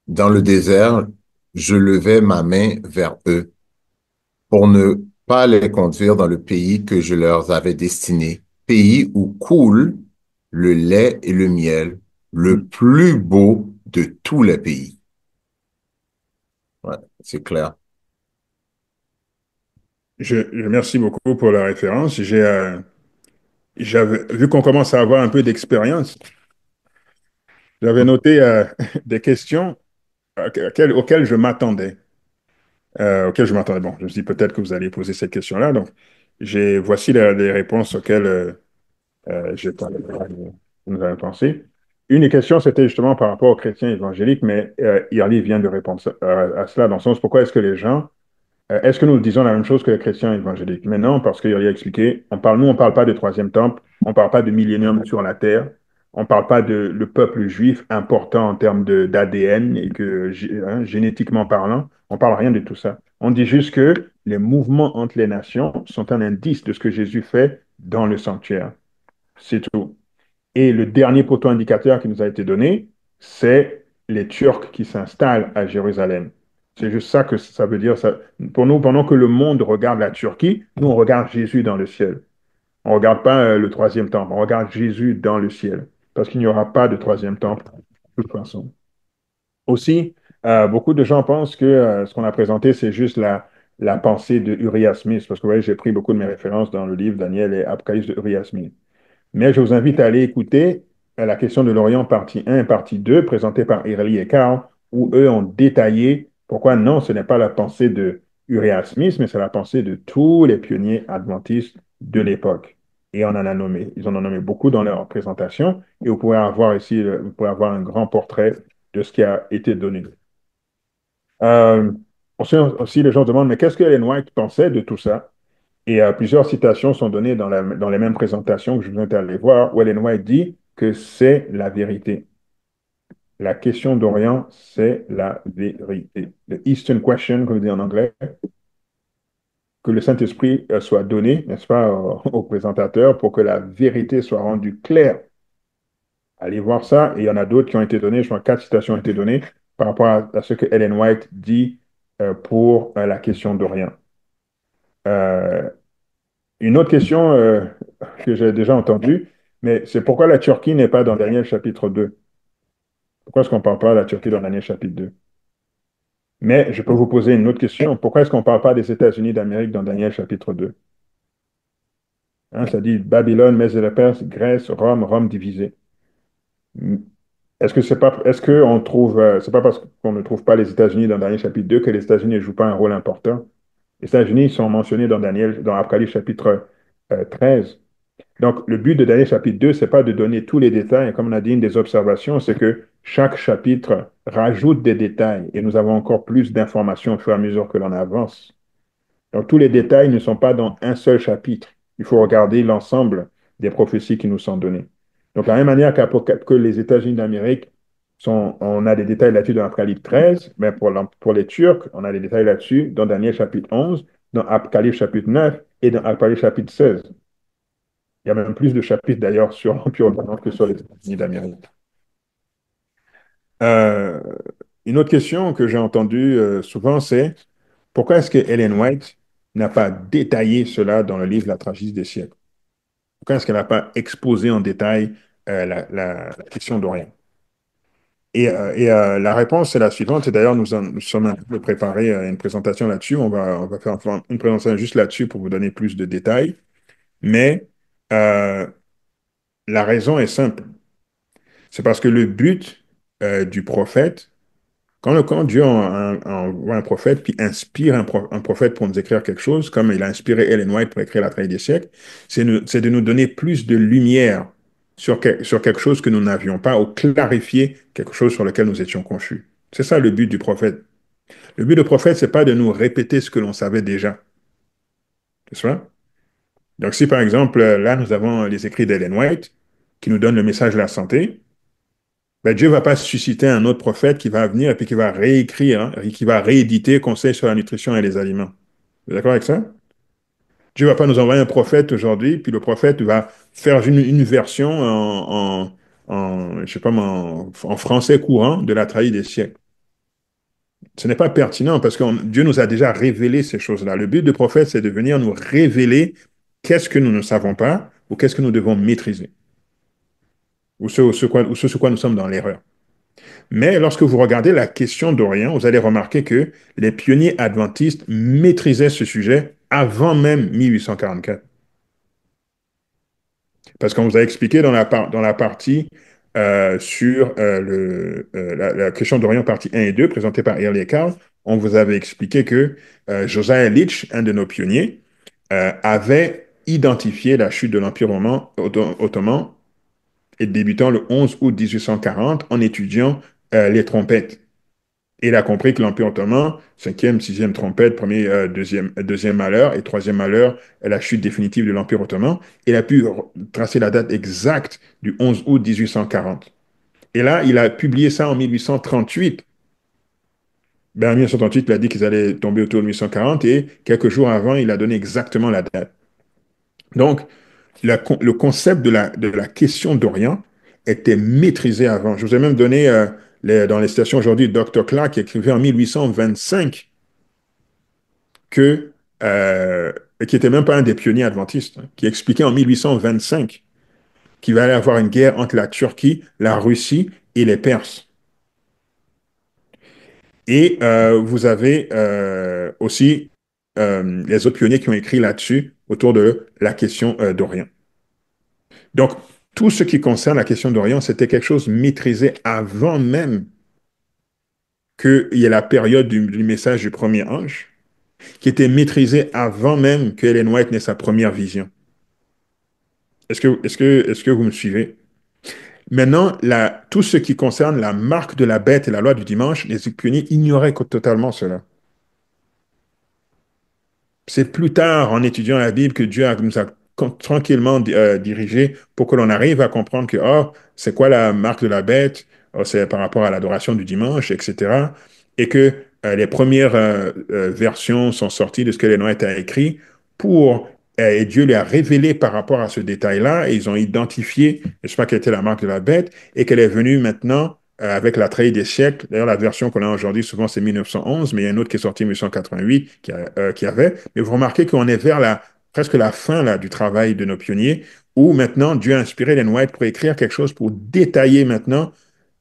dans le désert, je levais ma main vers eux pour ne pas les conduire dans le pays que je leur avais destiné, pays où coule le lait et le miel, le plus beau de tous les pays. Ouais, c'est clair. Je, je, merci beaucoup pour la référence. J'ai euh, j'avais vu qu'on commence à avoir un peu d'expérience. J'avais noté euh, des questions auquel, je m'attendais. Euh, auquel je m'attendais. Bon, je me suis dit peut-être que vous allez poser cette question-là. Donc, j'ai, voici les, réponses auxquelles euh, euh nous avez pensé. Une question, c'était justement par rapport aux chrétiens évangéliques, mais euh, vient de répondre euh, à, cela dans le sens pourquoi est-ce que les gens, est-ce que nous disons la même chose que les chrétiens évangéliques Mais non, parce qu'Irly a expliqué, on parle, nous, on ne parle pas de troisième temple, on ne parle pas de millénium sur la terre, on ne parle pas de le peuple juif important en termes d'ADN et que hein, génétiquement parlant, on ne parle rien de tout ça. On dit juste que les mouvements entre les nations sont un indice de ce que Jésus fait dans le sanctuaire. C'est tout. Et le dernier poteau indicateur qui nous a été donné, c'est les Turcs qui s'installent à Jérusalem. C'est juste ça que ça veut dire. Ça. Pour nous, pendant que le monde regarde la Turquie, nous, on regarde Jésus dans le ciel. On ne regarde pas euh, le troisième temple, on regarde Jésus dans le ciel parce qu'il n'y aura pas de troisième temple, de toute façon. Aussi, euh, beaucoup de gens pensent que euh, ce qu'on a présenté, c'est juste la, la pensée de Uriah Smith, parce que vous voyez, j'ai pris beaucoup de mes références dans le livre Daniel et Apocalypse de Uriah Smith. Mais je vous invite à aller écouter euh, la question de l'Orient partie 1 et partie 2, présentée par Irélie et Carl, où eux ont détaillé pourquoi non, ce n'est pas la pensée de Uriah Smith, mais c'est la pensée de tous les pionniers adventistes de l'époque. Et on en a nommé, ils en ont nommé beaucoup dans leur présentation. Et vous pourrez avoir ici, vous pourrez avoir un grand portrait de ce qui a été donné. Euh, aussi, les gens demandent, mais qu'est-ce que Ellen White pensait de tout ça? Et euh, plusieurs citations sont données dans, dans, les mêmes présentations que je vous invite à voir, où Ellen White dit que c'est la vérité. La question d'Orient, c'est la vérité. The Eastern Question, comme on dit en anglais, que le Saint-Esprit euh, soit donné, n'est-ce pas, euh, au présentateur pour que la vérité soit rendue claire. Allez voir ça. il y en a d'autres qui ont été données. Je crois quatre citations ont été données par rapport à, ce que Ellen White dit euh, pour la question d'Orient. Euh, une autre question que j'ai déjà entendue, mais c'est pourquoi la Turquie n'est pas dans Daniel chapitre 2 Pourquoi est-ce qu'on ne parle pas de la Turquie dans Daniel chapitre 2 mais je peux vous poser une autre question. Pourquoi est-ce qu'on ne parle pas des États-Unis d'Amérique dans Daniel chapitre 2 hein, Ça dit Babylone, Mèse la Perse, Grèce, Rome, Rome divisée. Est-ce que c'est pas, est-ce que on trouve, euh, c'est pas parce qu'on ne trouve pas les États-Unis dans Daniel chapitre 2 que les États-Unis ne jouent pas un rôle important? Les États-Unis sont mentionnés dans Daniel, dans Apocalypse chapitre 13. Euh, donc, le but de Daniel chapitre 2, ce n'est pas de donner tous les détails. Comme on a dit, une des observations, c'est que chaque chapitre rajoute des détails et nous avons encore plus d'informations au fur et à mesure que l'on avance. Donc, tous les détails ne sont pas dans un seul chapitre. Il faut regarder l'ensemble des prophéties qui nous sont données. Donc, de la même manière que les États-Unis d'Amérique, on a des détails là-dessus dans Apocalypse 13, mais pour, pour les Turcs, on a des détails là-dessus dans Daniel chapitre 11, dans Apocalypse chapitre 9 et dans Apocalypse chapitre 16. Il y a même plus de chapitres d'ailleurs sur l'Empire ottoman que sur les États-Unis d'Amérique. Euh, une autre question que j'ai entendue euh, souvent, c'est pourquoi est-ce que Ellen White n'a pas détaillé cela dans le livre La tragédie des siècles Pourquoi est-ce qu'elle n'a pas exposé en détail euh, la, la, question d'Orient Et, la réponse est la suivante, et d'ailleurs nous, sommes en train de préparer une présentation là-dessus, on va, on va faire une présentation juste là-dessus pour vous donner plus de détails, mais euh, la raison est simple. C'est parce que le but euh, du prophète, quand, Dieu envoie un prophète, puis inspire un, prophète pour nous écrire quelque chose, comme il a inspiré Ellen White pour écrire La Traite des siècles, c'est de nous donner plus de lumière sur, sur quelque chose que nous n'avions pas ou clarifier quelque chose sur lequel nous étions confus. C'est ça le but du prophète. Le but du prophète, c'est pas de nous répéter ce que l'on savait déjà. C'est ça? Donc, si par exemple, euh, là, nous avons les écrits d'Ellen White qui nous donnent le message de la santé, ben, Dieu ne va pas susciter un autre prophète qui va venir et puis qui va réécrire, hein, et qui va rééditer conseil sur la nutrition et les aliments. Vous êtes d'accord avec ça? Dieu ne va pas nous envoyer un prophète aujourd'hui, puis le prophète va faire une, version en, sais pas, en, français courant de la trahie des siècles. Ce n'est pas pertinent parce que Dieu nous a déjà révélé ces choses-là. Le but du prophète, c'est de venir nous révéler qu'est-ce que nous ne savons pas ou qu'est-ce que nous devons maîtriser ou ce, quoi, sur quoi nous sommes dans l'erreur. Mais lorsque vous regardez la question d'Orient, vous allez remarquer que les pionniers adventistes maîtrisaient ce sujet avant même 1844. Parce qu'on vous a expliqué dans la, dans la partie euh, sur euh, le, euh, la, question d'Orient, partie 1 et 2, présentée par Early Carl, on vous avait expliqué que Josiah Leach, un de nos pionniers, avait Identifier la chute de l'Empire ottoman et débutant le 11 août 1840 en étudiant euh, les trompettes. Il a compris que l'Empire ottoman, cinquième, sixième trompette, premier, euh, deuxième, deuxième malheur et troisième malheur, la chute définitive de l'Empire ottoman. Il a pu tracer la date exacte du 11 août 1840. Et là, il a publié ça en 1838. Ben, en 1838, il a dit qu'ils allaient tomber autour de 1840 et quelques jours avant, il a donné exactement la date. Donc, le concept de la, question d'Orient était maîtrisé avant. Je vous ai même donné euh, dans les stations aujourd'hui Dr. Clark qui écrivait en 1825 que, euh, qui n'était même pas un des pionniers adventistes, hein, qui expliquait en 1825 qu'il allait avoir une guerre entre la Turquie, la Russie et les Perses. Et euh, vous avez aussi les autres pionniers qui ont écrit là-dessus, autour de la question euh, d'Orient. Donc, tout ce qui concerne la question d'Orient, c'était quelque chose maîtrisé avant même qu'il y ait la période du, message du premier ange, qui était maîtrisé avant même que White n'ait sa première vision. Est-ce que, que, est que vous me suivez? Maintenant, tout ce qui concerne la marque de la bête et la loi du dimanche, les pionniers ignoraient totalement cela. C'est plus tard, en étudiant la Bible, que Dieu nous a tranquillement dirigés euh, dirigé pour que l'on arrive à comprendre que, oh, c'est quoi la marque de la bête, oh, c'est par rapport à l'adoration du dimanche, etc. Et que euh, les premières euh, versions sont sorties de ce que les Noël étaient écrit pour, et Dieu lui a révélé par rapport à ce détail-là, et ils ont identifié, je sais pas quelle était la marque de la bête, et qu'elle est venue maintenant euh, avec la trahie des siècles. D'ailleurs, la version qu'on a aujourd'hui, souvent, c'est 1911, mais il y a une autre qui est sortie en 1888, qui, euh, qui avait. Mais vous remarquez qu'on est vers la, presque la fin là, du travail de nos pionniers, où maintenant Dieu a inspiré Len White pour écrire quelque chose pour détailler maintenant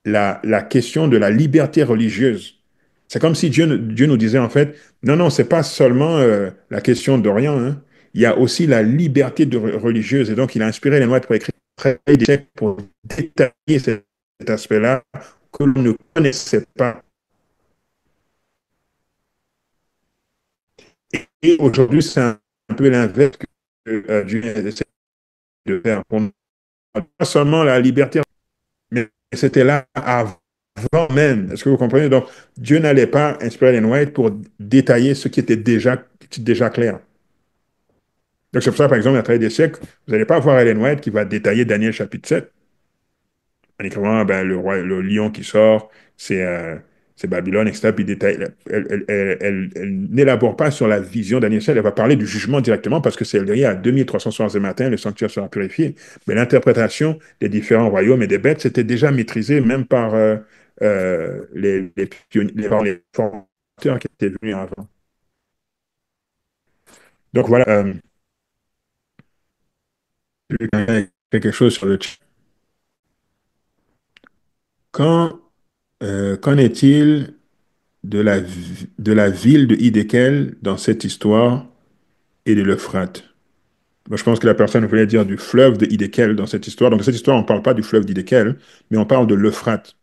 la, question de la liberté religieuse. C'est comme si Dieu, Dieu nous disait en fait, non, non, ce n'est pas seulement euh, la question d'Orient, hein. il y a aussi la liberté religieuse. Et donc, il a inspiré les White pour écrire pour détailler cette aspect-là que l'on ne connaissait pas. Et aujourd'hui, c'est un peu l'inverse que euh, de faire. Pas seulement la liberté, mais c'était là avant même. Est-ce que vous comprenez? Donc, Dieu n'allait pas inspirer les White pour détailler ce qui était déjà, déjà clair. Donc, c'est pour ça, par exemple, à travers des siècles, vous n'allez pas voir Ellen White qui va détailler Daniel chapitre 7 ben, le, roi, le lion qui sort, c'est euh, Babylone, etc. Puis elle, n'élabore pas sur la vision d'Aniel elle va parler du jugement directement parce que c'est derrière à 2360 matin, le sanctuaire sera purifié. Mais l'interprétation des différents royaumes et des bêtes, c'était déjà maîtrisé même par euh, euh, les, les, formateurs qui étaient venus avant. Donc voilà. quelque chose sur le chat. Euh, qu'en est-il de la, de la ville de Idékel dans cette histoire et de l'Euphrate Je pense que la personne voulait dire du fleuve de dans cette histoire. Donc, dans cette histoire, on ne parle pas du fleuve d'Idékel, mais on parle de l'Euphrate.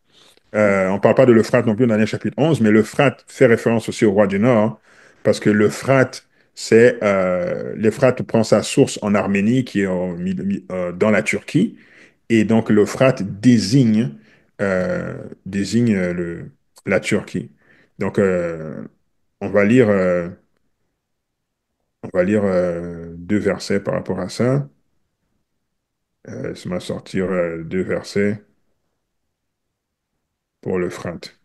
Euh, on ne parle pas de l'Euphrate non plus dans le chapitre 11, mais l'Euphrate fait référence aussi au roi du Nord, parce que l'Euphrate, c'est euh, prend sa source en Arménie, qui est dans la Turquie, et donc l'Euphrate désigne euh, désigne euh, le, la Turquie. Donc, euh, on va lire, on va lire deux versets par rapport à ça. Euh, ça sortir deux versets pour le l'Euphrate.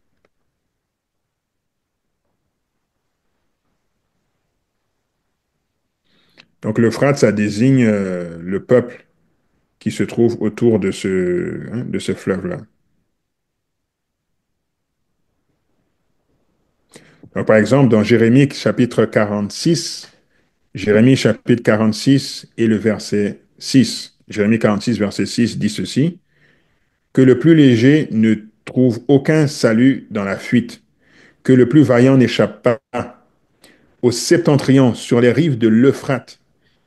Donc l'Euphrate, ça désigne le peuple qui se trouve autour de ce, hein, de ce fleuve-là. par exemple, dans Jérémie chapitre 46, Jérémie chapitre 46 et le verset 6, Jérémie 46 verset 6 dit ceci, que le plus léger ne trouve aucun salut dans la fuite, que le plus vaillant n'échappe pas. Au septentrion, sur les rives de l'Euphrate,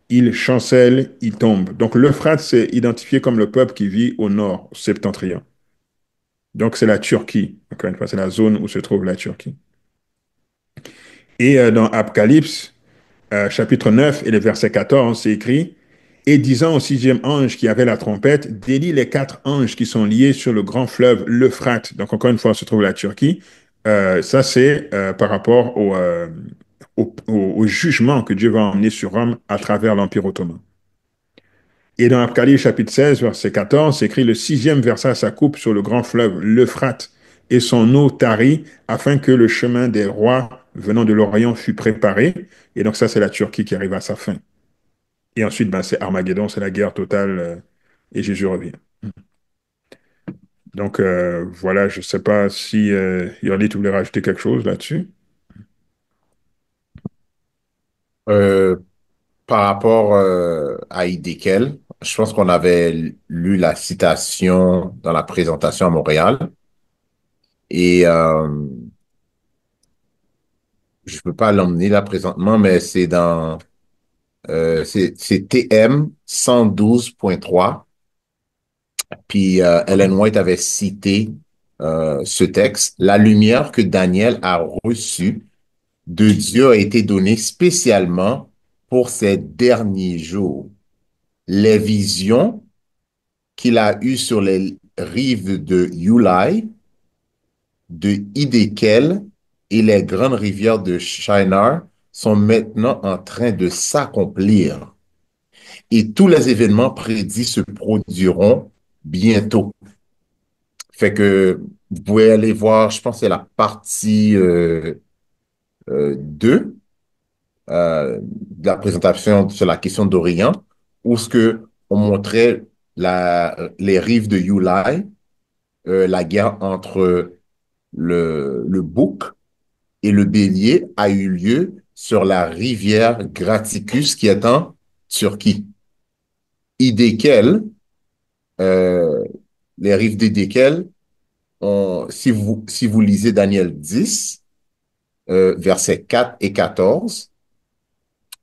il chancelle, il tombe. Donc l'Euphrate, c'est identifié comme le peuple qui vit au nord, au septentrion. Donc c'est la Turquie, encore fois, c'est la zone où se trouve la Turquie. Et euh, dans Apocalypse, euh, chapitre 9 et le verset 14, c'est écrit et disant au sixième ange qui avait la trompette, délie les quatre anges qui sont liés sur le grand fleuve, l'Euphrate. Donc, encore une fois, on se trouve la Turquie. Euh, ça, c'est par rapport au, au, jugement que Dieu va emmener sur Rome à travers l'Empire ottoman. Et dans Apocalypse chapitre 16, verset 14, c'est écrit Le sixième versa sa coupe sur le grand fleuve, l'Euphrate, et son eau tarit, afin que le chemin des rois venant de l'Orient fut préparé. Et donc ça, c'est la Turquie qui arrive à sa fin. Et ensuite, ben, c'est Armageddon, c'est la guerre totale, euh, et Jésus revient. Donc euh, voilà, je ne sais pas si euh, voulait rajouter quelque chose là-dessus. Euh, par rapport à Idekel, je pense qu'on avait lu la citation dans la présentation à Montréal. Et je peux pas l'emmener là présentement, mais c'est dans euh, c'est TM 112.3. Puis euh, Ellen White avait cité euh, ce texte. La lumière que Daniel a reçue de Dieu a été donnée spécialement pour ces derniers jours. Les visions qu'il a eues sur les rives de Yulai, de Idékel, et les grandes rivières de Shinar sont maintenant en train de s'accomplir. Et tous les événements prédits se produiront bientôt. Fait que vous pouvez aller voir, je pense que c'est la partie euh, 2 euh, euh, de la présentation sur la question d'Orient, où ce que on montrait la, les rives de Yulai, euh, la guerre entre le, le bouc et le bélier a eu lieu sur la rivière Graticus qui est en Turquie. Idékel, euh, les rives d'Idékel, si, vous, si vous lisez Daniel 10, euh, versets 4 et 14,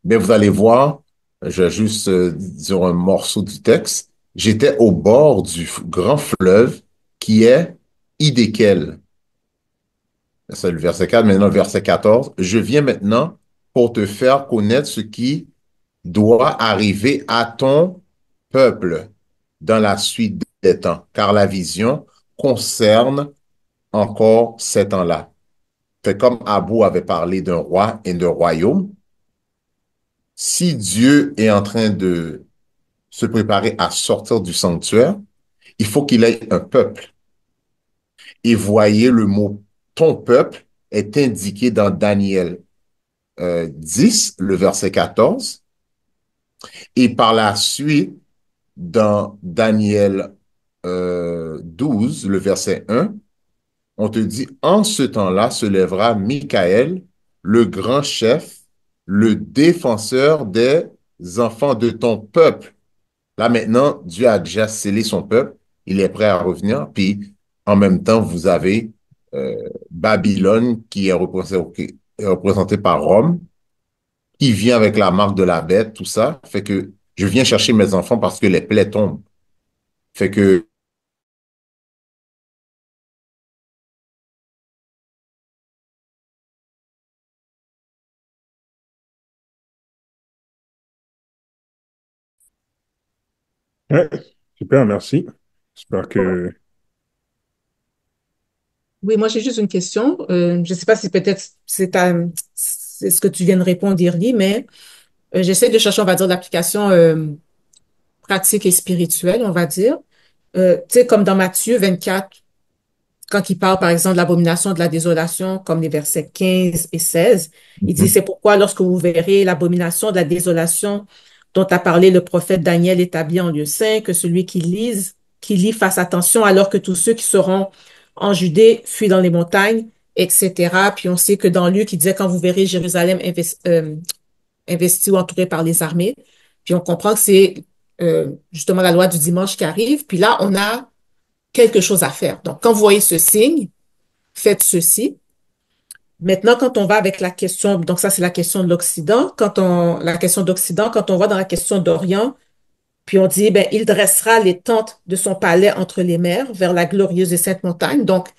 mais ben vous allez voir, je vais juste euh, dire un morceau du texte, j'étais au bord du grand fleuve qui est Idékel c'est le verset 4, maintenant le verset 14. Je viens maintenant pour te faire connaître ce qui doit arriver à ton peuple dans la suite des temps, car la vision concerne encore ces temps-là. C'est comme Abou avait parlé d'un roi et d'un royaume. Si Dieu est en train de se préparer à sortir du sanctuaire, il faut qu'il ait un peuple. Et voyez le mot ton peuple est indiqué dans Daniel euh, 10, le verset 14, et par la suite dans Daniel 12, euh, le verset 1, on te dit, en ce temps-là se lèvera Michael, le grand chef, le défenseur des enfants de ton peuple. Là maintenant, Dieu a déjà scellé son peuple, il est prêt à revenir, puis en même temps, vous avez euh, Babylone, qui est représenté, par Rome, qui vient avec la marque de la bête, tout ça, fait que je viens chercher mes enfants parce que les plaies tombent. Fait que super, merci. J'espère que oui, moi j'ai juste une question. Euh, je ne sais pas si peut-être c'est ce que tu viens de répondre, Irly, mais euh, j'essaie de chercher, on va dire, l'application euh, pratique et spirituelle, on va dire. tu sais, comme dans Matthieu 24, quand il parle, par exemple, de l'abomination de la désolation, comme les versets 15 et 16, il dit, mhm. c'est pourquoi lorsque vous verrez l'abomination de la désolation dont a parlé le prophète Daniel établi en lieu saint, que celui qui lise, qui lit fasse attention alors que tous ceux qui seront en Judée, fuit dans les montagnes, etc. Puis on sait que dans Luc, il disait quand vous verrez Jérusalem investi, euh, ou entouré par les armées. Puis on comprend que c'est euh, justement la loi du dimanche qui arrive. Puis là, on a quelque chose à faire. Donc, quand vous voyez ce signe, faites ceci. Maintenant, quand on va avec la question, donc ça c'est la question de l'Occident, quand on, la question d'Occident, quand on va dans la question d'Orient, puis on dit, ben, il dressera les tentes de son palais entre les mers, vers la glorieuse et sainte montagne. Donc,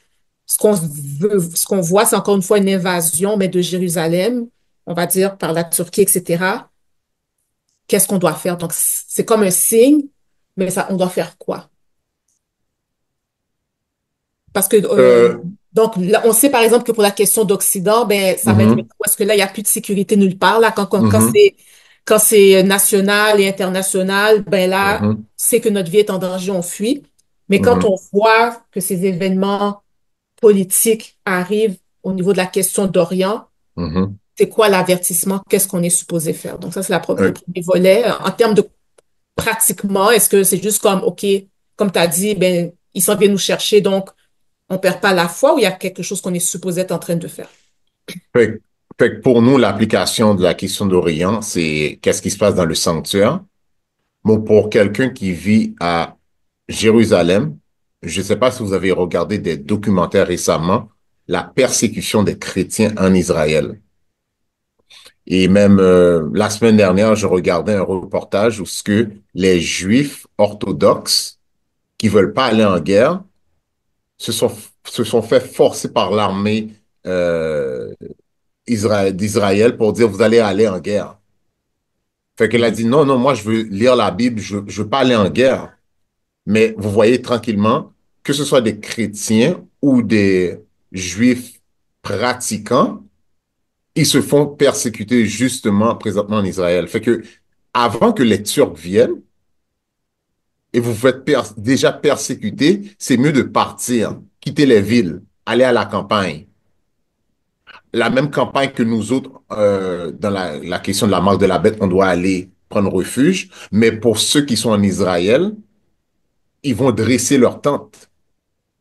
ce qu'on ce qu'on voit, c'est encore une fois une invasion, mais de Jérusalem, on va dire, par la Turquie, etc. Qu'est-ce qu'on doit faire? Donc, c'est comme un signe, mais ça, on doit faire quoi? Parce que, euh, euh. donc, on sait par exemple que pour la question d'Occident, ben, ça va mm-hmm. être, parce que là, il n'y a plus de sécurité nulle part, là, quand, quand mm-hmm. c'est quand c'est national et international, ben là, mm-hmm. c'est que notre vie est en danger, on fuit. Mais quand mm-hmm. on voit que ces événements politiques arrivent au niveau de la question d'Orient, mm-hmm. c'est quoi l'avertissement? Qu'est-ce qu'on est supposé faire? Donc ça, c'est la première, le premier volet. En termes de pratiquement, est-ce que c'est juste comme, OK, comme tu as dit, ben, ils sont viennent nous chercher, donc on perd pas la foi ou il y a quelque chose qu'on est supposé être en train de faire? Fait pour nous, l'application de la question d'Orient, c'est qu'est-ce qui se passe dans le sanctuaire. Mais pour quelqu'un qui vit à Jérusalem, je ne sais pas si vous avez regardé des documentaires récemment, la persécution des chrétiens en Israël. Et même euh, la semaine dernière, je regardais un reportage où ce que les juifs orthodoxes qui veulent pas aller en guerre se sont, se sont fait forcer par l'armée euh, d'Israël pour dire vous allez aller en guerre. Fait qu'elle a dit non, non, moi je veux lire la Bible, je, je veux pas aller en guerre. Mais vous voyez tranquillement, que ce soit des chrétiens ou des juifs pratiquants, ils se font persécuter justement présentement en Israël. Fait que avant que les Turcs viennent et vous faites déjà persécuter, c'est mieux de partir, quitter les villes, aller à la campagne la même campagne que nous autres euh, dans la, question de la marque de la bête, on doit aller prendre refuge. Mais pour ceux qui sont en Israël, ils vont dresser leur tente,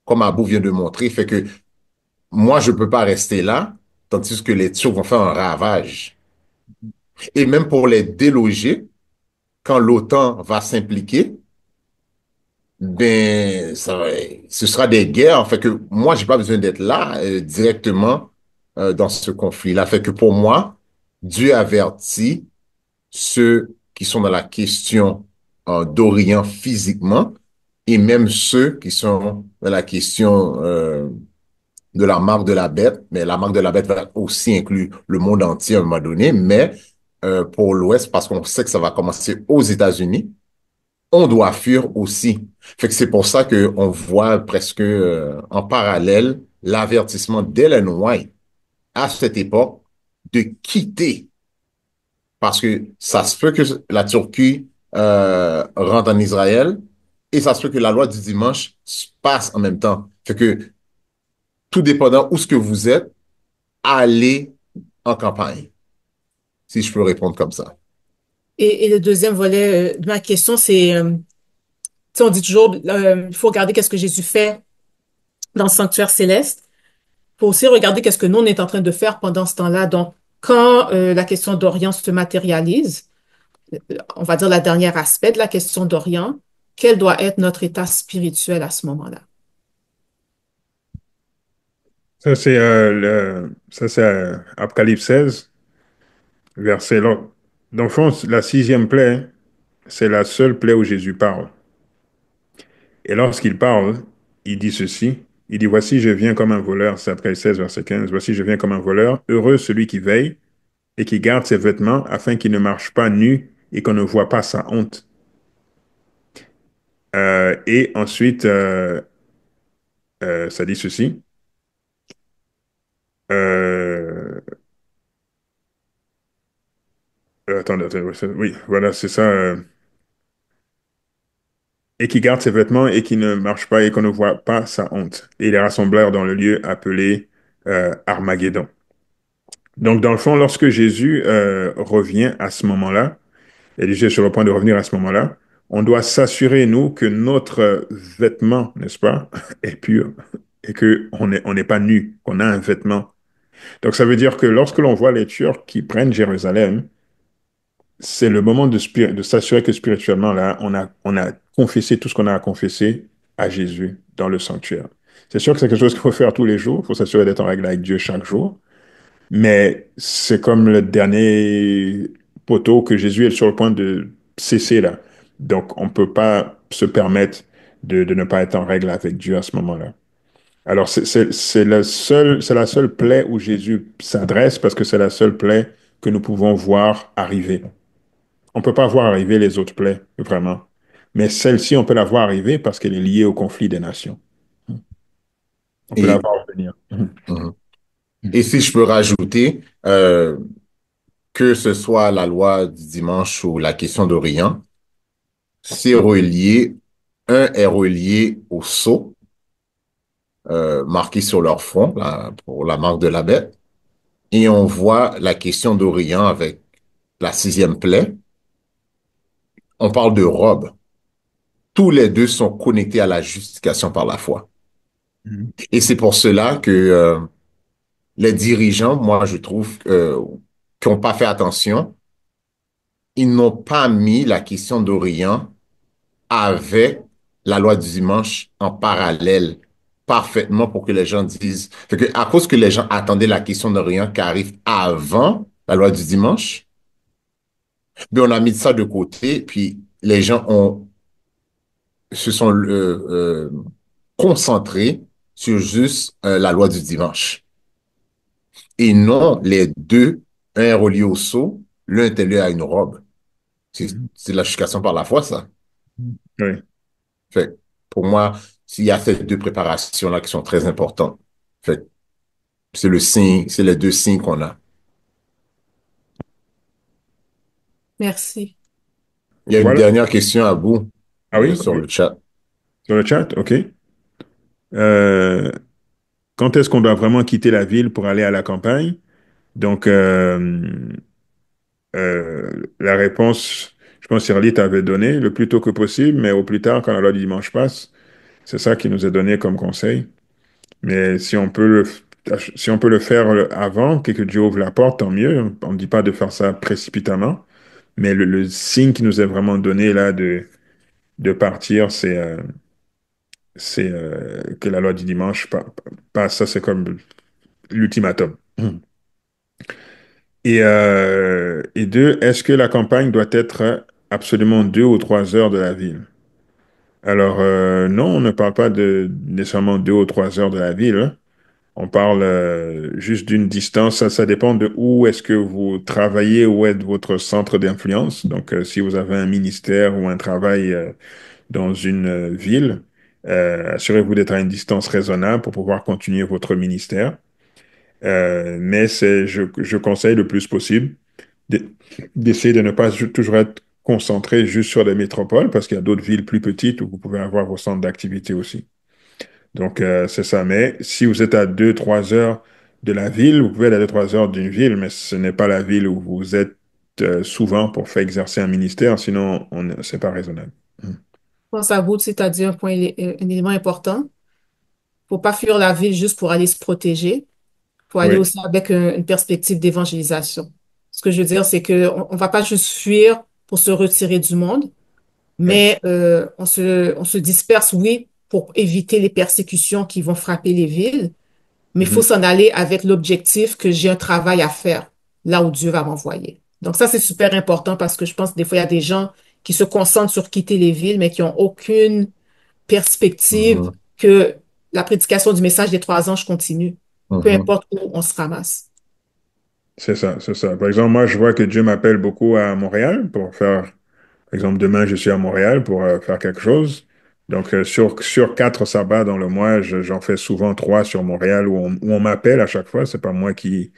comme Abou vient de montrer. Fait que moi, je ne peux pas rester là, tandis que les Turcs vont faire un ravage. Et même pour les déloger, quand l'OTAN va s'impliquer, ben, ce sera des guerres. Fait que moi, j'ai pas besoin d'être là euh, directement euh, dans ce conflit-là. Fait que pour moi, Dieu avertit ceux qui sont dans la question euh, d'Orient physiquement et même ceux qui sont dans la question euh, de la marque de la bête. Mais la marque de la bête va aussi inclure le monde entier à un moment donné. Mais pour l'Ouest, parce qu'on sait que ça va commencer aux États-Unis, on doit fuir aussi. Fait que c'est pour ça qu'on voit presque en parallèle l'avertissement d'Ellen White à cette époque de quitter parce que ça se peut que la Turquie euh, rentre en Israël et ça se peut que la loi du dimanche se passe en même temps. Fait que tout dépendant où ce que vous êtes, allez en campagne, si je peux répondre comme ça. Et, le deuxième volet de euh, ma question, c'est, euh, on dit toujours, euh, il faut regarder qu'est-ce que Jésus fait dans le sanctuaire céleste faut aussi regarder qu'est-ce que nous, on est en train de faire pendant ce temps-là. Donc, quand euh, la question d'Orient se matérialise, euh, on va dire la dernière aspect de la question d'Orient, quel doit être notre état spirituel à ce moment-là? Ça, c'est euh, euh Apocalypse 16, verset long. Dans le fond, la sixième plaie, c'est la seule plaie où Jésus parle. Et lorsqu'il parle, il dit ceci il dit, Voici, je viens comme un voleur, c'est après 16, verset 15, Voici, je viens comme un voleur, heureux celui qui veille et qui garde ses vêtements afin qu'il ne marche pas nu et qu'on ne voit pas sa honte. Euh, et ensuite, euh, euh, ça dit ceci. attendez, attendez, oui, voilà, c'est ça et qui garde ses vêtements et qui ne marche pas et qu'on ne voit pas sa honte. Et les rassemblèrent dans le lieu appelé euh, Armageddon. Donc, dans le fond, lorsque Jésus euh, revient à ce moment-là, et Jésus est sur le point de revenir à ce moment-là, on doit s'assurer, nous, que notre vêtement, n'est-ce pas, est pur et qu'on n'est on n'est pas nu, qu'on a un vêtement. Donc, ça veut dire que lorsque l'on voit les Turcs qui prennent Jérusalem, c'est le moment de, s'assurer que spirituellement, là, on a, confessé tout ce qu'on a à confesser à Jésus dans le sanctuaire. C'est sûr que c'est quelque chose qu'il faut faire tous les jours. Il faut s'assurer d'être en règle avec Dieu chaque jour. Mais c'est comme le dernier poteau que Jésus est sur le point de cesser là. Donc, on ne peut pas se permettre de, ne pas être en règle avec Dieu à ce moment-là. Alors, c'est la, la seule plaie où Jésus s'adresse parce que c'est la seule plaie que nous pouvons voir arriver on peut pas voir arriver les autres plaies, vraiment. Mais celle-ci, on peut la voir arriver parce qu'elle est liée au conflit des nations. On peut Et... la voir venir. Mhm. Et si je peux rajouter, euh, que ce soit la loi du dimanche ou la question d'Orient, c'est relié, un est relié au sceau euh, marqué sur leur front pour la marque de la bête, et on voit la question d'Orient avec la sixième plaie, on parle de robe. Tous les deux sont connectés à la justification par la foi. Mm-hmm. Et c'est pour cela que euh, les dirigeants, moi, je trouve, euh, qui n'ont pas fait attention, ils n'ont pas mis la question d'Orient avec la loi du dimanche en parallèle parfaitement pour que les gens disent. que à cause que les gens attendaient la question d'Orient qui arrive avant la loi du dimanche, mais on a mis ça de côté, puis les gens ont, se sont euh, euh concentrés sur juste euh, la loi du dimanche. Et non, les deux, un relié au seau, l'un est à une robe. C'est mm-hmm. la par la foi, ça. Mm-hmm. Oui. Fait, pour moi, il y a ces deux préparations-là qui sont très importantes. Fait, c'est le signe, c'est les deux signes qu'on a. Merci. Il y a une dernière question à vous. Ah oui? Sur le chat. Sur le chat, OK. Euh, quand est-ce qu'on doit vraiment quitter la ville pour aller à la campagne? Donc, euh, euh, la réponse, je pense que t'avait donné, le plus tôt que possible, mais au plus tard, quand la loi du dimanche passe, c'est ça qui nous est donné comme conseil. Mais si on peut le, si on peut le faire avant, que Dieu ouvre la porte, tant mieux. On ne dit pas de faire ça précipitamment, mais le, signe qui nous est vraiment donné là de, de partir, c'est euh, euh, que la loi du dimanche passe. ça, c'est comme l'ultimatum. Hmm. Euh, et, deux, est-ce que la campagne doit être absolument deux ou trois heures de la ville? Alors, non, on ne parle pas de nécessairement deux ou trois heures de la ville. Hein. On parle euh, juste d'une distance. Ça, dépend de où est-ce que vous travaillez, où est votre centre d'influence. Donc, euh, si vous avez un ministère ou un travail euh, dans une ville, assurez-vous d'être à une distance raisonnable pour pouvoir continuer votre ministère. mais c'est, je, je, conseille le plus possible d'essayer de ne pas toujours être concentré juste sur les métropoles parce qu'il y a d'autres villes plus petites où vous pouvez avoir vos centres d'activité aussi. Donc, euh, c'est ça. Mais si vous êtes à 2-3 heures de la ville, vous pouvez être à 2-3 heures d'une ville, mais ce n'est pas la ville où vous êtes euh, souvent pour faire exercer un ministère, sinon, ce n'est pas raisonnable. Je pense à c'est-à-dire un, point, euh, un élément important. Il ne faut pas fuir la ville juste pour aller se protéger. Il faut aller aussi avec une perspective d'évangélisation. Ce que je veux dire, c'est qu'on ne va pas juste fuir pour se retirer du monde, mais on, se, on se disperse, oui, pour éviter les persécutions qui vont frapper les villes, mais il faut mhm. s'en aller avec l'objectif que j'ai un travail à faire là où Dieu va m'envoyer. Donc ça, c'est super important parce que je pense que des fois, il y a des gens qui se concentrent sur quitter les villes, mais qui n'ont aucune perspective mhm. que la prédication du message des trois anges continue, peu mhm. importe où on se ramasse. C'est ça, c'est ça. Par exemple, moi, je vois que Dieu m'appelle beaucoup à Montréal pour faire, par exemple, demain, je suis à Montréal pour euh, faire quelque chose. Donc, euh, sur, sur quatre sabbats dans le mois, j'en fais souvent trois sur Montréal où on, m'appelle à chaque fois. C'est pas moi qui,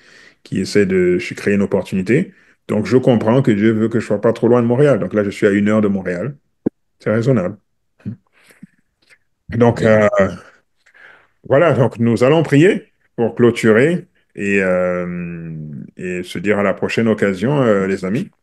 qui essaie de créer une opportunité. Donc, je comprends que Dieu veut que je sois pas trop loin de Montréal. Donc là, je suis à une heure de Montréal. C'est raisonnable. Donc, euh, voilà. Donc, nous allons prier pour clôturer et, euh, et se dire à la prochaine occasion, les amis.